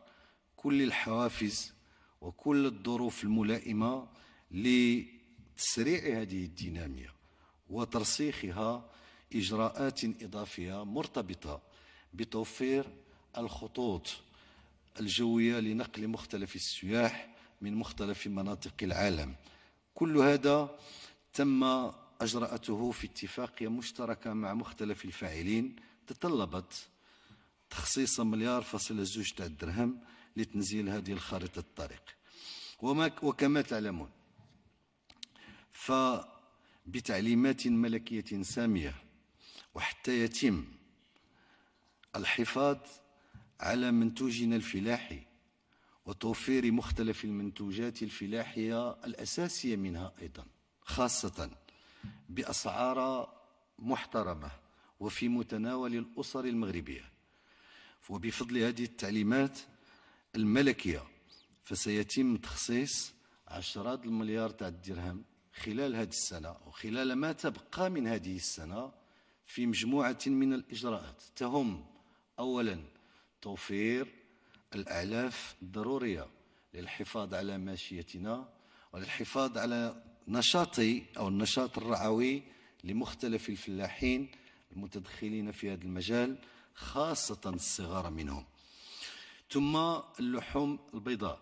كل الحوافز وكل الظروف الملائمة لتسريع هذه الدينامية وترسيخها إجراءات إضافية مرتبطة بتوفير الخطوط الجوية لنقل مختلف السياح من مختلف مناطق العالم كل هذا تم أجرأته في اتفاقية مشتركة مع مختلف الفاعلين تطلبت تخصيص مليار فاصلة زوج تاع الدرهم لتنزيل هذه الخارطة الطريق وما وكما تعلمون فبتعليمات ملكية سامية وحتى يتم الحفاظ على منتوجنا الفلاحي وتوفير مختلف المنتوجات الفلاحية الأساسية منها أيضا خاصة بأسعار محترمة وفي متناول الأسر المغربية وبفضل هذه التعليمات الملكية فسيتم تخصيص عشرات المليار تاع الدرهم خلال هذه السنة وخلال ما تبقى من هذه السنة في مجموعة من الإجراءات تهم أولاً توفير الأعلاف الضرورية للحفاظ على ماشيتنا وللحفاظ على نشاط أو النشاط الرعوي لمختلف الفلاحين المتدخلين في هذا المجال خاصة الصغار منهم ثم اللحوم البيضاء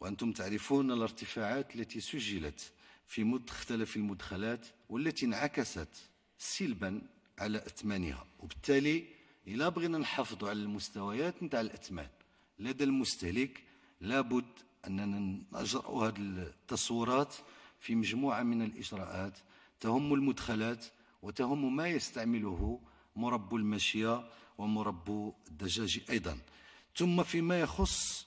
وأنتم تعرفون الارتفاعات التي سجلت في مختلف المدخلات والتي انعكست سلبا على أثمانها وبالتالي إلا بغينا نحافظوا على المستويات نتاع الاثمان لدى المستهلك لابد أننا نجرؤوا هذه التصورات في مجموعة من الإجراءات تهم المدخلات وتهم ما يستعمله مرب المشية ومرب الدجاج أيضا ثم فيما يخص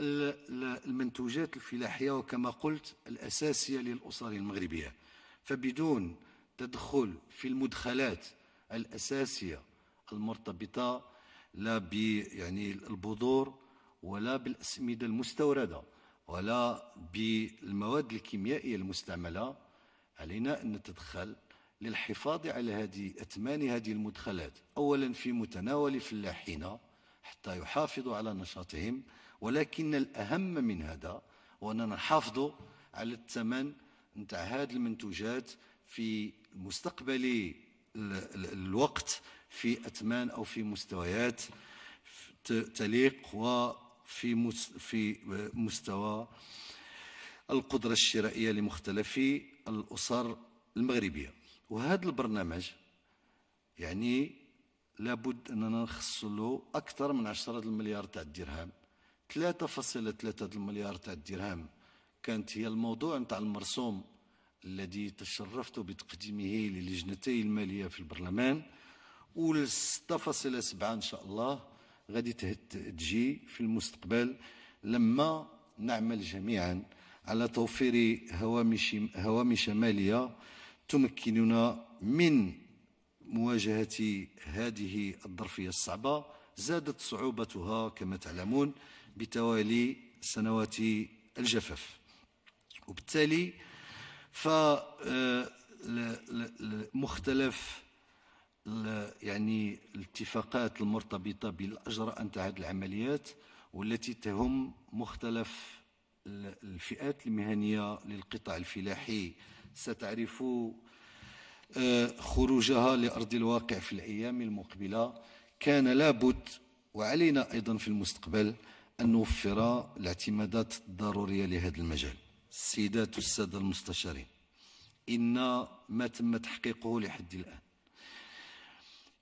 المنتوجات الفلاحية وكما قلت الأساسية للأسر المغربية فبدون تدخل في المدخلات الأساسية المرتبطة لا ب يعني البذور ولا بالأسمدة المستوردة ولا بالمواد الكيميائية المستعملة علينا أن نتدخل للحفاظ على هذه أتمان هذه المدخلات أولا في متناول فلاحينا حتى يحافظوا على نشاطهم ولكن الأهم من هذا هو أننا نحافظوا على الثمن نتاع هذه المنتوجات في مستقبل الوقت في أتمان أو في مستويات تليق وفي في مستوى القدرة الشرائية لمختلف الأسر المغربية وهذا البرنامج يعني لابد أننا نخص له أكثر من عشرة المليار تاع الدرهم 3.3 المليار تاع الدرهم كانت هي الموضوع نتاع المرسوم الذي تشرفت بتقديمه للجنتي المالية في البرلمان والستة 6.7 سبعة إن شاء الله غادي تجي في المستقبل لما نعمل جميعا على توفير هوامش هوامش مالية تمكننا من مواجهة هذه الظرفية الصعبة زادت صعوبتها كما تعلمون بتوالي سنوات الجفاف وبالتالي فمختلف آه، يعني الاتفاقات المرتبطة بالأجر أن تعد العمليات والتي تهم مختلف الفئات المهنية للقطاع الفلاحي ستعرف آه، خروجها لأرض الواقع في الأيام المقبلة كان لابد وعلينا أيضا في المستقبل أن نوفر الاعتمادات الضرورية لهذا المجال السيدات والسادة المستشارين إن ما تم تحقيقه لحد الآن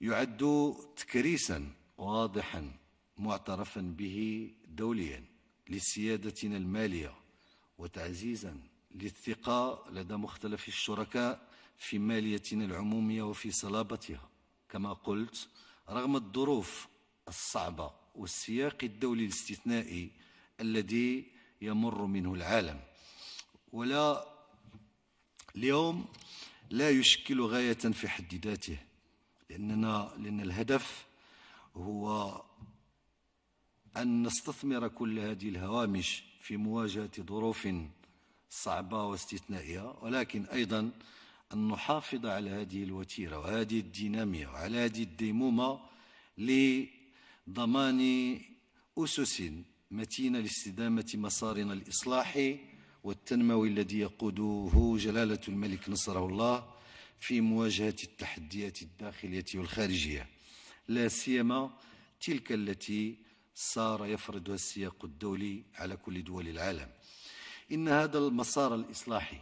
يعد تكريسا واضحا معترفا به دوليا لسيادتنا الماليه وتعزيزا للثقه لدى مختلف الشركاء في ماليتنا العموميه وفي صلابتها كما قلت رغم الظروف الصعبه والسياق الدولي الاستثنائي الذي يمر منه العالم ولا اليوم لا يشكل غايه في حد ذاته لأننا لأن الهدف هو أن نستثمر كل هذه الهوامش في مواجهة ظروف صعبة واستثنائية ولكن أيضا أن نحافظ على هذه الوتيرة وهذه الدينامية وعلى هذه الديمومة لضمان أسس متينة لاستدامة مسارنا الإصلاحي والتنموي الذي يقوده جلالة الملك نصره الله في مواجهة التحديات الداخلية والخارجية لا سيما تلك التي صار يفرضها السياق الدولي على كل دول العالم إن هذا المسار الإصلاحي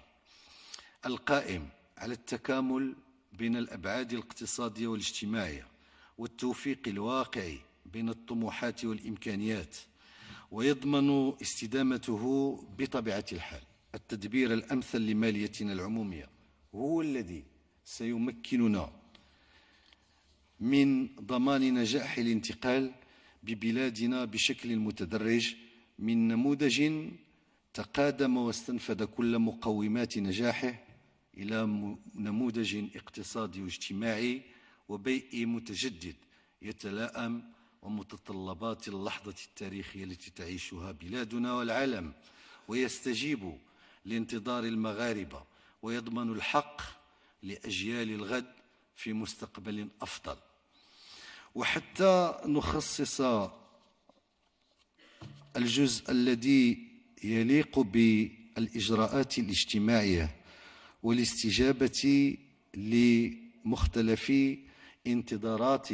القائم على التكامل بين الأبعاد الاقتصادية والاجتماعية والتوفيق الواقعي بين الطموحات والإمكانيات ويضمن استدامته بطبيعة الحال التدبير الأمثل لماليتنا العمومية هو الذي سيمكننا من ضمان نجاح الانتقال ببلادنا بشكل متدرج من نموذج تقادم واستنفذ كل مقومات نجاحه إلى نموذج اقتصادي واجتماعي وبيئي متجدد يتلائم ومتطلبات اللحظة التاريخية التي تعيشها بلادنا والعالم ويستجيب لانتظار المغاربة ويضمن الحق لأجيال الغد في مستقبل أفضل وحتى نخصص الجزء الذي يليق بالإجراءات الاجتماعية والاستجابة لمختلف انتظارات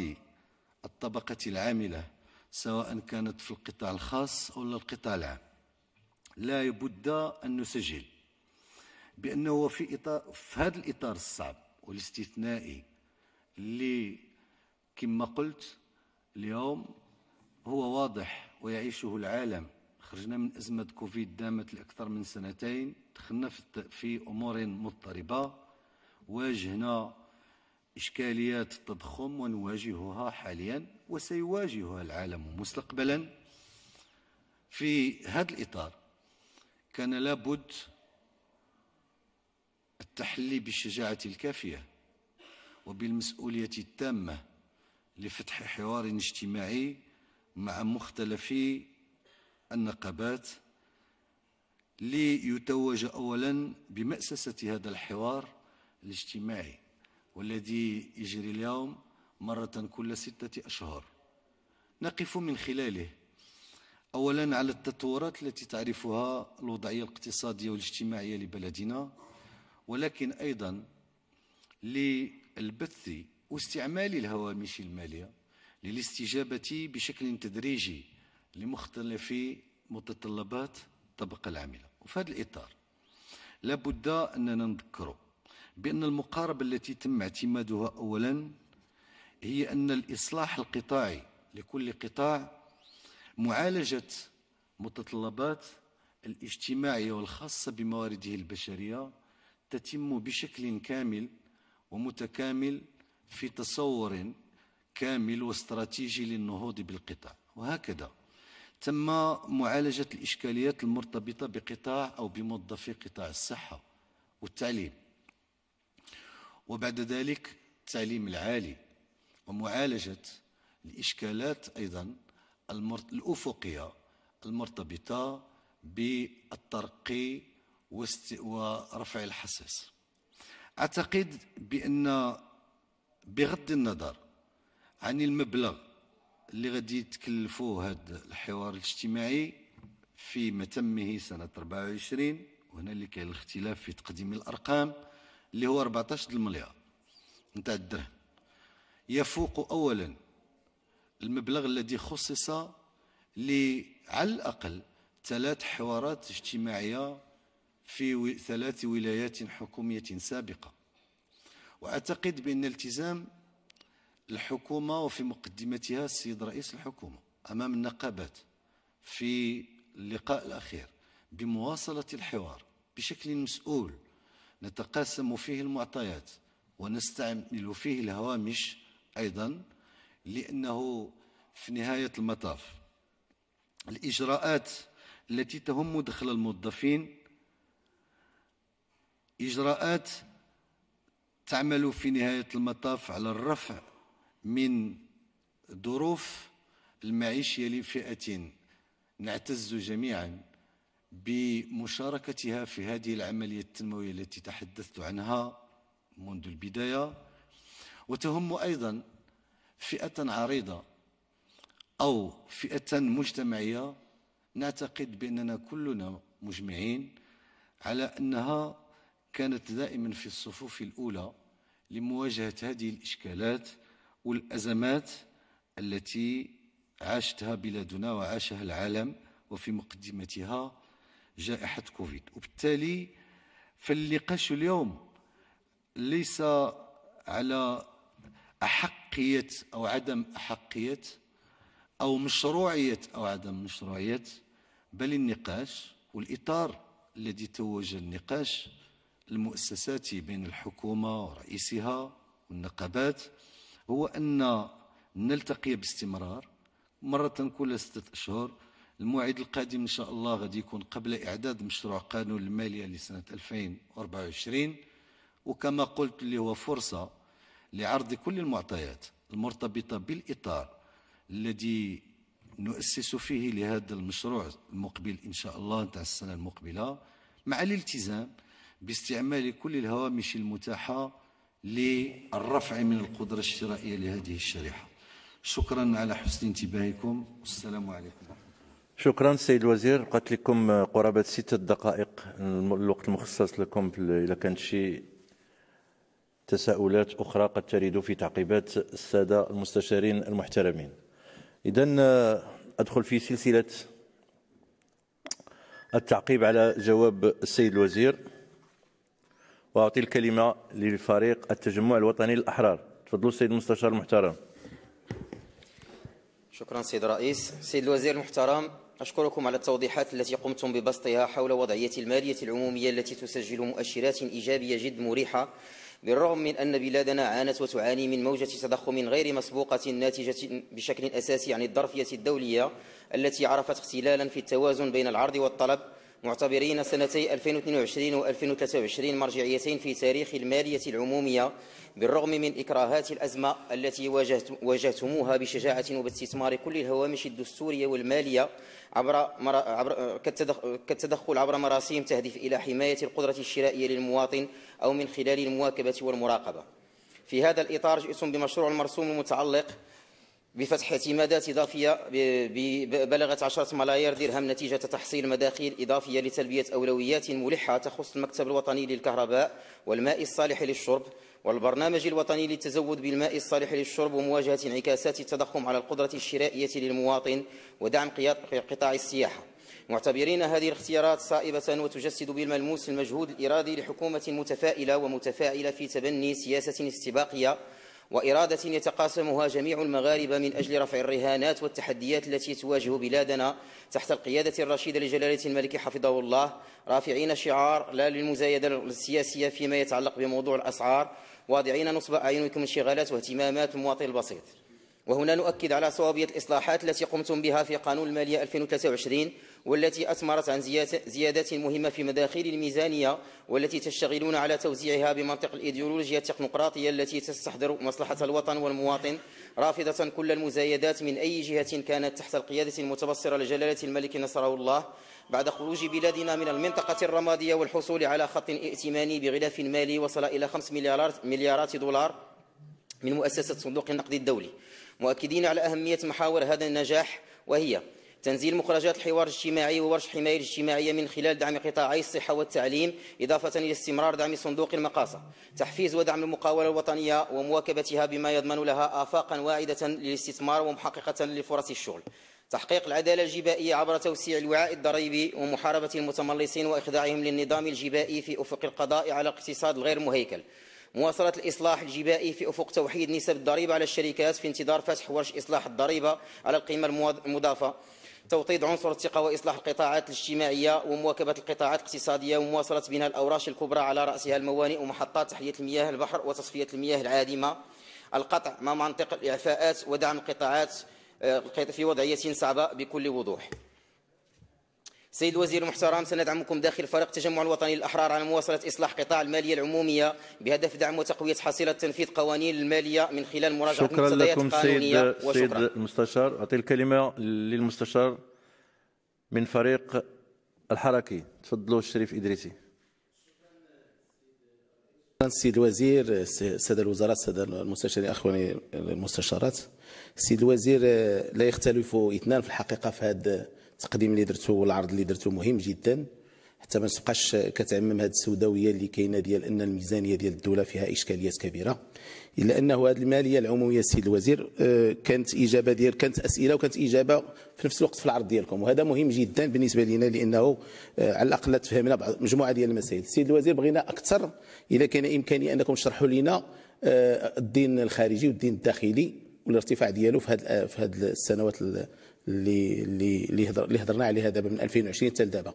الطبقة العاملة سواء كانت في القطاع الخاص أو القطاع العام لا بد أن نسجل بانه في اطار في هذا الاطار الصعب والاستثنائي اللي كما قلت اليوم هو واضح ويعيشه العالم خرجنا من أزمة كوفيد دامت لأكثر من سنتين دخلنا في أمور مضطربة واجهنا إشكاليات التضخم ونواجهها حاليا وسيواجهها العالم مستقبلا في هذا الإطار كان لابد التحلي بالشجاعة الكافية وبالمسؤولية التامة لفتح حوار اجتماعي مع مختلف النقابات ليتوج أولا بمأسسة هذا الحوار الاجتماعي والذي يجري اليوم مرة كل ستة أشهر نقف من خلاله أولا على التطورات التي تعرفها الوضعية الاقتصادية والاجتماعية لبلدنا ولكن أيضا للبث واستعمال الهوامش المالية للاستجابة بشكل تدريجي لمختلف متطلبات الطبقة العاملة وفي هذا الإطار لابد أننا نذكر بأن المقاربة التي تم اعتمادها أولا هي أن الإصلاح القطاعي لكل قطاع معالجة متطلبات الاجتماعية والخاصة بموارده البشرية تتم بشكل كامل ومتكامل في تصور كامل واستراتيجي للنهوض بالقطاع وهكذا تم معالجة الإشكاليات المرتبطة بقطاع أو بموظفي قطاع الصحة والتعليم وبعد ذلك التعليم العالي ومعالجة الإشكالات أيضا الأفقية المرتبطة بالترقي ورفع الحساس أعتقد بأن بغض النظر عن المبلغ اللي غادي يتكلفوه هذا الحوار الاجتماعي في متمه سنة 24 وهنا اللي كاين الاختلاف في تقديم الأرقام اللي هو 14 المليار نتاع الدرهم يفوق أولا المبلغ الذي خصص لعلى الأقل ثلاث حوارات اجتماعية في ثلاث ولايات حكومية سابقة وأعتقد بأن التزام الحكومة وفي مقدمتها السيد رئيس الحكومة أمام النقابات في اللقاء الأخير بمواصلة الحوار بشكل مسؤول نتقاسم فيه المعطيات ونستعمل فيه الهوامش أيضا لأنه في نهاية المطاف الإجراءات التي تهم دخل الموظفين إجراءات تعمل في نهاية المطاف على الرفع من ظروف المعيشية لفئة نعتز جميعا بمشاركتها في هذه العملية التنموية التي تحدثت عنها منذ البداية وتهم أيضا فئة عريضة أو فئة مجتمعية نعتقد بأننا كلنا مجمعين على أنها كانت دائما في الصفوف الأولى لمواجهة هذه الإشكالات والأزمات التي عاشتها بلادنا وعاشها العالم وفي مقدمتها جائحة كوفيد وبالتالي فالنقاش اليوم ليس على أحقية أو عدم أحقية أو مشروعية أو عدم مشروعية بل النقاش والإطار الذي توج النقاش المؤسساتي بين الحكومة ورئيسها والنقابات هو أن نلتقي باستمرار مرة كل ستة أشهر الموعد القادم إن شاء الله غادي يكون قبل إعداد مشروع قانون المالية لسنة 2024 وكما قلت اللي هو فرصة لعرض كل المعطيات المرتبطة بالإطار الذي نؤسس فيه لهذا المشروع المقبل إن شاء الله نتاع السنة المقبلة مع الالتزام باستعمال كل الهوامش المتاحة للرفع من القدرة الشرائية لهذه الشريحة شكرا على حسن انتباهكم والسلام عليكم شكرا سيد الوزير بقات لكم قرابة ستة دقائق الوقت المخصص لكم إذا كانت شي تساؤلات أخرى قد ترد في تعقيبات السادة المستشارين المحترمين إذا أدخل في سلسلة التعقيب على جواب السيد الوزير واعطي الكلمه لفريق التجمع الوطني للاحرار تفضلوا السيد المستشار المحترم شكرا سيد الرئيس سيد الوزير المحترم أشكركم على التوضيحات التي قمتم ببسطها حول وضعية المالية العمومية التي تسجل مؤشرات إيجابية جد مريحة بالرغم من أن بلادنا عانت وتعاني من موجة تضخم غير مسبوقة ناتجة بشكل أساسي عن الظرفية الدولية التي عرفت اختلالا في التوازن بين العرض والطلب معتبرين سنتي 2022 و 2023 مرجعيتين في تاريخ المالية العمومية بالرغم من إكراهات الأزمة التي واجهت واجهتموها بشجاعة وباستثمار كل الهوامش الدستورية والمالية عبر, مر... عبر... كالتدخ... كالتدخل عبر مراسيم تهدف إلى حماية القدرة الشرائية للمواطن أو من خلال المواكبة والمراقبة في هذا الإطار جئتم بمشروع المرسوم المتعلق بفتح اعتمادات إضافية بلغت 10 ملايير درهم نتيجة تحصيل مداخيل إضافية لتلبية أولويات ملحة تخص المكتب الوطني للكهرباء والماء الصالح للشرب والبرنامج الوطني للتزود بالماء الصالح للشرب ومواجهة انعكاسات التضخم على القدرة الشرائية للمواطن ودعم قطاع السياحة معتبرين هذه الاختيارات صائبة وتجسد بالملموس المجهود الإرادي لحكومة متفائلة ومتفاعلة في تبني سياسة استباقية وإرادة يتقاسمها جميع المغاربة من أجل رفع الرهانات والتحديات التي تواجه بلادنا تحت القيادة الرشيدة لجلالة الملك حفظه الله رافعين شعار لا للمزايدة السياسية فيما يتعلق بموضوع الأسعار واضعين نصب أعينكم انشغالات واهتمامات المواطن البسيط وهنا نؤكد على صوابية الإصلاحات التي قمتم بها في قانون المالية 2023 والتي أثمرت عن زيادات مهمة في مداخل الميزانية والتي تشتغلون على توزيعها بمنطق الإيديولوجيا التقنقراطية التي تستحضر مصلحة الوطن والمواطن رافضة كل المزايدات من أي جهة كانت تحت القيادة المتبصرة لجلالة الملك نصره الله بعد خروج بلادنا من المنطقة الرمادية والحصول على خط ائتماني بغلاف مالي وصل إلى 5 مليارات دولار من مؤسسة صندوق النقد الدولي مؤكدين على أهمية محاور هذا النجاح وهي تنزيل مخرجات الحوار الاجتماعي وورش الحماية الاجتماعية من خلال دعم قطاعي الصحة والتعليم إضافة إلى استمرار دعم صندوق المقاصة تحفيز ودعم المقاولة الوطنية ومواكبتها بما يضمن لها آفاقا واعدة للاستثمار ومحققة لفرص الشغل تحقيق العدالة الجبائية عبر توسيع الوعاء الضريبي ومحاربة المتملصين وإخضاعهم للنظام الجبائي في أفق القضاء على الاقتصاد الغير مهيكل مواصلة الإصلاح الجبائي في أفق توحيد نسب الضريبة على الشركات في انتظار فتح ورش إصلاح الضريبة على القيمة المضافة توطيد عنصر الثقة وإصلاح القطاعات الاجتماعية ومواكبة القطاعات الاقتصادية ومواصلة بناء الأوراش الكبرى على رأسها الموانئ ومحطات تحلية المياه البحر وتصفية المياه العادمة القطع مع منطق الإعفاءات ودعم القطاعات آه، في وضعية صعبة بكل وضوح سيد الوزير المحترم سندعمكم داخل فريق التجمع الوطني الأحرار على مواصلة إصلاح قطاع المالية العمومية بهدف دعم وتقوية حصيلة تنفيذ قوانين المالية من خلال مراجعة شكرا لكم سيد, سيد المستشار أعطي الكلمة للمستشار من فريق الحركي تفضلوا الشريف إدريسي السيد الوزير السادة الوزراء السادة المستشارين أخواني المستشارات السيد الوزير لا يختلف اثنان في الحقيقة في هذا التقديم اللي درتو والعرض اللي درتو مهم جدا حتى ما تبقاش كتعمم هذه السوداويه اللي كاينه ديال ان الميزانيه ديال الدوله فيها اشكاليات كبيره الا انه هذه الماليه العموميه السيد الوزير آه، كانت اجابه ديال كانت اسئله وكانت اجابه في نفس الوقت في العرض ديالكم وهذا مهم جدا بالنسبه لنا لانه آه، على الاقل تفهمنا مجموعه ديال المسائل السيد الوزير بغينا اكثر اذا كان امكاني انكم تشرحوا لنا آه، الدين الخارجي والدين الداخلي والارتفاع ديالو في هذه السنوات اللي اللي اللي هضرنا عليها دابا من 2020 حتى لدابا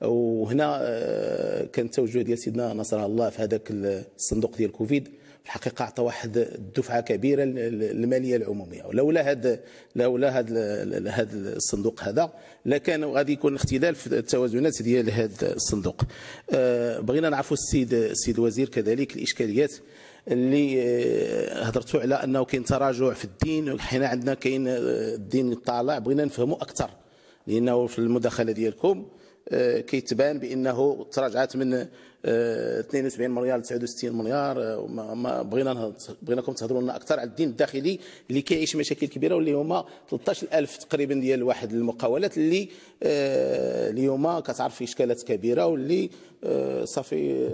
وهنا آه، كان التوجه ديال سيدنا نصر الله في هذاك الصندوق ديال كوفيد في الحقيقه عطى واحد الدفعه كبيره للماليه العموميه ولولا هذا لولا هذا هذا الصندوق هذا لكان غادي يكون اختلال في التوازنات ديال هذا الصندوق آه، بغينا نعرفوا السيد السيد الوزير كذلك الاشكاليات اللي آه، هضرتوا على انه كاين تراجع في الدين حنا عندنا كاين آه، الدين طالع بغينا نفهموا اكثر لانه في المداخله ديالكم آه، كيتبان بانه تراجعات من 72 مليار ل 69 مليار ما بغينا بغيناكم تهضروا لنا اكثر على الدين الداخلي اللي كيعيش مشاكل كبيره واللي هما 13000 تقريبا ديال واحد المقاولات اللي اليوم كتعرف في اشكالات كبيره واللي صافي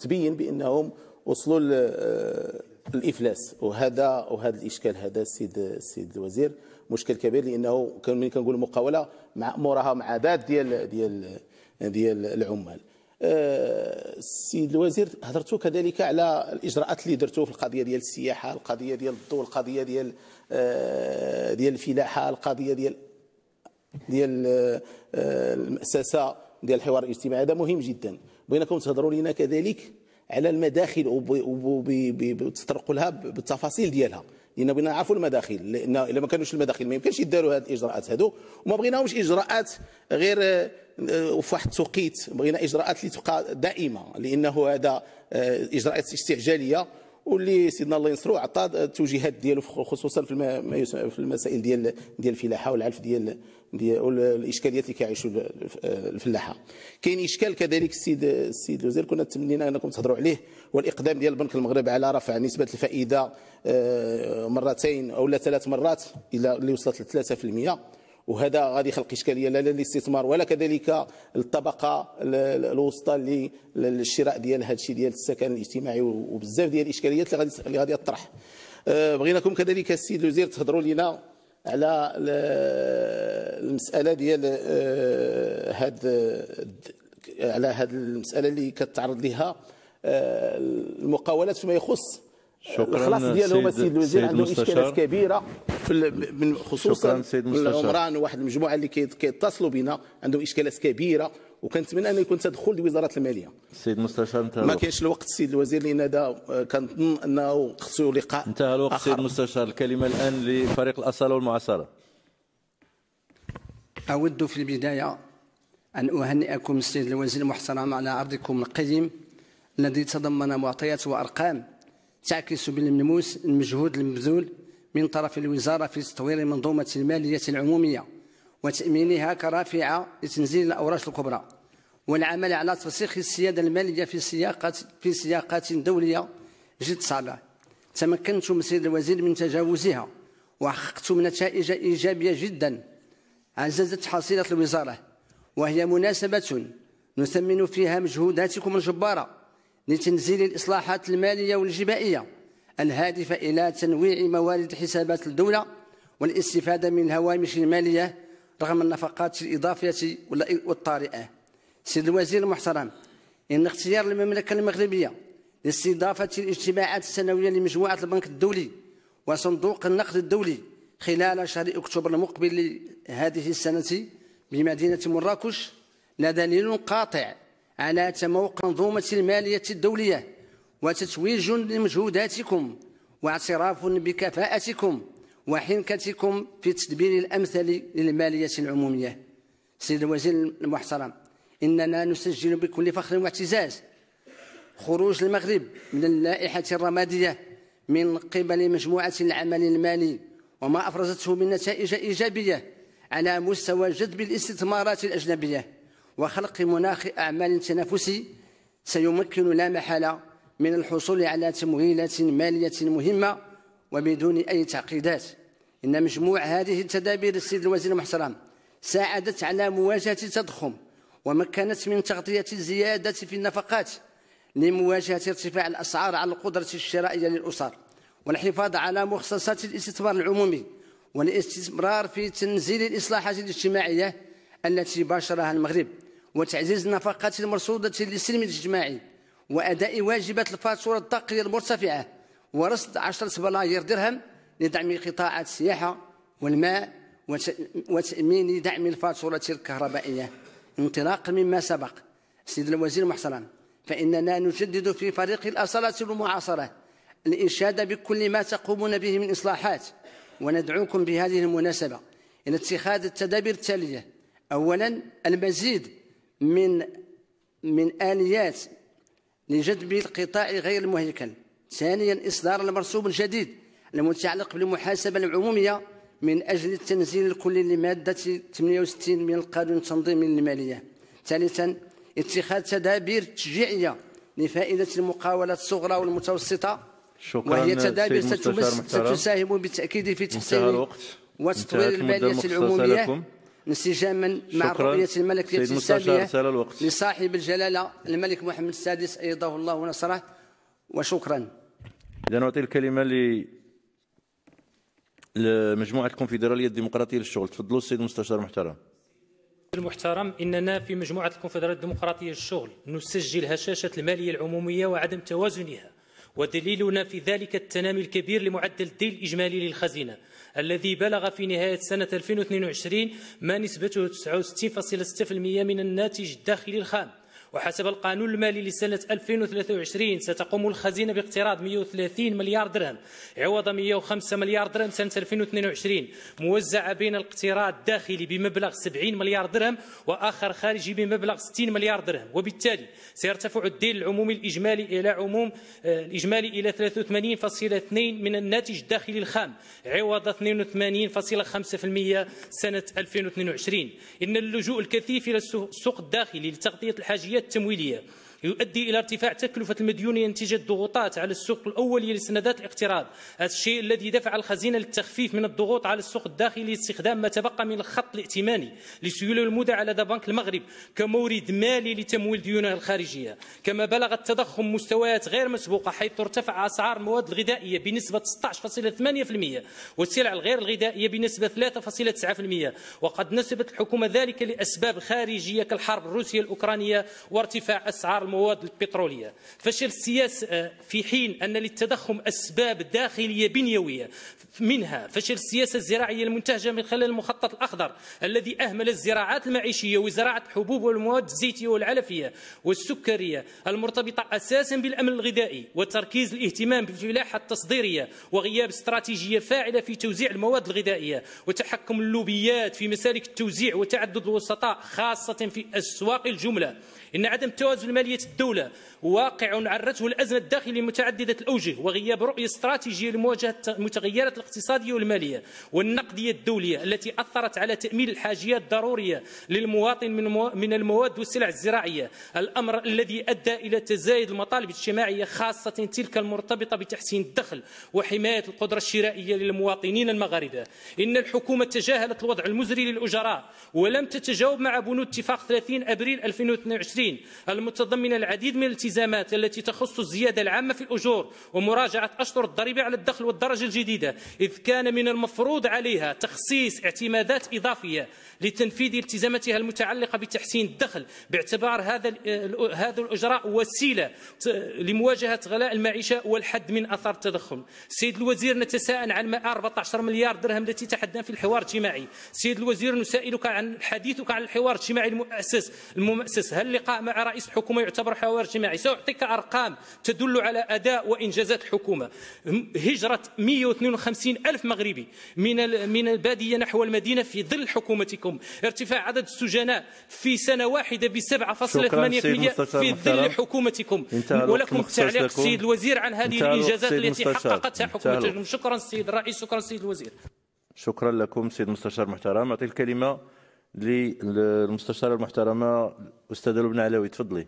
تبين بانهم وصلوا للافلاس آه، وهذا وهذا الاشكال هذا السيد السيد الوزير مشكل كبير لانه كان كنقول مقاوله مع موراها مع بعض ديال ديال ديال العمال السيد آه، الوزير هضرتوا كذلك على الاجراءات اللي درتوا في القضيه ديال السياحه القضيه ديال الضوء القضيه ديال آه، ديال الفلاحه القضيه ديال ديال المؤسسه ديال الحوار الاجتماعي هذا مهم جدا بغيناكم تهضروا لنا كذلك على المداخل وبتطرقوا لها بالتفاصيل ديالها لان بغينا نعرفوا المداخل لان الا ما كانوش المداخل ما يمكنش يداروا هذه الاجراءات هادو وما بغيناهمش اجراءات غير آه، في واحد التوقيت بغينا اجراءات اللي تبقى دائمه لانه هذا آه، اجراءات استعجاليه واللي سيدنا الله ينصرو عطى التوجيهات ديالو خصوصا في في المسائل ديال ديال الفلاحه والعلف ديال ديال الاشكاليات اللي كيعيشوا الفلاحه كاين اشكال كذلك السيد السيد الوزير كنا تمنينا انكم تهضروا عليه والاقدام ديال بنك المغرب على رفع نسبه الفائده آه، مرتين او ثلاث مرات الى اللي وصلت ل 3% وهذا غادي يخلق اشكاليه لا للاستثمار ولا كذلك الطبقه الوسطى اللي الشراء ديال هذا الشيء ديال السكن الاجتماعي وبزاف ديال الاشكاليات اللي غادي اللي غادي تطرح آه، بغيناكم كذلك السيد الوزير تهضروا لنا على المساله ديال هذا آه، على هذه المساله اللي كتعرض لها آه، المقاولات فيما يخص شكرا الخلاص ديالهم السيد الوزير عندهم اشكالات كبيره من خصوصا العمران وواحد المجموعه اللي كيتصلوا بنا عندهم اشكالات كبيره وكنتمنى انه يكون تدخل لوزاره الماليه السيد المستشار انتهى ما كاينش الوقت السيد الوزير لان هذا كنظن انه خصو لقاء انتهى الوقت السيد المستشار الكلمه الان لفريق الاصاله والمعاصره اود في البدايه ان اهنئكم السيد الوزير المحترم على عرضكم القيم الذي تضمن معطيات وارقام تعكس بالملموس المجهود المبذول من طرف الوزارة في تطوير المنظومة المالية العمومية وتأمينها كرافعة لتنزيل الأوراش الكبرى والعمل على ترسيخ السيادة المالية في سياقات في سياقات دولية جد صعبة تمكنت سيد الوزير من تجاوزها وحققت نتائج إيجابية جدا عززت حصيلة الوزارة وهي مناسبة نثمن فيها مجهوداتكم الجبارة لتنزيل الإصلاحات المالية والجبائية الهادفة إلى تنويع موارد حسابات الدولة والاستفادة من الهوامش المالية رغم النفقات الإضافية والطارئة سيد الوزير المحترم إن اختيار المملكة المغربية لاستضافة الاجتماعات السنوية لمجموعة البنك الدولي وصندوق النقد الدولي خلال شهر أكتوبر المقبل هذه السنة بمدينة مراكش لا دليل قاطع على تموق منظومة المالية الدولية وتتويج لمجهوداتكم واعتراف بكفاءتكم وحنكتكم في تدبير الأمثل للمالية العمومية سيد الوزير المحترم إننا نسجل بكل فخر واعتزاز خروج المغرب من اللائحة الرمادية من قبل مجموعة العمل المالي وما أفرزته من نتائج إيجابية على مستوى جذب الاستثمارات الأجنبية وخلق مناخ أعمال تنافسي سيمكن لا محالة من الحصول على تمويلات مالية مهمة وبدون أي تعقيدات إن مجموع هذه التدابير السيد الوزير المحترم ساعدت على مواجهة التضخم ومكنت من تغطية الزيادة في النفقات لمواجهة ارتفاع الأسعار على القدرة الشرائية للأسر والحفاظ على مخصصات الاستثمار العمومي والاستمرار في تنزيل الإصلاحات الاجتماعية التي باشرها المغرب وتعزيز النفقات المرصودة للسلم الاجتماعي وأداء واجبات الفاتورة الطاقية المرتفعة ورصد 10 بلاير درهم لدعم قطاعات السياحة والماء وتأمين دعم الفاتورة الكهربائية انطلاقا مما سبق سيد الوزير محترم فإننا نجدد في فريق الأصالة والمعاصرة الإشادة بكل ما تقومون به من إصلاحات وندعوكم بهذه المناسبة إلى اتخاذ التدابير التالية أولا المزيد من من آليات لجذب القطاع غير المهيكل ثانيا إصدار المرسوم الجديد المتعلق بالمحاسبة العمومية من أجل التنزيل الكلي لمادة 68 من القانون التنظيمي للمالية ثالثا اتخاذ تدابير تشجيعية لفائدة المقاولات الصغرى والمتوسطة شكرا وهي تدابير ستساهم بالتأكيد في تحسين وتطوير المالية العمومية انسجاما مع رؤية الملكية السامية لصاحب الجلالة الملك محمد السادس أيده الله ونصره وشكرا إذا نعطي الكلمة ل لمجموعة الكونفدرالية الديمقراطية للشغل تفضلوا السيد المستشار المحترم المحترم اننا في مجموعه الكونفدراليه الديمقراطيه للشغل نسجل هشاشه الماليه العموميه وعدم توازنها ودليلنا في ذلك التنامي الكبير لمعدل الدين الاجمالي للخزينه الذي بلغ في نهاية سنة 2022 ما نسبته 69.6% من الناتج الداخلي الخام وحسب القانون المالي لسنة 2023 ستقوم الخزينة باقتراض 130 مليار درهم عوض 105 مليار درهم سنة 2022 موزعة بين الاقتراض الداخلي بمبلغ 70 مليار درهم وآخر خارجي بمبلغ 60 مليار درهم وبالتالي سيرتفع الدين العمومي الإجمالي إلى عموم آه، الإجمالي إلى 83.2 من الناتج الداخلي الخام عوض 82.5% سنة 2022 إن اللجوء الكثيف إلى السوق الداخلي لتغطية الحاجيات 太磨利了。يؤدي إلى ارتفاع تكلفة المديونية نتيجة الضغوطات على السوق الأولي لسندات الاقتراض الشيء الذي دفع الخزينة للتخفيف من الضغوط على السوق الداخلي استخدام ما تبقى من الخط الائتماني لسيولة المودع لدى بنك المغرب كمورد مالي لتمويل ديونه الخارجية كما بلغ التضخم مستويات غير مسبوقة حيث ارتفع أسعار المواد الغذائية بنسبة 16.8% والسلع الغير الغذائية بنسبة 3.9% وقد نسبت الحكومة ذلك لأسباب خارجية كالحرب الروسية الأوكرانية وارتفاع أسعار المواد البترولية فشل السياسة آه، في حين أن للتضخم أسباب داخلية بنيوية منها فشل السياسة الزراعية المنتهجة من خلال المخطط الأخضر الذي أهمل الزراعات المعيشية وزراعة الحبوب والمواد الزيتية والعلفية والسكرية المرتبطة أساسا بالأمن الغذائي وتركيز الاهتمام بالفلاحة التصديرية وغياب استراتيجية فاعلة في توزيع المواد الغذائية وتحكم اللوبيات في مسالك التوزيع وتعدد الوسطاء خاصة في أسواق الجملة إن عدم التوازن مالية الدولة واقع عرته الأزمة الداخلية متعددة الأوجه وغياب رؤية استراتيجية لمواجهة المتغيرات الاقتصادية والمالية والنقدية الدولية التي أثرت على تأمين الحاجيات الضرورية للمواطن من المواد والسلع الزراعية الأمر الذي أدى إلى تزايد المطالب الاجتماعية خاصة تلك المرتبطة بتحسين الدخل وحماية القدرة الشرائية للمواطنين المغاربة إن الحكومة تجاهلت الوضع المزري للأجراء ولم تتجاوب مع بنود اتفاق 30 أبريل 2022 المعتمدين المتضمنة العديد من الالتزامات التي تخص الزيادة العامة في الأجور ومراجعة أشطر الضريبة على الدخل والدرجة الجديدة إذ كان من المفروض عليها تخصيص اعتمادات إضافية لتنفيذ التزاماتها المتعلقة بتحسين الدخل باعتبار هذا هذا الإجراء وسيلة لمواجهة غلاء المعيشة والحد من أثر التضخم سيد الوزير نتساءل عن 14 مليار درهم التي تحدثنا في الحوار الاجتماعي سيد الوزير نسائلك عن حديثك عن الحوار الاجتماعي المؤسس المؤسس هل لقاء مع رئيس الحكومه يعتبر حوار جماعي ساعطيك ارقام تدل على اداء وانجازات الحكومه هجره 152 الف مغربي من من الباديه نحو المدينه في ظل حكومتكم ارتفاع عدد السجناء في سنه واحده ب 7.8% في ظل حكومتكم ولكم تعليق السيد الوزير عن هذه الانجازات التي حققتها حكومتكم شكرا السيد الرئيس شكرا السيد الوزير شكرا لكم سيد مستشار محترم اعطي الكلمه للمستشاره المحترمه الاستاذه لبنى علوي تفضلي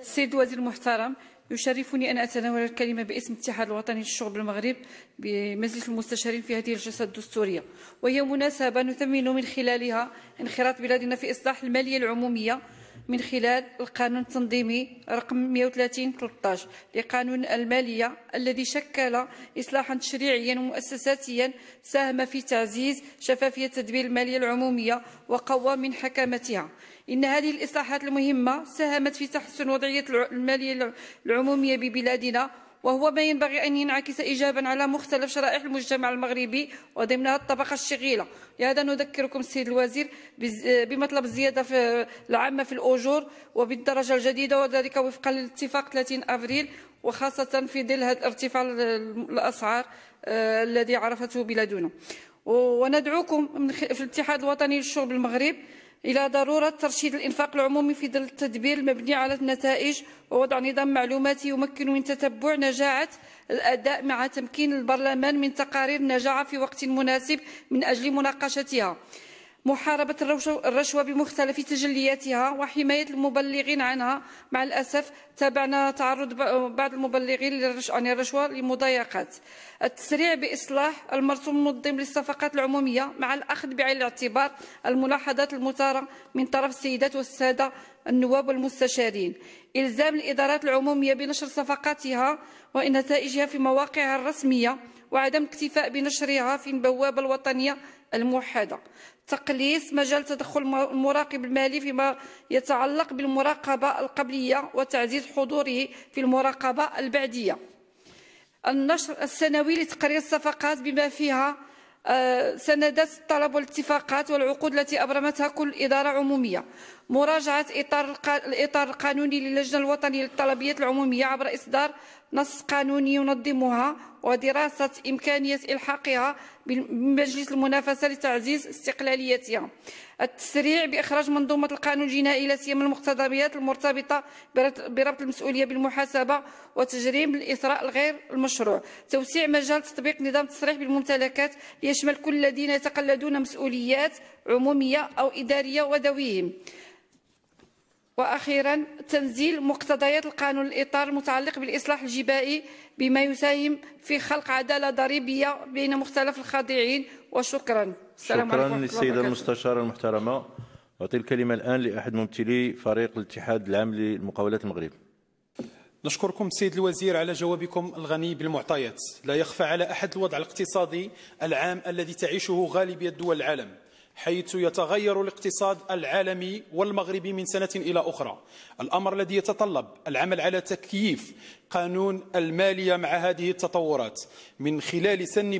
السيد الوزير المحترم يشرفني أن أتناول الكلمة باسم الاتحاد الوطني للشغل بالمغرب بمجلس المستشارين في هذه الجلسة الدستورية وهي مناسبة نثمن من خلالها انخراط بلادنا في إصلاح المالية العمومية من خلال القانون التنظيمي رقم 130 13 لقانون المالية الذي شكل إصلاحا تشريعيا ومؤسساتيا ساهم في تعزيز شفافية تدبير المالية العمومية وقوى من حكمتها إن هذه الإصلاحات المهمة ساهمت في تحسن وضعية المالية العمومية ببلادنا وهو ما ينبغي أن ينعكس إيجابا على مختلف شرائح المجتمع المغربي وضمنها الطبقة الشغيلة لهذا نذكركم السيد الوزير بمطلب الزيادة في العامة في الأجور وبالدرجة الجديدة وذلك وفقا لاتفاق 30 أفريل وخاصة في ظل هذا ارتفاع الأسعار آه، الذي عرفته بلادنا وندعوكم في الاتحاد الوطني للشغل بالمغرب إلى ضرورة ترشيد الإنفاق العمومي في ظل التدبير المبني على النتائج ووضع نظام معلوماتي يمكن من تتبع نجاعة الأداء مع تمكين البرلمان من تقارير النجاعة في وقت مناسب من أجل مناقشتها محاربة الرشوة بمختلف تجلياتها وحماية المبلغين عنها مع الأسف تابعنا تعرض بعض المبلغين عن الرشوة لمضايقات التسريع بإصلاح المرسوم المنظم للصفقات العمومية مع الأخذ بعين الاعتبار الملاحظات المثارة من طرف السيدات والسادة النواب والمستشارين إلزام الإدارات العمومية بنشر صفقاتها ونتائجها في مواقعها الرسمية وعدم الاكتفاء بنشرها في البوابة الوطنية الموحدة تقليص مجال تدخل المراقب المالي فيما يتعلق بالمراقبة القبلية وتعزيز حضوره في المراقبة البعدية النشر السنوي لتقرير الصفقات بما فيها آه، سندات الطلب والاتفاقات والعقود التي أبرمتها كل إدارة عمومية مراجعة إطار الإطار القانوني للجنة الوطنية للطلبيات العمومية عبر إصدار نص قانوني ينظمها ودراسة إمكانية إلحاقها بمجلس المنافسة لتعزيز استقلاليتها التسريع بإخراج منظومة القانون الجنائي لا سيما المقتضيات المرتبطة بربط المسؤولية بالمحاسبة وتجريم الإثراء الغير المشروع توسيع مجال تطبيق نظام التصريح بالممتلكات ليشمل كل الذين يتقلدون مسؤوليات عمومية أو إدارية وذويهم واخيرا تنزيل مقتضيات القانون الاطار المتعلق بالاصلاح الجبائي بما يساهم في خلق عداله ضريبيه بين مختلف الخاضعين وشكرا شكرا للسيده المستشاره المحترمه اعطي الكلمه الان لاحد ممثلي فريق الاتحاد العام للمقاولات المغرب نشكركم السيد الوزير على جوابكم الغني بالمعطيات لا يخفى على احد الوضع الاقتصادي العام الذي تعيشه غالبيه دول العالم حيث يتغير الاقتصاد العالمي والمغربي من سنة إلى أخرى الأمر الذي يتطلب العمل على تكييف قانون المالية مع هذه التطورات من خلال سن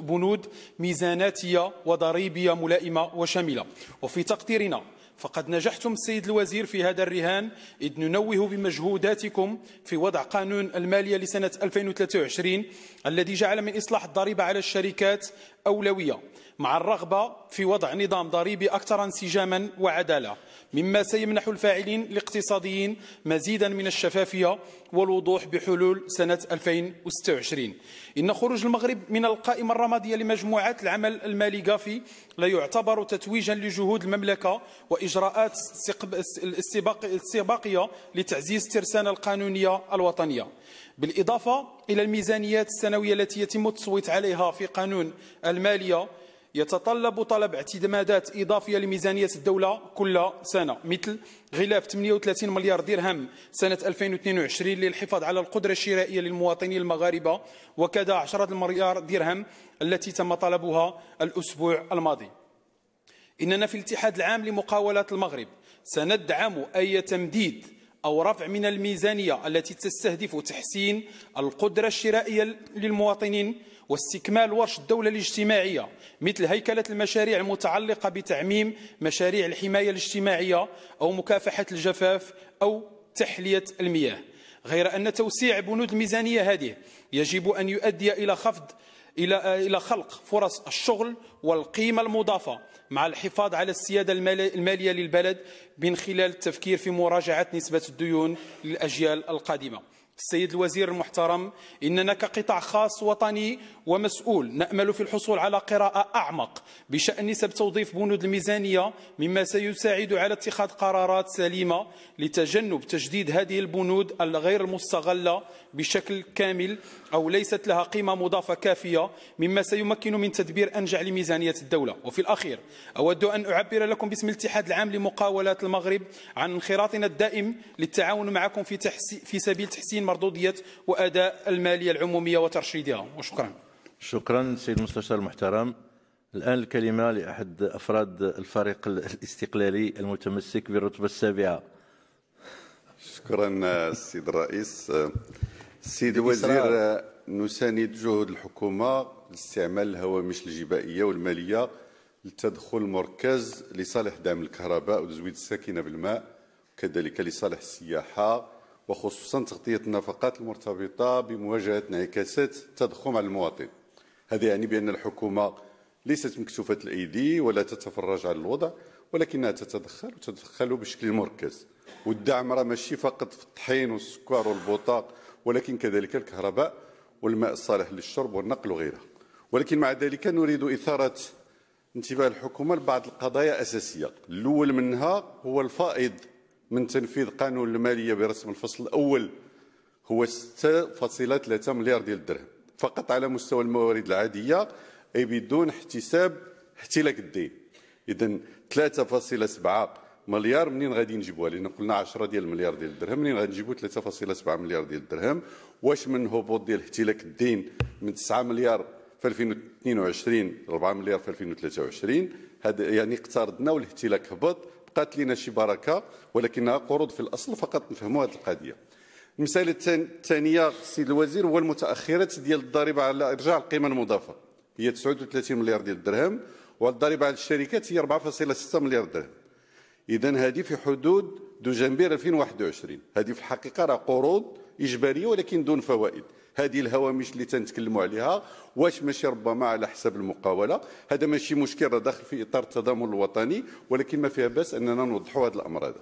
بنود ميزاناتية وضريبية ملائمة وشاملة وفي تقديرنا فقد نجحتم السيد الوزير في هذا الرهان إذ ننوه بمجهوداتكم في وضع قانون المالية لسنة 2023 الذي جعل من إصلاح الضريبة على الشركات أولوية مع الرغبة في وضع نظام ضريبي أكثر انسجاما وعدالة مما سيمنح الفاعلين الاقتصاديين مزيدا من الشفافية والوضوح بحلول سنة 2026 إن خروج المغرب من القائمة الرمادية لمجموعات العمل المالي غافي لا يعتبر تتويجا لجهود المملكة وإجراءات السباقية لتعزيز ترسانة القانونية الوطنية بالإضافة إلى الميزانيات السنوية التي يتم التصويت عليها في قانون المالية يتطلب طلب اعتمادات إضافية لميزانية الدولة كل سنة مثل غلاف 38 مليار درهم سنة 2022 للحفاظ على القدرة الشرائية للمواطنين المغاربة وكذا 10 مليار درهم التي تم طلبها الأسبوع الماضي إننا في الاتحاد العام لمقاولة المغرب سندعم أي تمديد أو رفع من الميزانية التي تستهدف تحسين القدرة الشرائية للمواطنين واستكمال ورش الدولة الاجتماعية مثل هيكلة المشاريع المتعلقة بتعميم مشاريع الحماية الاجتماعية أو مكافحة الجفاف أو تحلية المياه غير أن توسيع بنود الميزانية هذه يجب أن يؤدي إلى خفض إلى إلى خلق فرص الشغل والقيمة المضافة مع الحفاظ على السيادة المالية للبلد من خلال التفكير في مراجعة نسبة الديون للأجيال القادمة السيد الوزير المحترم إننا كقطاع خاص وطني ومسؤول نأمل في الحصول على قراءة أعمق بشأن نسب توظيف بنود الميزانية مما سيساعد على اتخاذ قرارات سليمة لتجنب تجديد هذه البنود الغير مستغلة بشكل كامل أو ليست لها قيمة مضافة كافية مما سيمكن من تدبير أنجع لميزانية الدولة وفي الأخير أود أن أعبر لكم باسم الاتحاد العام لمقاولات المغرب عن انخراطنا الدائم للتعاون معكم في, في سبيل تحسين مردودية وأداء المالية العمومية وترشيدها وشكرا شكرا سيد المستشار المحترم الآن الكلمة لأحد أفراد الفريق الاستقلالي المتمسك بالرتبة السابعة شكرا السيد الرئيس السيد الوزير نساند جهود الحكومة لاستعمال الهوامش الجبائية والمالية للتدخل المركز لصالح دعم الكهرباء وتزويد الساكنة بالماء وكذلك لصالح السياحة وخصوصا تغطية النفقات المرتبطة بمواجهة انعكاسات التضخم على المواطن هذا يعني بأن الحكومة ليست مكسوفة الأيدي ولا تتفرج على الوضع ولكنها تتدخل وتتدخل بشكل مركز والدعم راه ماشي فقط في الطحين والسكر والبطاق ولكن كذلك الكهرباء والماء الصالح للشرب والنقل وغيرها ولكن مع ذلك نريد إثارة انتباه الحكومة لبعض القضايا أساسية الأول منها هو الفائض من تنفيذ قانون الماليه برسم الفصل الاول هو 6.3 مليار ديال الدرهم فقط على مستوى الموارد العاديه اي بدون احتساب احتلاك الدين اذا 3.7 مليار منين غادي نجيبوها لان قلنا 10 ديال المليار ديال الدرهم منين غادي نجيبوا 3.7 مليار ديال الدرهم واش من هبوط ديال احتلاك الدين من 9 مليار في 2022 4 مليار في 2023 هذا يعني اقترضنا والاحتلاك هبط بقات لنا شي بركه ولكنها قروض في الاصل فقط نفهموا هذه القضيه المساله الثانيه السيد الوزير هو المتاخرات ديال الضريبه على ارجاع القيمه المضافه هي 39 مليار ديال الدرهم والضريبه على الشركات هي 4.6 مليار درهم اذا هذه في حدود دجنبير 2021 هذه في الحقيقه راه قروض اجباريه ولكن دون فوائد هذه الهوامش اللي تنتكلموا عليها واش ماشي ربما على حساب المقاوله هذا ماشي مشكل راه داخل في اطار التضامن الوطني ولكن ما فيها باس اننا نوضحوا هذا الامر هذا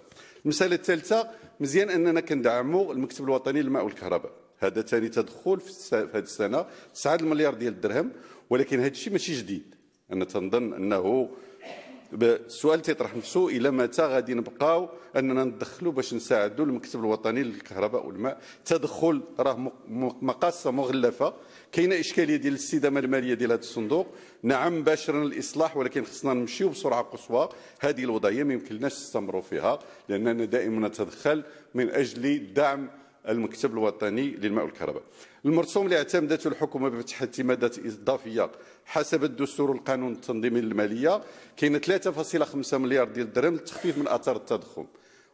المساله الثالثه مزيان اننا كندعموا المكتب الوطني للماء والكهرباء هذا ثاني تدخل في هذه السنه 9 مليار ديال الدرهم ولكن هذا الشيء ماشي جديد انا تنظن انه السؤال تيطرح نفسه الى متى غادي نبقاو اننا ندخلوا باش نساعدوا المكتب الوطني للكهرباء والماء تدخل راه مقاصه مغلفه كاينه اشكاليه ديال الاستدامه الماليه ديال هذا الصندوق نعم باشرنا الاصلاح ولكن خصنا نمشيو بسرعه قصوى هذه الوضعيه ما يمكنناش نستمروا فيها لاننا دائما نتدخل من اجل دعم المكتب الوطني للماء والكهرباء المرسوم اللي اعتمدته الحكومه بفتح اعتمادات اضافيه حسب الدستور والقانون التنظيمي للماليه كاين 3.5 مليار ديال الدرهم للتخفيف من اثار التضخم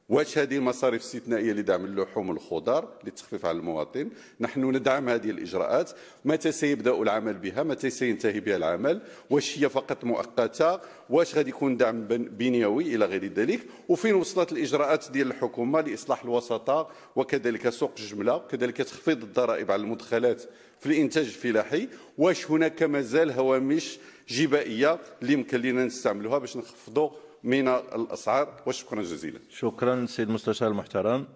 واش هذه المصاريف استثنائيه لدعم اللحوم والخضار للتخفيف على المواطن نحن ندعم هذه الاجراءات متى سيبدا العمل بها متى سينتهي بها العمل واش هي فقط مؤقته واش غادي يكون دعم بنيوي الى غير ذلك وفين وصلت الاجراءات ديال الحكومه لاصلاح الوساطه وكذلك سوق الجمله وكذلك تخفيض الضرائب على المدخلات في الانتاج الفلاحي واش هناك مازال هوامش جبائيه اللي يمكن لنا نستعملوها باش نخفضوا من الأسعار وشكرا جزيلا شكرا سيد المستشار المحترم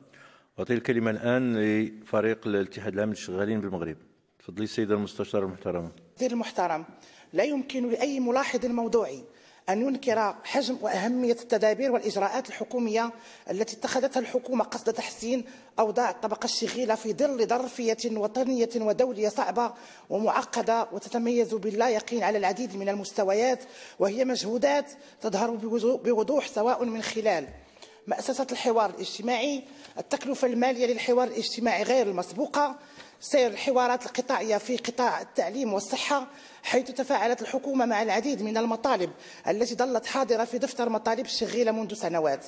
أعطي الكلمة الآن لفريق الاتحاد العام للشغالين بالمغرب تفضلي السيدة المستشارة المحترمة سيد المحترم لا يمكن لأي ملاحظ موضوعي أن ينكر حجم وأهمية التدابير والإجراءات الحكومية التي اتخذتها الحكومة قصد تحسين أوضاع الطبقة الشغيلة في ظل ظرفية وطنية ودولية صعبة ومعقدة وتتميز باللا يقين على العديد من المستويات وهي مجهودات تظهر بوضوح سواء من خلال مأسسة الحوار الاجتماعي التكلفة المالية للحوار الاجتماعي غير المسبوقة سير الحوارات القطاعية في قطاع التعليم والصحة حيث تفاعلت الحكومة مع العديد من المطالب التي ظلت حاضرة في دفتر مطالب الشغيلة منذ سنوات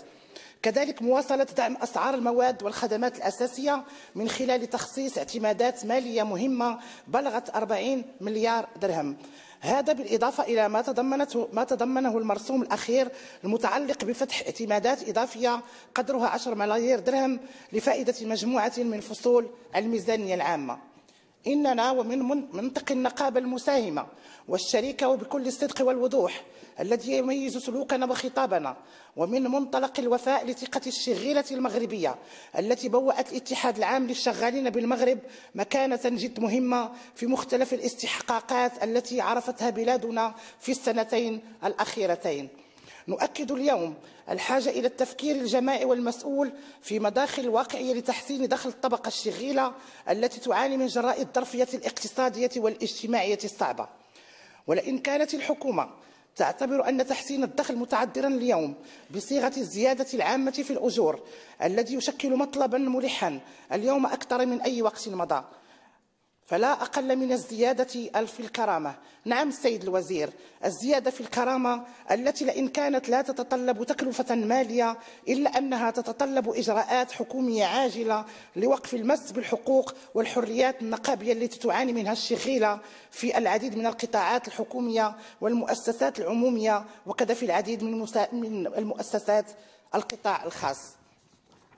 كذلك مواصلة دعم أسعار المواد والخدمات الأساسية من خلال تخصيص اعتمادات مالية مهمة بلغت 40 مليار درهم هذا بالإضافة إلى ما تضمنته ما تضمنه المرسوم الأخير المتعلق بفتح اعتمادات إضافية قدرها 10 ملايير درهم لفائدة مجموعة من فصول الميزانية العامة إننا ومن منطق النقابة المساهمة والشريكة وبكل الصدق والوضوح الذي يميز سلوكنا وخطابنا ومن منطلق الوفاء لثقة الشغيلة المغربية التي بوأت الاتحاد العام للشغالين بالمغرب مكانة جد مهمة في مختلف الاستحقاقات التي عرفتها بلادنا في السنتين الأخيرتين نؤكد اليوم الحاجة إلى التفكير الجماعي والمسؤول في مداخل واقعية لتحسين دخل الطبقة الشغيلة التي تعاني من جراء الظرفية الاقتصادية والاجتماعية الصعبة ولئن كانت الحكومة تعتبر أن تحسين الدخل متعذرا اليوم بصيغة الزيادة العامة في الأجور الذي يشكل مطلبا ملحا اليوم أكثر من أي وقت مضى فلا أقل من الزيادة في الكرامة نعم السيد الوزير الزيادة في الكرامة التي لإن كانت لا تتطلب تكلفة مالية إلا أنها تتطلب إجراءات حكومية عاجلة لوقف المس بالحقوق والحريات النقابية التي تعاني منها الشغيلة في العديد من القطاعات الحكومية والمؤسسات العمومية وكذا في العديد من المؤسسات القطاع الخاص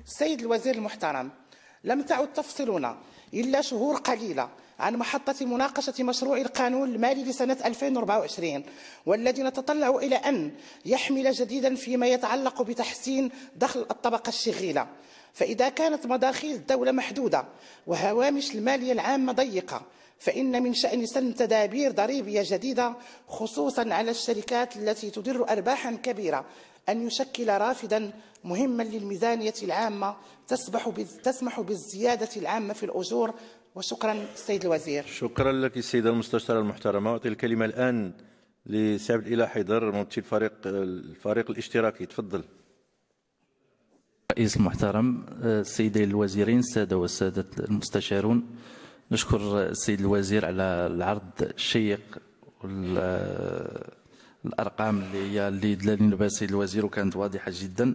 السيد الوزير المحترم لم تعد تفصلنا إلا شهور قليلة عن محطة مناقشة مشروع القانون المالي لسنة 2024 والذي نتطلع إلى أن يحمل جديدا فيما يتعلق بتحسين دخل الطبقة الشغيلة فإذا كانت مداخيل الدولة محدودة وهوامش المالية العامة ضيقة فإن من شأن سن تدابير ضريبية جديدة خصوصا على الشركات التي تدر أرباحا كبيرة أن يشكل رافدا مهما للميزانية العامة تسمح تسمح بالزيادة العامة في الأجور وشكرا السيد الوزير شكرا لك السيدة المستشارة المحترمة أعطي الكلمة الآن لسعد الإله حيدر ممثل فريق الفريق الاشتراكي تفضل الرئيس المحترم السيدين الوزيرين السادة والسادة المستشارون نشكر السيد الوزير على العرض الشيق وال الارقام اللي هي اللي دلالين بها السيد الوزير وكانت واضحه جدا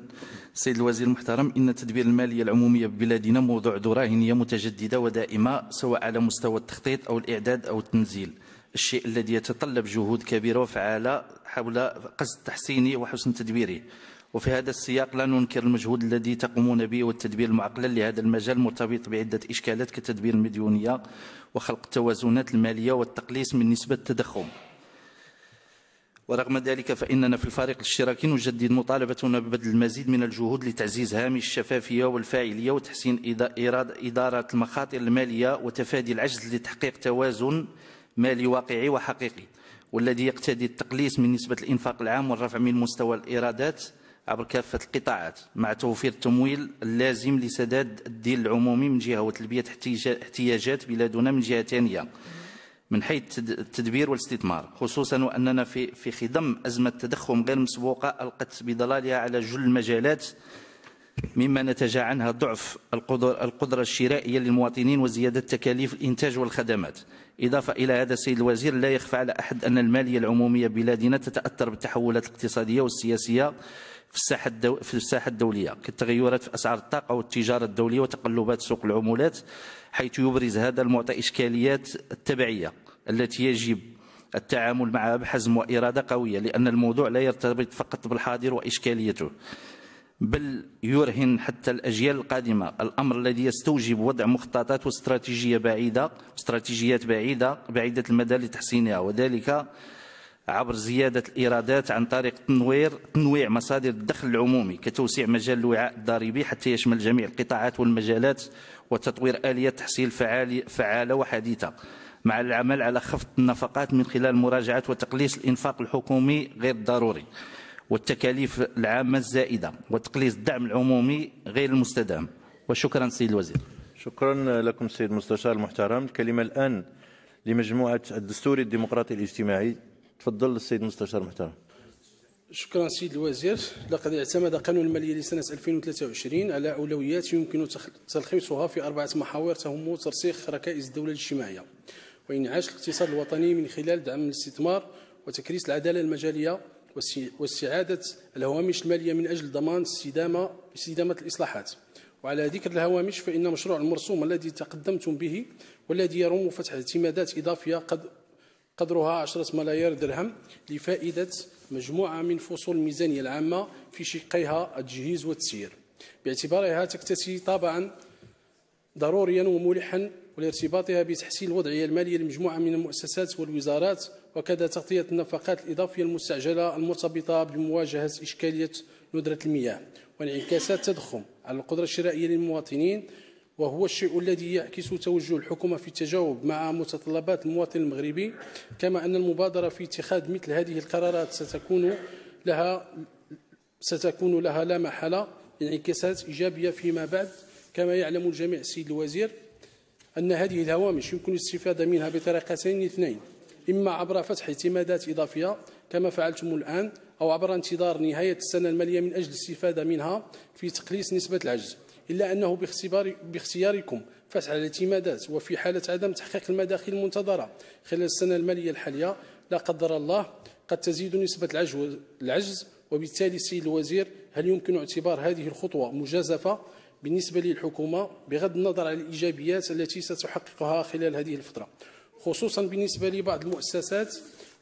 السيد الوزير المحترم ان تدبير الماليه العموميه ببلادنا موضوع دراهنيه متجدده ودائمه سواء على مستوى التخطيط او الاعداد او التنزيل الشيء الذي يتطلب جهود كبيره وفعاله حول قصد تحسينه وحسن تدبيره وفي هذا السياق لا ننكر المجهود الذي تقومون به والتدبير المعقل لهذا المجال مرتبط بعدة إشكالات كتدبير المديونية وخلق التوازنات المالية والتقليص من نسبة التضخم ورغم ذلك فإننا في الفريق الاشتراكي نجدد مطالبتنا ببذل المزيد من الجهود لتعزيز هامش الشفافية والفاعلية وتحسين إدارة المخاطر المالية وتفادي العجز لتحقيق توازن مالي واقعي وحقيقي والذي يقتضي التقليص من نسبة الإنفاق العام والرفع من مستوى الإيرادات عبر كافة القطاعات مع توفير التمويل اللازم لسداد الدين العمومي من جهة وتلبية احتياجات بلادنا من جهة ثانية من حيث التدبير والاستثمار خصوصا وأننا في, في خضم أزمة تضخم غير مسبوقة ألقت بظلالها على جل المجالات مما نتج عنها ضعف القدرة الشرائية للمواطنين وزيادة تكاليف الإنتاج والخدمات إضافة إلى هذا السيد الوزير لا يخفى على أحد أن المالية العمومية بلادنا تتأثر بالتحولات الاقتصادية والسياسية في الساحة, في الساحة الدولية كالتغيرات في أسعار الطاقة والتجارة الدولية وتقلبات سوق العمولات حيث يبرز هذا المعطى إشكاليات التبعية التي يجب التعامل معها بحزم وإرادة قوية لأن الموضوع لا يرتبط فقط بالحاضر وإشكاليته بل يرهن حتى الأجيال القادمة الأمر الذي يستوجب وضع مخططات واستراتيجية بعيدة استراتيجيات بعيدة بعيدة المدى لتحسينها وذلك عبر زيادة الإيرادات عن طريق تنوير تنويع مصادر الدخل العمومي كتوسيع مجال الوعاء الضريبي حتى يشمل جميع القطاعات والمجالات وتطوير آلية تحصيل فعالة وحديثة مع العمل على خفض النفقات من خلال مراجعة وتقليص الإنفاق الحكومي غير الضروري والتكاليف العامة الزائدة وتقليص الدعم العمومي غير المستدام وشكرا سيد الوزير شكرا لكم سيد المستشار المحترم الكلمة الآن لمجموعة الدستوري الديمقراطي الاجتماعي تفضل السيد المستشار المحترم شكرا سيد الوزير لقد اعتمد قانون المالية لسنة 2023 على أولويات يمكن تلخيصها في أربعة محاور تهم ترسيخ ركائز الدولة الاجتماعية وإنعاش الاقتصاد الوطني من خلال دعم الاستثمار وتكريس العدالة المجالية واستعادة الهوامش المالية من أجل ضمان استدامة, استدامة الإصلاحات وعلى ذكر الهوامش فإن مشروع المرسوم الذي تقدمتم به والذي يرم فتح اعتمادات إضافية قد قدرها 10 ملايير درهم لفائدة مجموعة من فصول الميزانية العامة في شقيها التجهيز والتسيير باعتبارها تكتسي طبعا ضروريا وملحا ولارتباطها بتحسين الوضعية المالية لمجموعة من المؤسسات والوزارات وكذا تغطية النفقات الإضافية المستعجلة المرتبطة بمواجهة إشكالية ندرة المياه وانعكاسات تضخم على القدرة الشرائية للمواطنين وهو الشيء الذي يعكس توجه الحكومة في التجاوب مع متطلبات المواطن المغربي كما أن المبادرة في اتخاذ مثل هذه القرارات ستكون لها ستكون لها لا محالة انعكاسات إيجابية فيما بعد كما يعلم الجميع السيد الوزير أن هذه الهوامش يمكن الاستفادة منها بطريقتين اثنين إما عبر فتح اعتمادات إضافية كما فعلتم الآن أو عبر انتظار نهاية السنة المالية من أجل الاستفادة منها في تقليص نسبة العجز إلا أنه باختبار باختياركم على الاعتمادات وفي حالة عدم تحقيق المداخل المنتظرة خلال السنة المالية الحالية لا قدر الله قد تزيد نسبة العجز وبالتالي السيد الوزير هل يمكن اعتبار هذه الخطوة مجازفة بالنسبة للحكومة بغض النظر عن الإيجابيات التي ستحققها خلال هذه الفترة خصوصا بالنسبة لبعض المؤسسات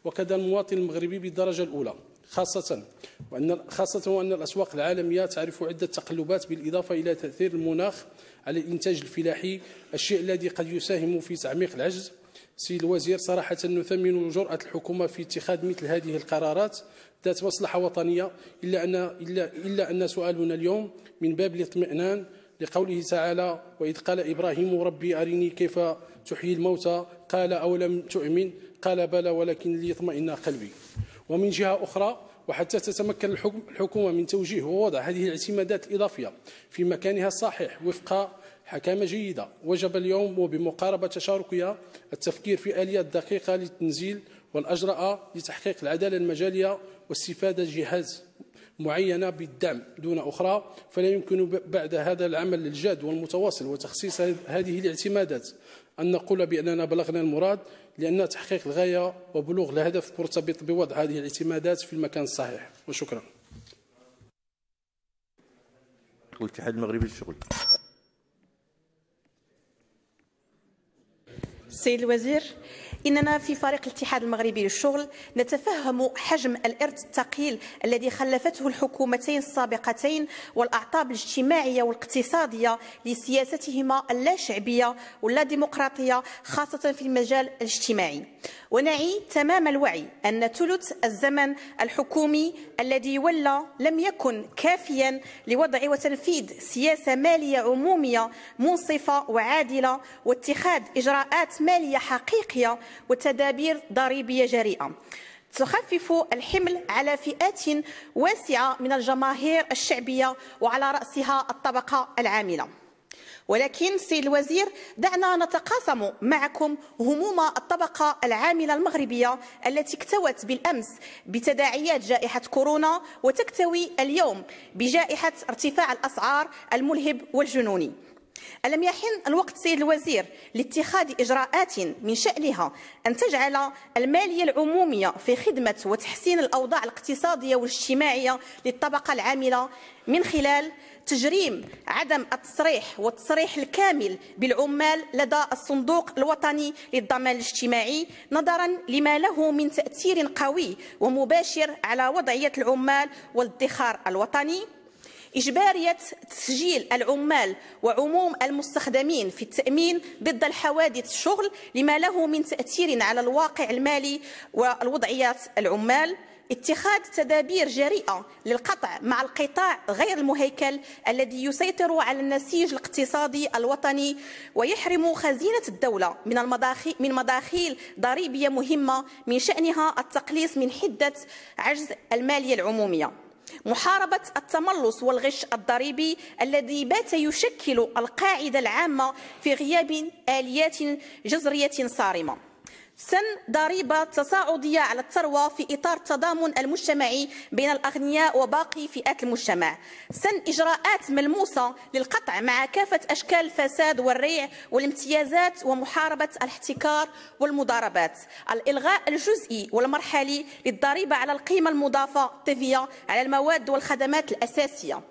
وكذا المواطن المغربي بالدرجة الأولى خاصة وأن خاصة وأن الأسواق العالمية تعرف عدة تقلبات بالإضافة إلى تأثير المناخ على الإنتاج الفلاحي الشيء الذي قد يساهم في تعميق العجز سيد الوزير صراحة نثمن جرأة الحكومة في اتخاذ مثل هذه القرارات ذات مصلحة وطنية إلا أن إلا إلا أن سؤالنا اليوم من باب الاطمئنان لقوله تعالى وإذ قال إبراهيم ربي أرني كيف تحيي الموتى قال أولم تؤمن قال بلى ولكن ليطمئن قلبي ومن جهة أخرى وحتى تتمكن الحكومة من توجيه ووضع هذه الاعتمادات الإضافية في مكانها الصحيح وفق حكامة جيدة وجب اليوم وبمقاربة تشاركية التفكير في آليات دقيقة للتنزيل والأجراء لتحقيق العدالة المجالية واستفادة جهاز معينة بالدعم دون أخرى فلا يمكن بعد هذا العمل الجاد والمتواصل وتخصيص هذه الاعتمادات أن نقول بأننا بلغنا المراد لأن تحقيق الغاية وبلوغ الهدف مرتبط بوضع هذه الاعتمادات في المكان الصحيح وشكرا الاتحاد المغربي للشغل السيد الوزير اننا في فريق الاتحاد المغربي للشغل نتفهم حجم الارث الثقيل الذي خلفته الحكومتين السابقتين والاعطاب الاجتماعيه والاقتصاديه لسياستهما اللاشعبية واللاديمقراطية واللا ديمقراطيه خاصه في المجال الاجتماعي ونعي تمام الوعي أن ثلث الزمن الحكومي الذي ولى لم يكن كافيا لوضع وتنفيذ سياسة مالية عمومية منصفة وعادلة واتخاذ إجراءات مالية حقيقية وتدابير ضريبية جريئة تخفف الحمل على فئات واسعة من الجماهير الشعبية وعلى رأسها الطبقة العاملة ولكن سيد الوزير دعنا نتقاسم معكم هموم الطبقة العاملة المغربية التي اكتوت بالأمس بتداعيات جائحة كورونا وتكتوي اليوم بجائحة ارتفاع الأسعار الملهب والجنوني ألم يحن الوقت سيد الوزير لاتخاذ إجراءات من شأنها أن تجعل المالية العمومية في خدمة وتحسين الأوضاع الاقتصادية والاجتماعية للطبقة العاملة من خلال تجريم عدم التصريح والتصريح الكامل بالعمال لدى الصندوق الوطني للضمان الاجتماعي نظرا لما له من تأثير قوي ومباشر على وضعية العمال والادخار الوطني إجبارية تسجيل العمال وعموم المستخدمين في التأمين ضد الحوادث الشغل لما له من تأثير على الواقع المالي والوضعيات العمال اتخاذ تدابير جريئة للقطع مع القطاع غير المهيكل الذي يسيطر على النسيج الاقتصادي الوطني ويحرم خزينة الدولة من المداخيل من مداخيل ضريبية مهمة من شأنها التقليص من حدة عجز المالية العمومية. محاربة التملص والغش الضريبي الذي بات يشكل القاعدة العامة في غياب آليات جذرية صارمة. سن ضريبة تصاعدية على الثروة في إطار التضامن المجتمعي بين الأغنياء وباقي فئات المجتمع سن إجراءات ملموسة للقطع مع كافة أشكال الفساد والريع والامتيازات ومحاربة الاحتكار والمضاربات الإلغاء الجزئي والمرحلي للضريبة على القيمة المضافة تفيا على المواد والخدمات الأساسية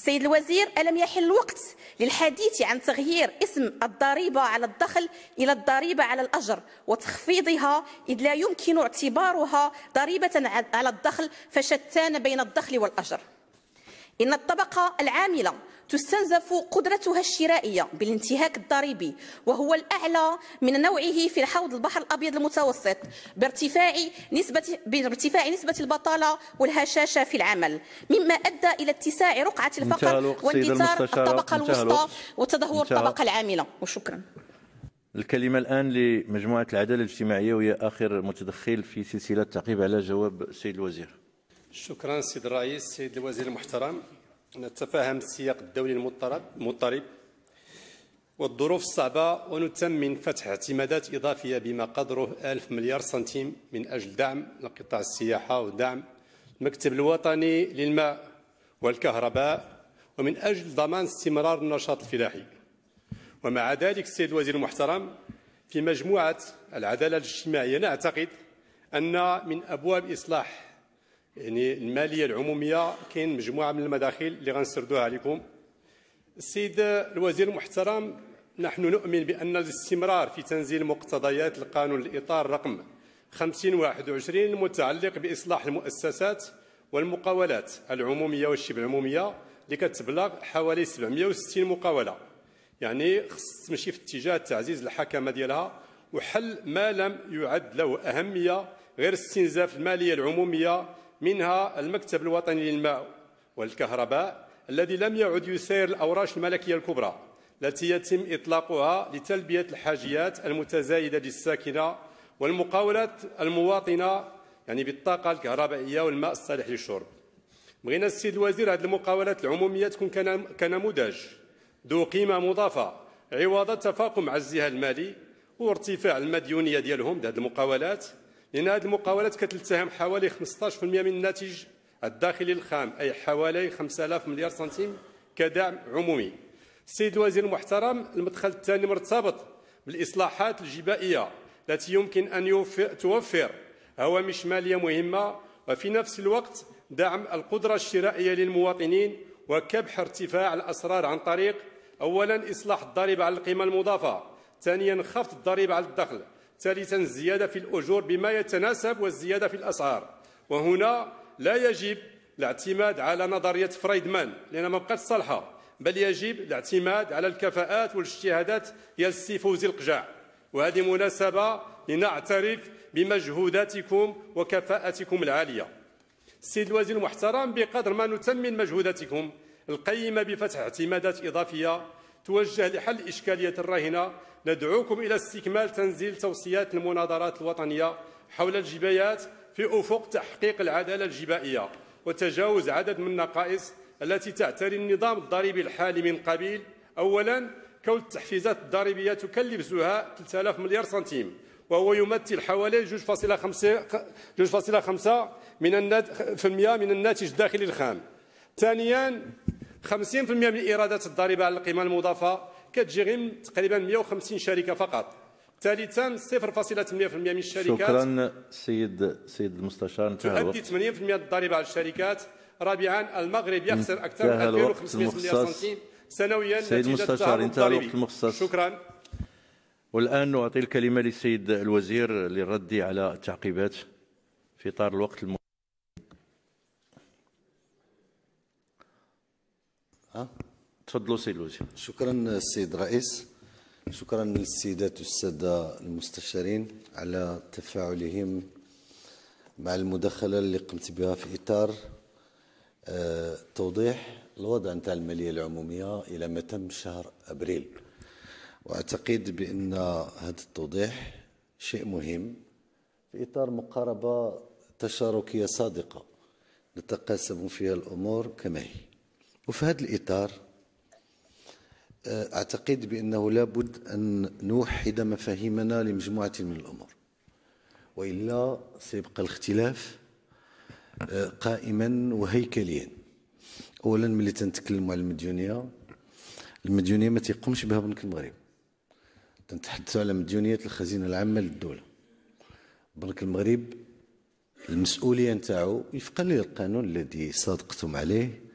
السيد الوزير ألم يحل الوقت للحديث عن تغيير اسم الضريبة على الدخل إلى الضريبة على الأجر وتخفيضها إذ لا يمكن اعتبارها ضريبة على الدخل فشتان بين الدخل والأجر إن الطبقة العاملة تستنزف قدرتها الشرائية بالانتهاك الضريبي وهو الأعلى من نوعه في حوض البحر الأبيض المتوسط بارتفاع نسبة بارتفاع نسبة البطالة والهشاشة في العمل مما أدى إلى اتساع رقعة الفقر وانتثار الطبقة الوسطى وتدهور الطبقة العاملة وشكرا الكلمة الآن لمجموعة العدالة الاجتماعية وهي آخر متدخل في سلسلة تعقيب على جواب السيد الوزير شكرا سيد الرئيس سيد الوزير المحترم نتفاهم السياق الدولي المضطرب والظروف الصعبة ونتمن فتح اعتمادات إضافية بما قدره 1000 مليار سنتيم من أجل دعم لقطاع السياحة ودعم المكتب الوطني للماء والكهرباء ومن أجل ضمان استمرار النشاط الفلاحي ومع ذلك السيد الوزير المحترم في مجموعة العدالة الاجتماعية نعتقد أن من أبواب إصلاح يعني الماليه العموميه كاين مجموعه من المداخل اللي غنسردوها عليكم السيد الوزير المحترم نحن نؤمن بان الاستمرار في تنزيل مقتضيات القانون الاطار رقم 5021 المتعلق باصلاح المؤسسات والمقاولات العموميه والشبه العموميه اللي كتبلغ حوالي 760 مقاوله يعني خص تمشي في اتجاه تعزيز الحكمه ديالها وحل ما لم يعد له اهميه غير استنزاف الماليه العموميه منها المكتب الوطني للماء والكهرباء الذي لم يعد يسير الأوراش الملكية الكبرى التي يتم إطلاقها لتلبية الحاجيات المتزايدة للساكنة والمقاولات المواطنة يعني بالطاقة الكهربائية والماء الصالح للشرب بغينا السيد الوزير هذه المقاولات العمومية تكون كنموذج ذو قيمة مضافة عوض التفاقم عزها الجهة المالي وارتفاع المديونية ديالهم هذه المقاولات لأن هذه المقاولات كتلتهم حوالي 15% من الناتج الداخلي الخام أي حوالي 5000 مليار سنتيم كدعم عمومي السيد الوزير المحترم المدخل الثاني مرتبط بالإصلاحات الجبائية التي يمكن أن يوفر توفر هوامش مالية مهمة وفي نفس الوقت دعم القدرة الشرائية للمواطنين وكبح ارتفاع الأسرار عن طريق أولا إصلاح الضريبة على القيمة المضافة ثانيا خفض الضريبة على الدخل ثالثا الزيادة في الأجور بما يتناسب والزيادة في الأسعار وهنا لا يجب الاعتماد على نظرية فريدمان لأن ما بقاتش صالحة بل يجب الاعتماد على الكفاءات والاجتهادات ديال السي فوزي القجاع وهذه مناسبة لنعترف بمجهوداتكم وكفاءتكم العالية السيد الوزير المحترم بقدر ما نثمن مجهوداتكم القيمة بفتح اعتمادات إضافية توجه لحل اشكاليه الراهنة ندعوكم إلى استكمال تنزيل توصيات المناظرات الوطنية حول الجبايات في أفق تحقيق العدالة الجبائية وتجاوز عدد من النقائص التي تعتري النظام الضريبي الحالي من قبيل أولا كون التحفيزات الضريبية تكلف زهاء 3000 مليار سنتيم وهو يمثل حوالي 2.5 2.5 من الناتج في المئة من الناتج الداخلي الخام ثانيا 50% من ايرادات الضريبه على القيمه المضافه كتجي تقريبا 150 شركه فقط ثالثا 0.8% من الشركات شكرا سيد سيد المستشار انتهى الوقت تؤدي 80% الضريبه على الشركات رابعا المغرب يخسر اكثر من 2500 سنتيم سنويا سيد المستشار انتهى الوقت المخصص شكرا والان نعطي الكلمه للسيد الوزير للرد على التعقيبات في اطار الوقت الم... ها تفضلوا سي الوزير شكرا السيد الرئيس شكرا للسيدات والسادة المستشارين على تفاعلهم مع المداخلة اللي قمت بها في إطار آه، توضيح الوضع نتاع المالية العمومية إلى ما تم شهر أبريل وأعتقد بأن هذا التوضيح شيء مهم في إطار مقاربة تشاركية صادقة نتقاسم فيها الأمور كما هي وفي هذا الإطار آه، أعتقد بأنه لابد أن نوحد مفاهيمنا لمجموعة من الأمور وإلا سيبقى الاختلاف آه، قائما وهيكليا أولا ملي تنتكلم على المديونية المديونية ما تيقومش بها بنك المغرب تنتحدث على مديونية الخزينة العامة للدولة بنك المغرب المسؤولية نتاعو وفقا للقانون الذي صادقتم عليه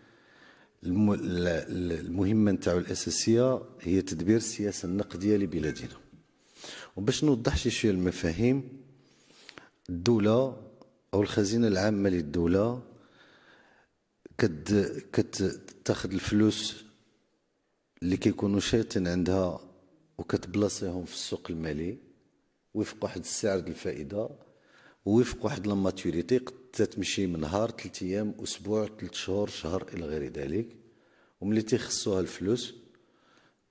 المهمه نتاعو الاساسيه هي تدبير السياسه النقديه لبلادنا وباش نوضح شي شويه المفاهيم الدوله او الخزينه العامه للدوله كت كتاخذ الفلوس اللي كيكونوا شاتين عندها وكتبلاصيهم في السوق المالي وفق واحد السعر الفائده وفق واحد لاماتوريتي تتمشي من نهار ثلاث ايام اسبوع ثلاث شهور شهر الى غير ذلك وملي تيخصوها الفلوس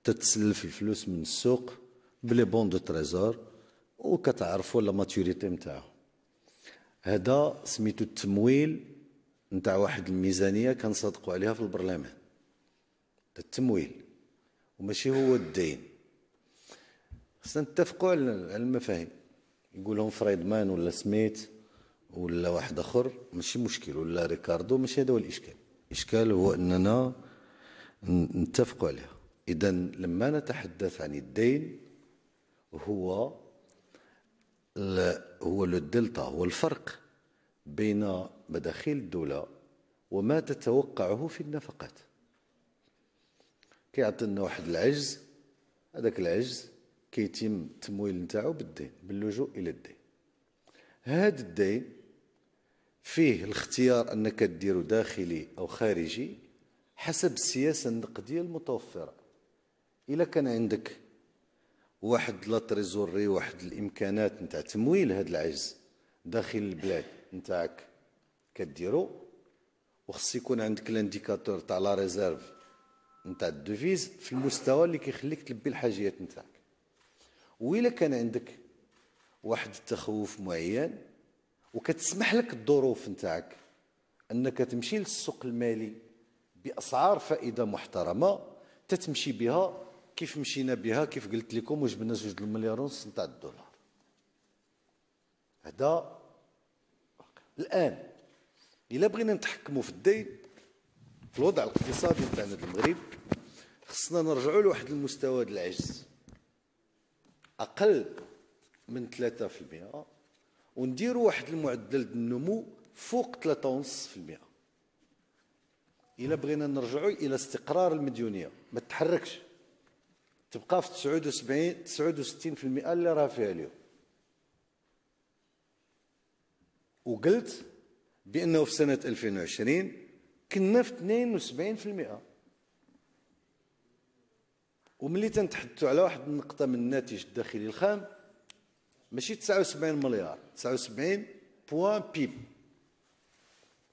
تتسلف الفلوس من السوق بلي بون دو تريزور وكتعرفوا لا ماتوريتي نتاعهم هذا سميتو التمويل نتاع واحد الميزانيه كنصدقوا عليها في البرلمان التمويل وماشي هو الدين خصنا نتفقوا على المفاهيم يقولهم فريدمان ولا سميت ولا واحد اخر ماشي مشكل ولا ريكاردو ماشي هذا هو الاشكال الاشكال هو اننا نتفق عليها اذا لما نتحدث عن الدين هو هو لو دلتا هو الفرق بين مداخيل الدوله وما تتوقعه في النفقات كيعطينا واحد العجز هذاك العجز كيتم التمويل نتاعو بالدين باللجوء الى الدين هذا الدين فيه الاختيار انك تدير داخلي او خارجي حسب السياسه النقديه المتوفره الا كان عندك واحد لا تريزوري واحد الامكانات نتاع تمويل هذا العجز داخل البلاد نتاعك كديرو وخص يكون عندك الانديكاتور تاع لا ريزيرف نتاع الدوفيز في المستوى اللي كيخليك تلبي الحاجيات نتاعك وإلا كان عندك واحد التخوف معين وكتسمح لك الظروف نتاعك انك تمشي للسوق المالي باسعار فائده محترمه تتمشي بها كيف مشينا بها كيف قلت لكم وجبنا جوج المليار ونص نتاع الدولار هذا الان الا بغينا نتحكموا في الدين في الوضع الاقتصادي تاعنا المغرب خصنا نرجعوا لواحد المستوى العجز اقل من 3% ونديروا واحد المعدل النمو فوق 3.5% الا بغينا نرجعوا الى استقرار المديونيه ما تتحركش تبقى في 79 69% اللي راه فيها اليوم وقلت بانه في سنه 2020 كنا في 72% وملي تنتحدثوا على واحد النقطه من الناتج الداخلي الخام ماشي 79 مليار 79 بوان بيب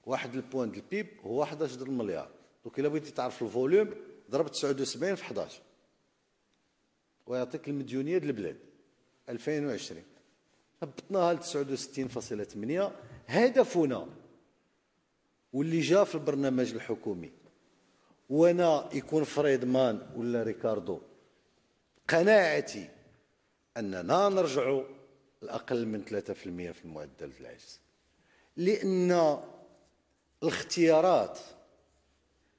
واحد البوان ديال البيب هو 11 ديال المليار دونك الا بغيتي تعرف الفوليوم ضرب 79 في 11 ويعطيك المديونيه ديال البلاد 2020 هبطناها ل 69.8 هدفنا واللي جا في البرنامج الحكومي وانا يكون فريدمان ولا ريكاردو قناعتي اننا نرجعوا الأقل من 3% في المعدل العجز لأن الاختيارات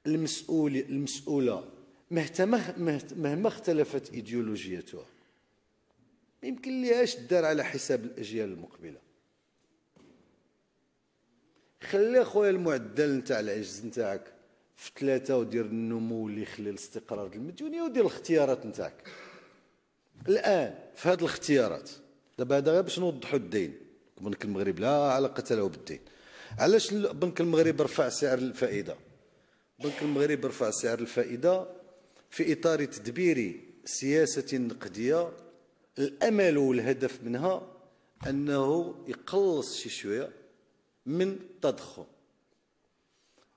المسؤول المسؤولة مهما اختلفت إيديولوجيتها ما يمكن ليهاش دار على حساب الأجيال المقبلة خلي خويا المعدل نتاع العجز نتاعك في ثلاثة ودير النمو اللي يخلي الاستقرار المديونية ودير الاختيارات نتاعك الآن في هذه الاختيارات دابا هذا غير باش نوضحوا الدين بنك المغرب لا علاقه له بالدين علاش بنك المغرب رفع سعر الفائده بنك المغرب رفع سعر الفائده في اطار تدبير سياسه نقديه الامل والهدف منها انه يقلص شي شويه من التضخم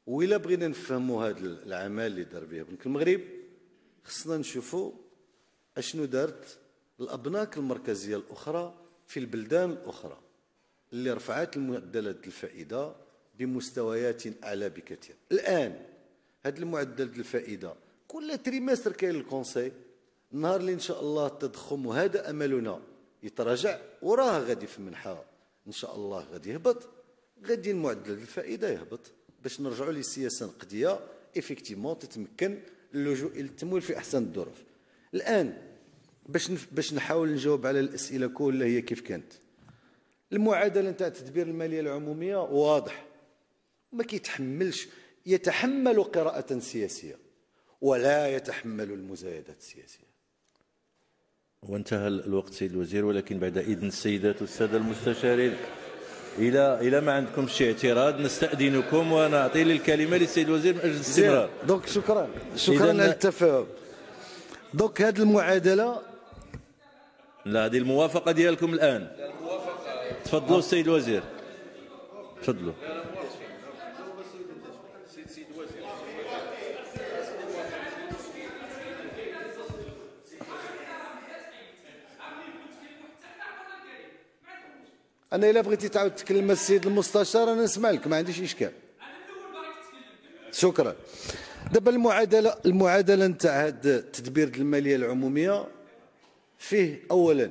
وإلا بغينا نفهموا هذا العمل اللي دار به بنك المغرب خصنا نشوفوا اشنو دارت الأبناك المركزية الأخرى في البلدان الأخرى اللي رفعت المعدلات الفائدة بمستويات أعلى بكثير الآن هذا المعدل الفائدة كل تريمستر كاين الكونسي النهار اللي إن شاء الله التضخم وهذا أملنا يتراجع وراه غادي في منحة إن شاء الله غادي يهبط غادي المعدل الفائدة يهبط باش نرجعوا للسياسة نقدية افيكتيفمون تتمكن اللجوء إلى التمويل في أحسن الظروف الآن باش باش نحاول نجاوب على الاسئله كلها هي كيف كانت المعادله نتاع التدبير الماليه العموميه واضح ما كيتحملش يتحمل قراءه سياسيه ولا يتحمل المزايدات السياسيه وانتهى الوقت سيد الوزير ولكن بعد اذن السيدات والساده المستشارين الى الى ما عندكم شي اعتراض نستاذنكم ونعطي الكلمه للسيد الوزير من اجل الاستمرار دونك شكرا شكرا على التفاهم دونك هذه المعادله لا هذه الموافقة ديالكم الآن تفضلوا آه. السيد الوزير تفضلوا انا الا بغيتي تعاود تكلم السيد المستشار انا نسمع لك ما عنديش اشكال شكرا دابا المعادله المعادله نتاع هاد تدبير الماليه العموميه فيه اولا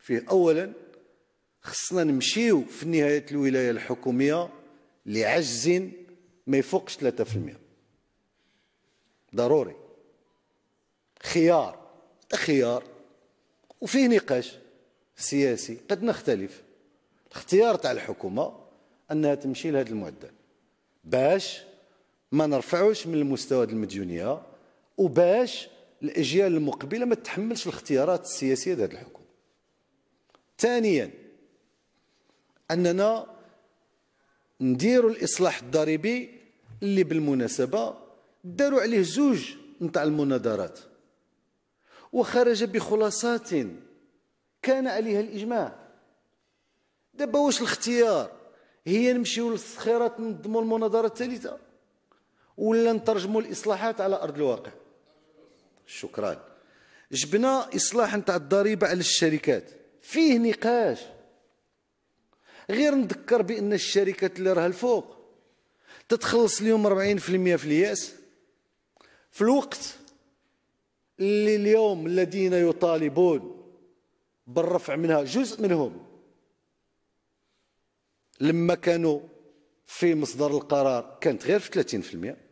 فيه اولا خصنا نمشيو في نهايه الولايه الحكوميه لعجز ما يفوقش 3% ضروري خيار خيار وفيه نقاش سياسي قد نختلف الاختيار تاع الحكومه انها تمشي لهذا المعدل باش ما نرفعوش من المستوى المديونيه وباش الاجيال المقبله ما تتحملش الاختيارات السياسيه ديال الحكومه ثانيا اننا نديروا الاصلاح الضريبي اللي بالمناسبه داروا عليه زوج نتاع المناظرات وخرج بخلاصات كان عليها الاجماع دابا واش الاختيار هي نمشيو للسخيرات ننظموا المناظره الثالثه ولا نترجموا الاصلاحات على ارض الواقع شكرا جبنا إصلاح نتاع الضريبة على الشركات فيه نقاش غير نذكر بأن الشركات اللي راها الفوق تتخلص اليوم 40% في الياس في الوقت اللي اليوم الذين يطالبون بالرفع منها جزء منهم لما كانوا في مصدر القرار كانت غير في 30%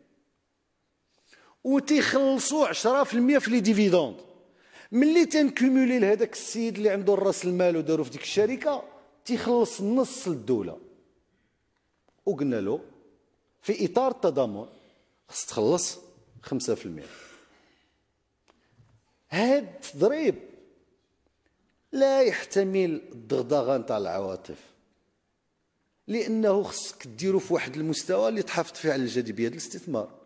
وتيخلصوا 10% في لي ديفيدوند ملي تنكومولي لهذاك السيد اللي عنده راس المال ودارو في ديك الشركه تيخلص نص للدوله وقلنا له في اطار التضامن خص تخلص 5% هاد التضريب لا يحتمل الدغدغه نتاع العواطف لانه خصك ديرو في واحد المستوى اللي تحافظ فيه على الجاذبيه الاستثمار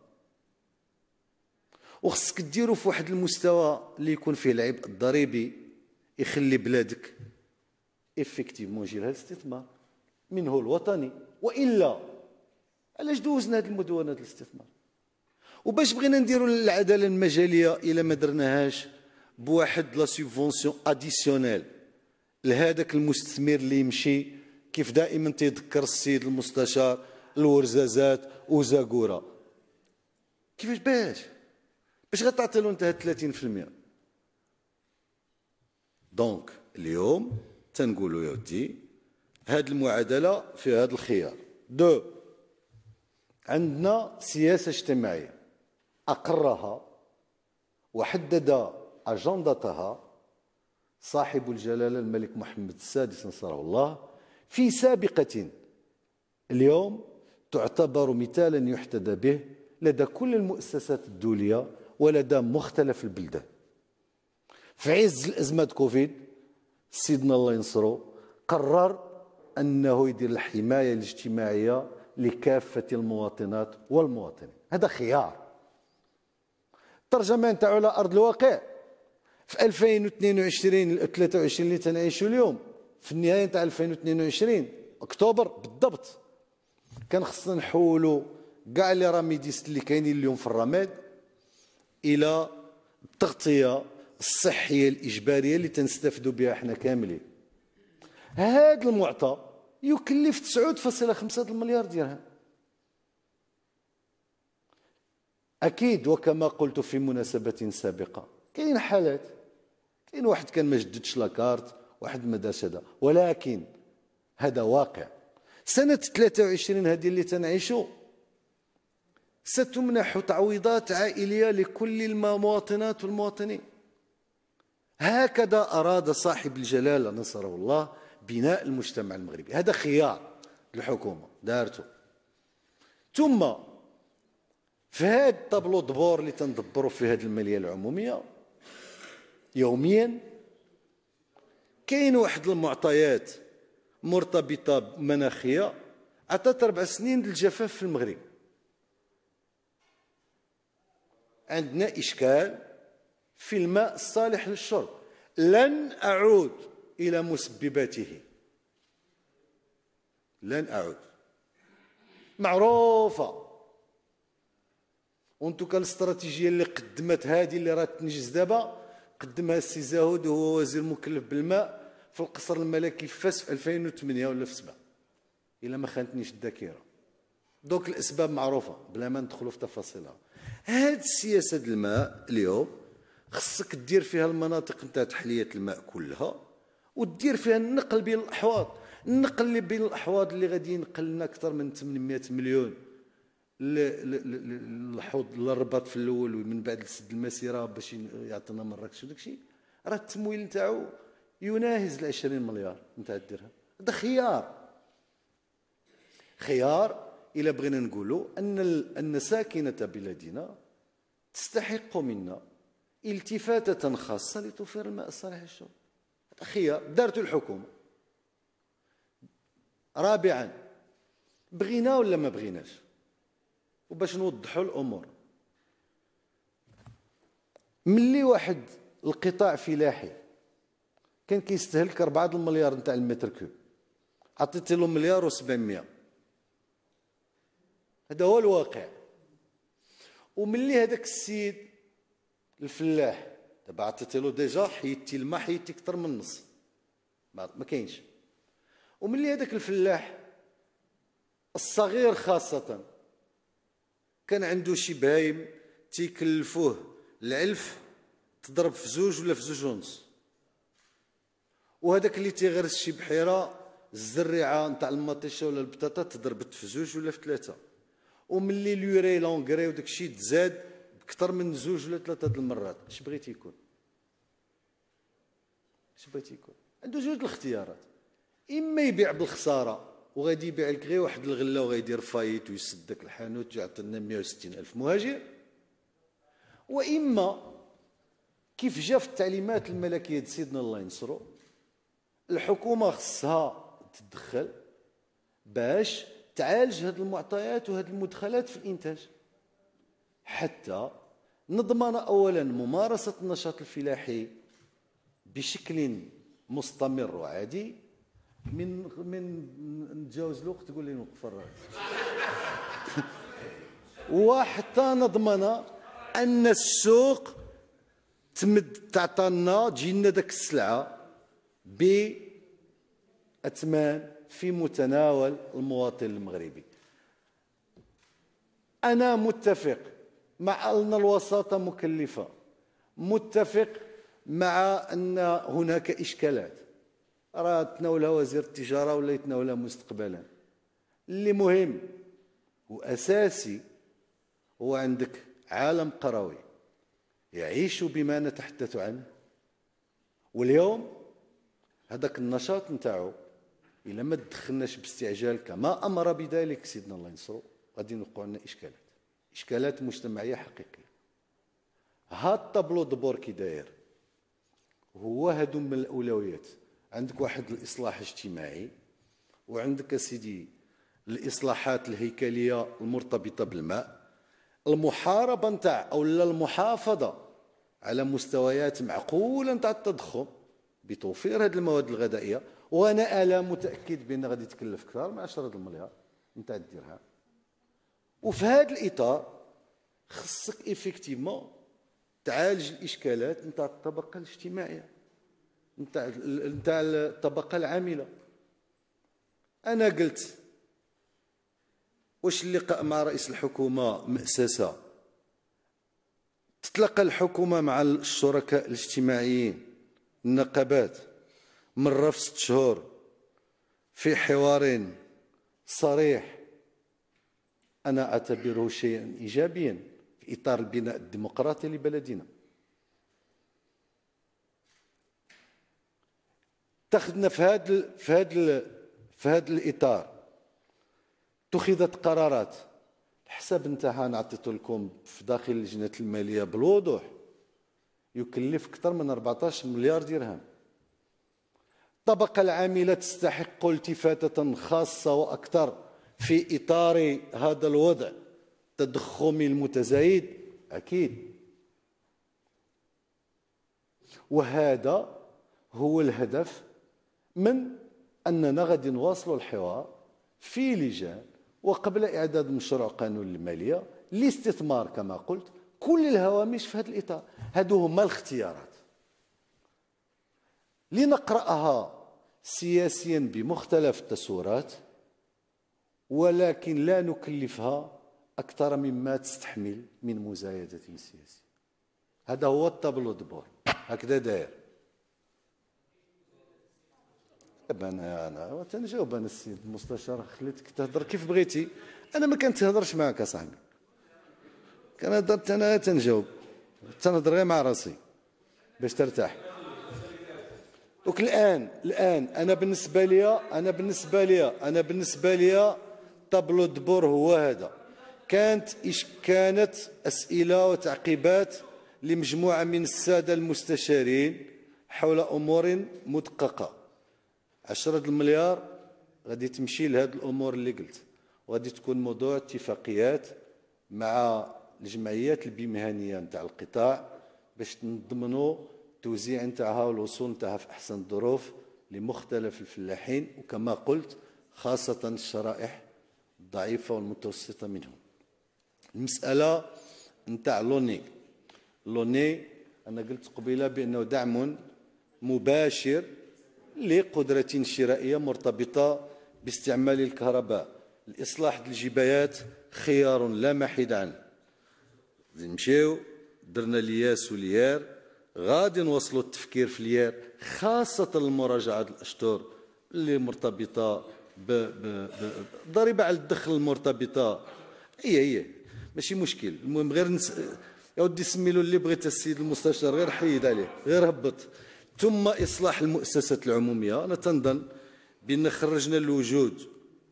وخصك ديرو في واحد المستوى اللي يكون فيه العبء الضريبي يخلي بلادك افكتيفمون يجي لها الاستثمار منه الوطني والا علاش دوزنا هذه المدونه الاستثمار وباش بغينا نديروا العداله المجاليه الا ما درناهاش بواحد لا سوبفونسيون اديسيونيل لهذاك المستثمر اللي يمشي كيف دائما تيذكر السيد المستشار الورزازات وزاكوره كيفاش باش باش غتعطي له انت هاد 30% دونك اليوم تنقولوا يا ودي هاد المعادله فيها هاد الخيار دو عندنا سياسه اجتماعيه اقرها وحدد اجندتها صاحب الجلاله الملك محمد السادس نصره الله في سابقه اليوم تعتبر مثالا يحتذى به لدى كل المؤسسات الدوليه ولدى مختلف البلدان في عز الأزمة كوفيد سيدنا الله ينصرو قرر أنه يدير الحماية الاجتماعية لكافة المواطنات والمواطنين هذا خيار ترجمة نتاعو على ارض الواقع في 2022 23 اللي تنعيشوا اليوم في النهايه تاع 2022 اكتوبر بالضبط كان خصنا نحولوا كاع لي راميديست اللي كاينين اليوم في الرماد الى التغطيه الصحيه الاجباريه اللي تنستفدوا بها احنا كاملين هذا المعطى يكلف 9.5 مليار درهم اكيد وكما قلت في مناسبه سابقه كاين حالات كاين واحد كان ما جددش لاكارت واحد ما دارش هذا ولكن هذا واقع سنه 23 هذه اللي تنعيشوا ستمنح تعويضات عائلية لكل المواطنات والمواطنين هكذا أراد صاحب الجلالة نصره الله بناء المجتمع المغربي هذا خيار الحكومة دارته ثم في هذا الطابلو دبور اللي تندبروا في هذه المالية العمومية يوميا كاين واحد المعطيات مرتبطة بمناخية عطات أربع سنين للجفاف في المغرب عندنا إشكال في الماء الصالح للشرب لن أعود إلى مسبباته لن أعود معروفة وانتو كان الاستراتيجية اللي قدمت هذه اللي راه تنجز دابا قدمها السي زاهود وهو وزير مكلف بالماء في القصر الملكي في فاس في 2008 ولا في 7 إلا ما خانتنيش الذاكرة دوك الأسباب معروفة بلا ما ندخلوا في تفاصيلها السياسه سياسه الماء اليوم خصك دير فيها المناطق نتاع تحليه الماء كلها ودير فيها النقل بين الاحواض النقل اللي بين الاحواض اللي غادي ينقل لنا اكثر من 800 مليون الحوض للرباط في الاول ومن بعد سد المسيره باش يعطينا مراكش وداك الشيء راه التمويل نتاعو يناهز ال 20 مليار نتاع الدرهم هذا خيار خيار الى بغينا نقولوا أن أن ساكنة بلادنا تستحق منا التفاتة خاصة لتوفير الماء الصالح للشرب أخي دارت الحكومة رابعا بغينا ولا ما بغيناش وباش نوضحوا الأمور ملي واحد القطاع فلاحي كان كيستهلك 4 المليار نتاع المتر كوب عطيتي له مليار و700 هذا هو الواقع وملي هذاك السيد الفلاح دابا عطيتي له ديجا حيدتي الماء حيدتي اكثر من النص ما كاينش وملي هذاك الفلاح الصغير خاصة كان عنده شي بهايم تيكلفوه العلف تضرب في زوج ولا في زوج ونص وهذاك اللي تيغرس شي بحيره الزريعه نتاع المطيشه ولا البطاطا تضربت في زوج ولا في ثلاثه وملي اليوري لونغري وداك الشيء تزاد بكثر من زوج ولا ثلاثه د المرات اش بغيتي يكون اش بغيتي يكون عنده جوج الاختيارات اما يبيع بالخساره وغادي يبيع لك غير واحد الغله وغيدير فايت ويسدك الحانوت ويعطينا 160 الف مهاجر واما كيف جا في التعليمات الملكيه ديال سيدنا الله ينصرو الحكومه خصها تتدخل باش تعالج هذه المعطيات وهذه المدخلات في الإنتاج حتى نضمن أولا ممارسة النشاط الفلاحي بشكل مستمر وعادي من من نتجاوز الوقت تقول لي نوقف الراس <laughs> وحتى نضمن ان السوق تمد تعطينا تجينا داك السلعه ب أثمان في متناول المواطن المغربي أنا متفق مع أن الوساطة مكلفة متفق مع أن هناك إشكالات راه تناولها وزير التجارة ولا يتناولها مستقبلا اللي مهم وأساسي هو عندك عالم قروي يعيش بما نتحدث عنه واليوم هذاك النشاط نتاعو إلا ما تدخلناش باستعجال كما أمر بذلك سيدنا الله ينصرو غادي نوقع لنا إشكالات إشكالات مجتمعية حقيقية هاد الطابلو دبور كي داير هو هادو من الأولويات عندك واحد الإصلاح اجتماعي وعندك سيدي الإصلاحات الهيكلية المرتبطة بالماء المحاربة نتاع أو المحافظة على مستويات معقولة نتاع التضخم بتوفير هذه المواد الغذائية وانا الا متاكد بان غادي تكلف اكثر من 10 المليار نتاع الدرهم وفي هذا الاطار خصك ايفيكتيفمون تعالج الاشكالات نتاع الطبقه الاجتماعيه نتاع نتاع الطبقه العامله انا قلت واش اللقاء مع رئيس الحكومه مأسسه تتلقى الحكومه مع الشركاء الاجتماعيين النقابات مرة في ست شهور في حوار صريح أنا أعتبره شيئا إيجابيا في إطار البناء الديمقراطي لبلدنا اتخذنا في هذا في هذا في هذا الإطار اتخذت قرارات الحساب نتاعها انا عطيته لكم في داخل لجنه الماليه بالوضوح يكلف اكثر من 14 مليار درهم الطبقة العاملة تستحق التفاتة خاصة وأكثر في إطار هذا الوضع التضخمي المتزايد أكيد وهذا هو الهدف من أننا غادي نواصلوا الحوار في لجان وقبل إعداد مشروع قانون المالية لاستثمار كما قلت كل الهوامش في هذا الإطار هذو هما الاختيارات لنقراها سياسيا بمختلف التصورات ولكن لا نكلفها اكثر مما تستحمل من مزايده سياسيه هذا هو الطابلو دبور هكذا داير انا انا تنجاوب انا السيد المستشار خليتك تهضر كيف بغيتي انا ما كنتهضرش معك اصاحبي كنهضر انا تنجاوب تنهضر غير مع راسي باش ترتاح دوك الان الان انا بالنسبه ليا انا بالنسبه ليا انا بالنسبه ليا طابلو دبور هو هذا كانت كانت اسئله وتعقيبات لمجموعه من الساده المستشارين حول امور مدققه 10 المليار غادي تمشي لهذه الامور اللي قلت وغادي تكون موضوع اتفاقيات مع الجمعيات البمهنيه نتاع القطاع باش نضمنوا توزيع نتاع الوصول نتاعها في أحسن الظروف لمختلف الفلاحين وكما قلت خاصة الشرائح الضعيفة والمتوسطة منهم المسألة نتاع لوني لوني أنا قلت قبيلة بأنه دعم مباشر لقدرة شرائية مرتبطة باستعمال الكهرباء الإصلاح الجبايات خيار لا محيد عنه نمشيو درنا لياس وليار غادي نوصلوا التفكير في اليار خاصة المراجعة الأشتر اللي مرتبطة ضريبة على الدخل المرتبطة هي هي ماشي مشكل المهم غير نس... يا ودي سمي له اللي بغيت السيد المستشار غير حيد عليه غير هبط ثم إصلاح المؤسسات العمومية أنا تنظن بأن خرجنا الوجود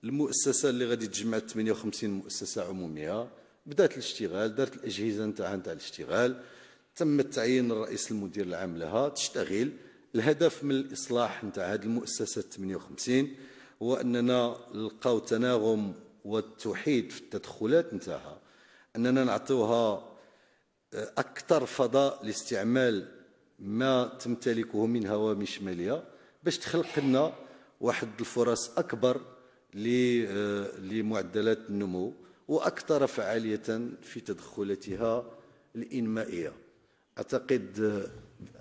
المؤسسة اللي غادي تجمع 58 مؤسسة عمومية بدات الاشتغال دارت الأجهزة نتاعها نتاع الاشتغال تم تعيين الرئيس المدير العام لها تشتغل الهدف من الإصلاح نتاع هذه المؤسسة 58 هو أننا نلقاو تناغم والتوحيد في التدخلات نتاعها أننا نعطيوها آه، أكثر فضاء لاستعمال ما تمتلكه من هوامش مالية باش تخلق لنا واحد الفرص أكبر آه، لمعدلات النمو وأكثر فعالية في تدخلاتها الإنمائية اعتقد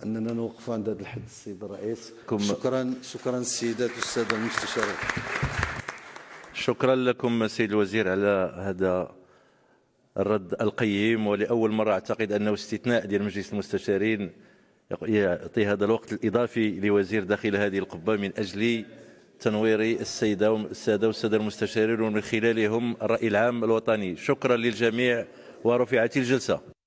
اننا نوقف عند هذا الحد السيد الرئيس شكرا شكرا السيدات والساده المستشارين شكرا لكم سيد الوزير على هذا الرد القيم ولاول مره اعتقد انه استثناء ديال مجلس المستشارين يعطي هذا الوقت الاضافي لوزير داخل هذه القبه من اجل تنوير السيده والساده والساده المستشارين ومن خلالهم الراي العام الوطني شكرا للجميع ورفعت الجلسه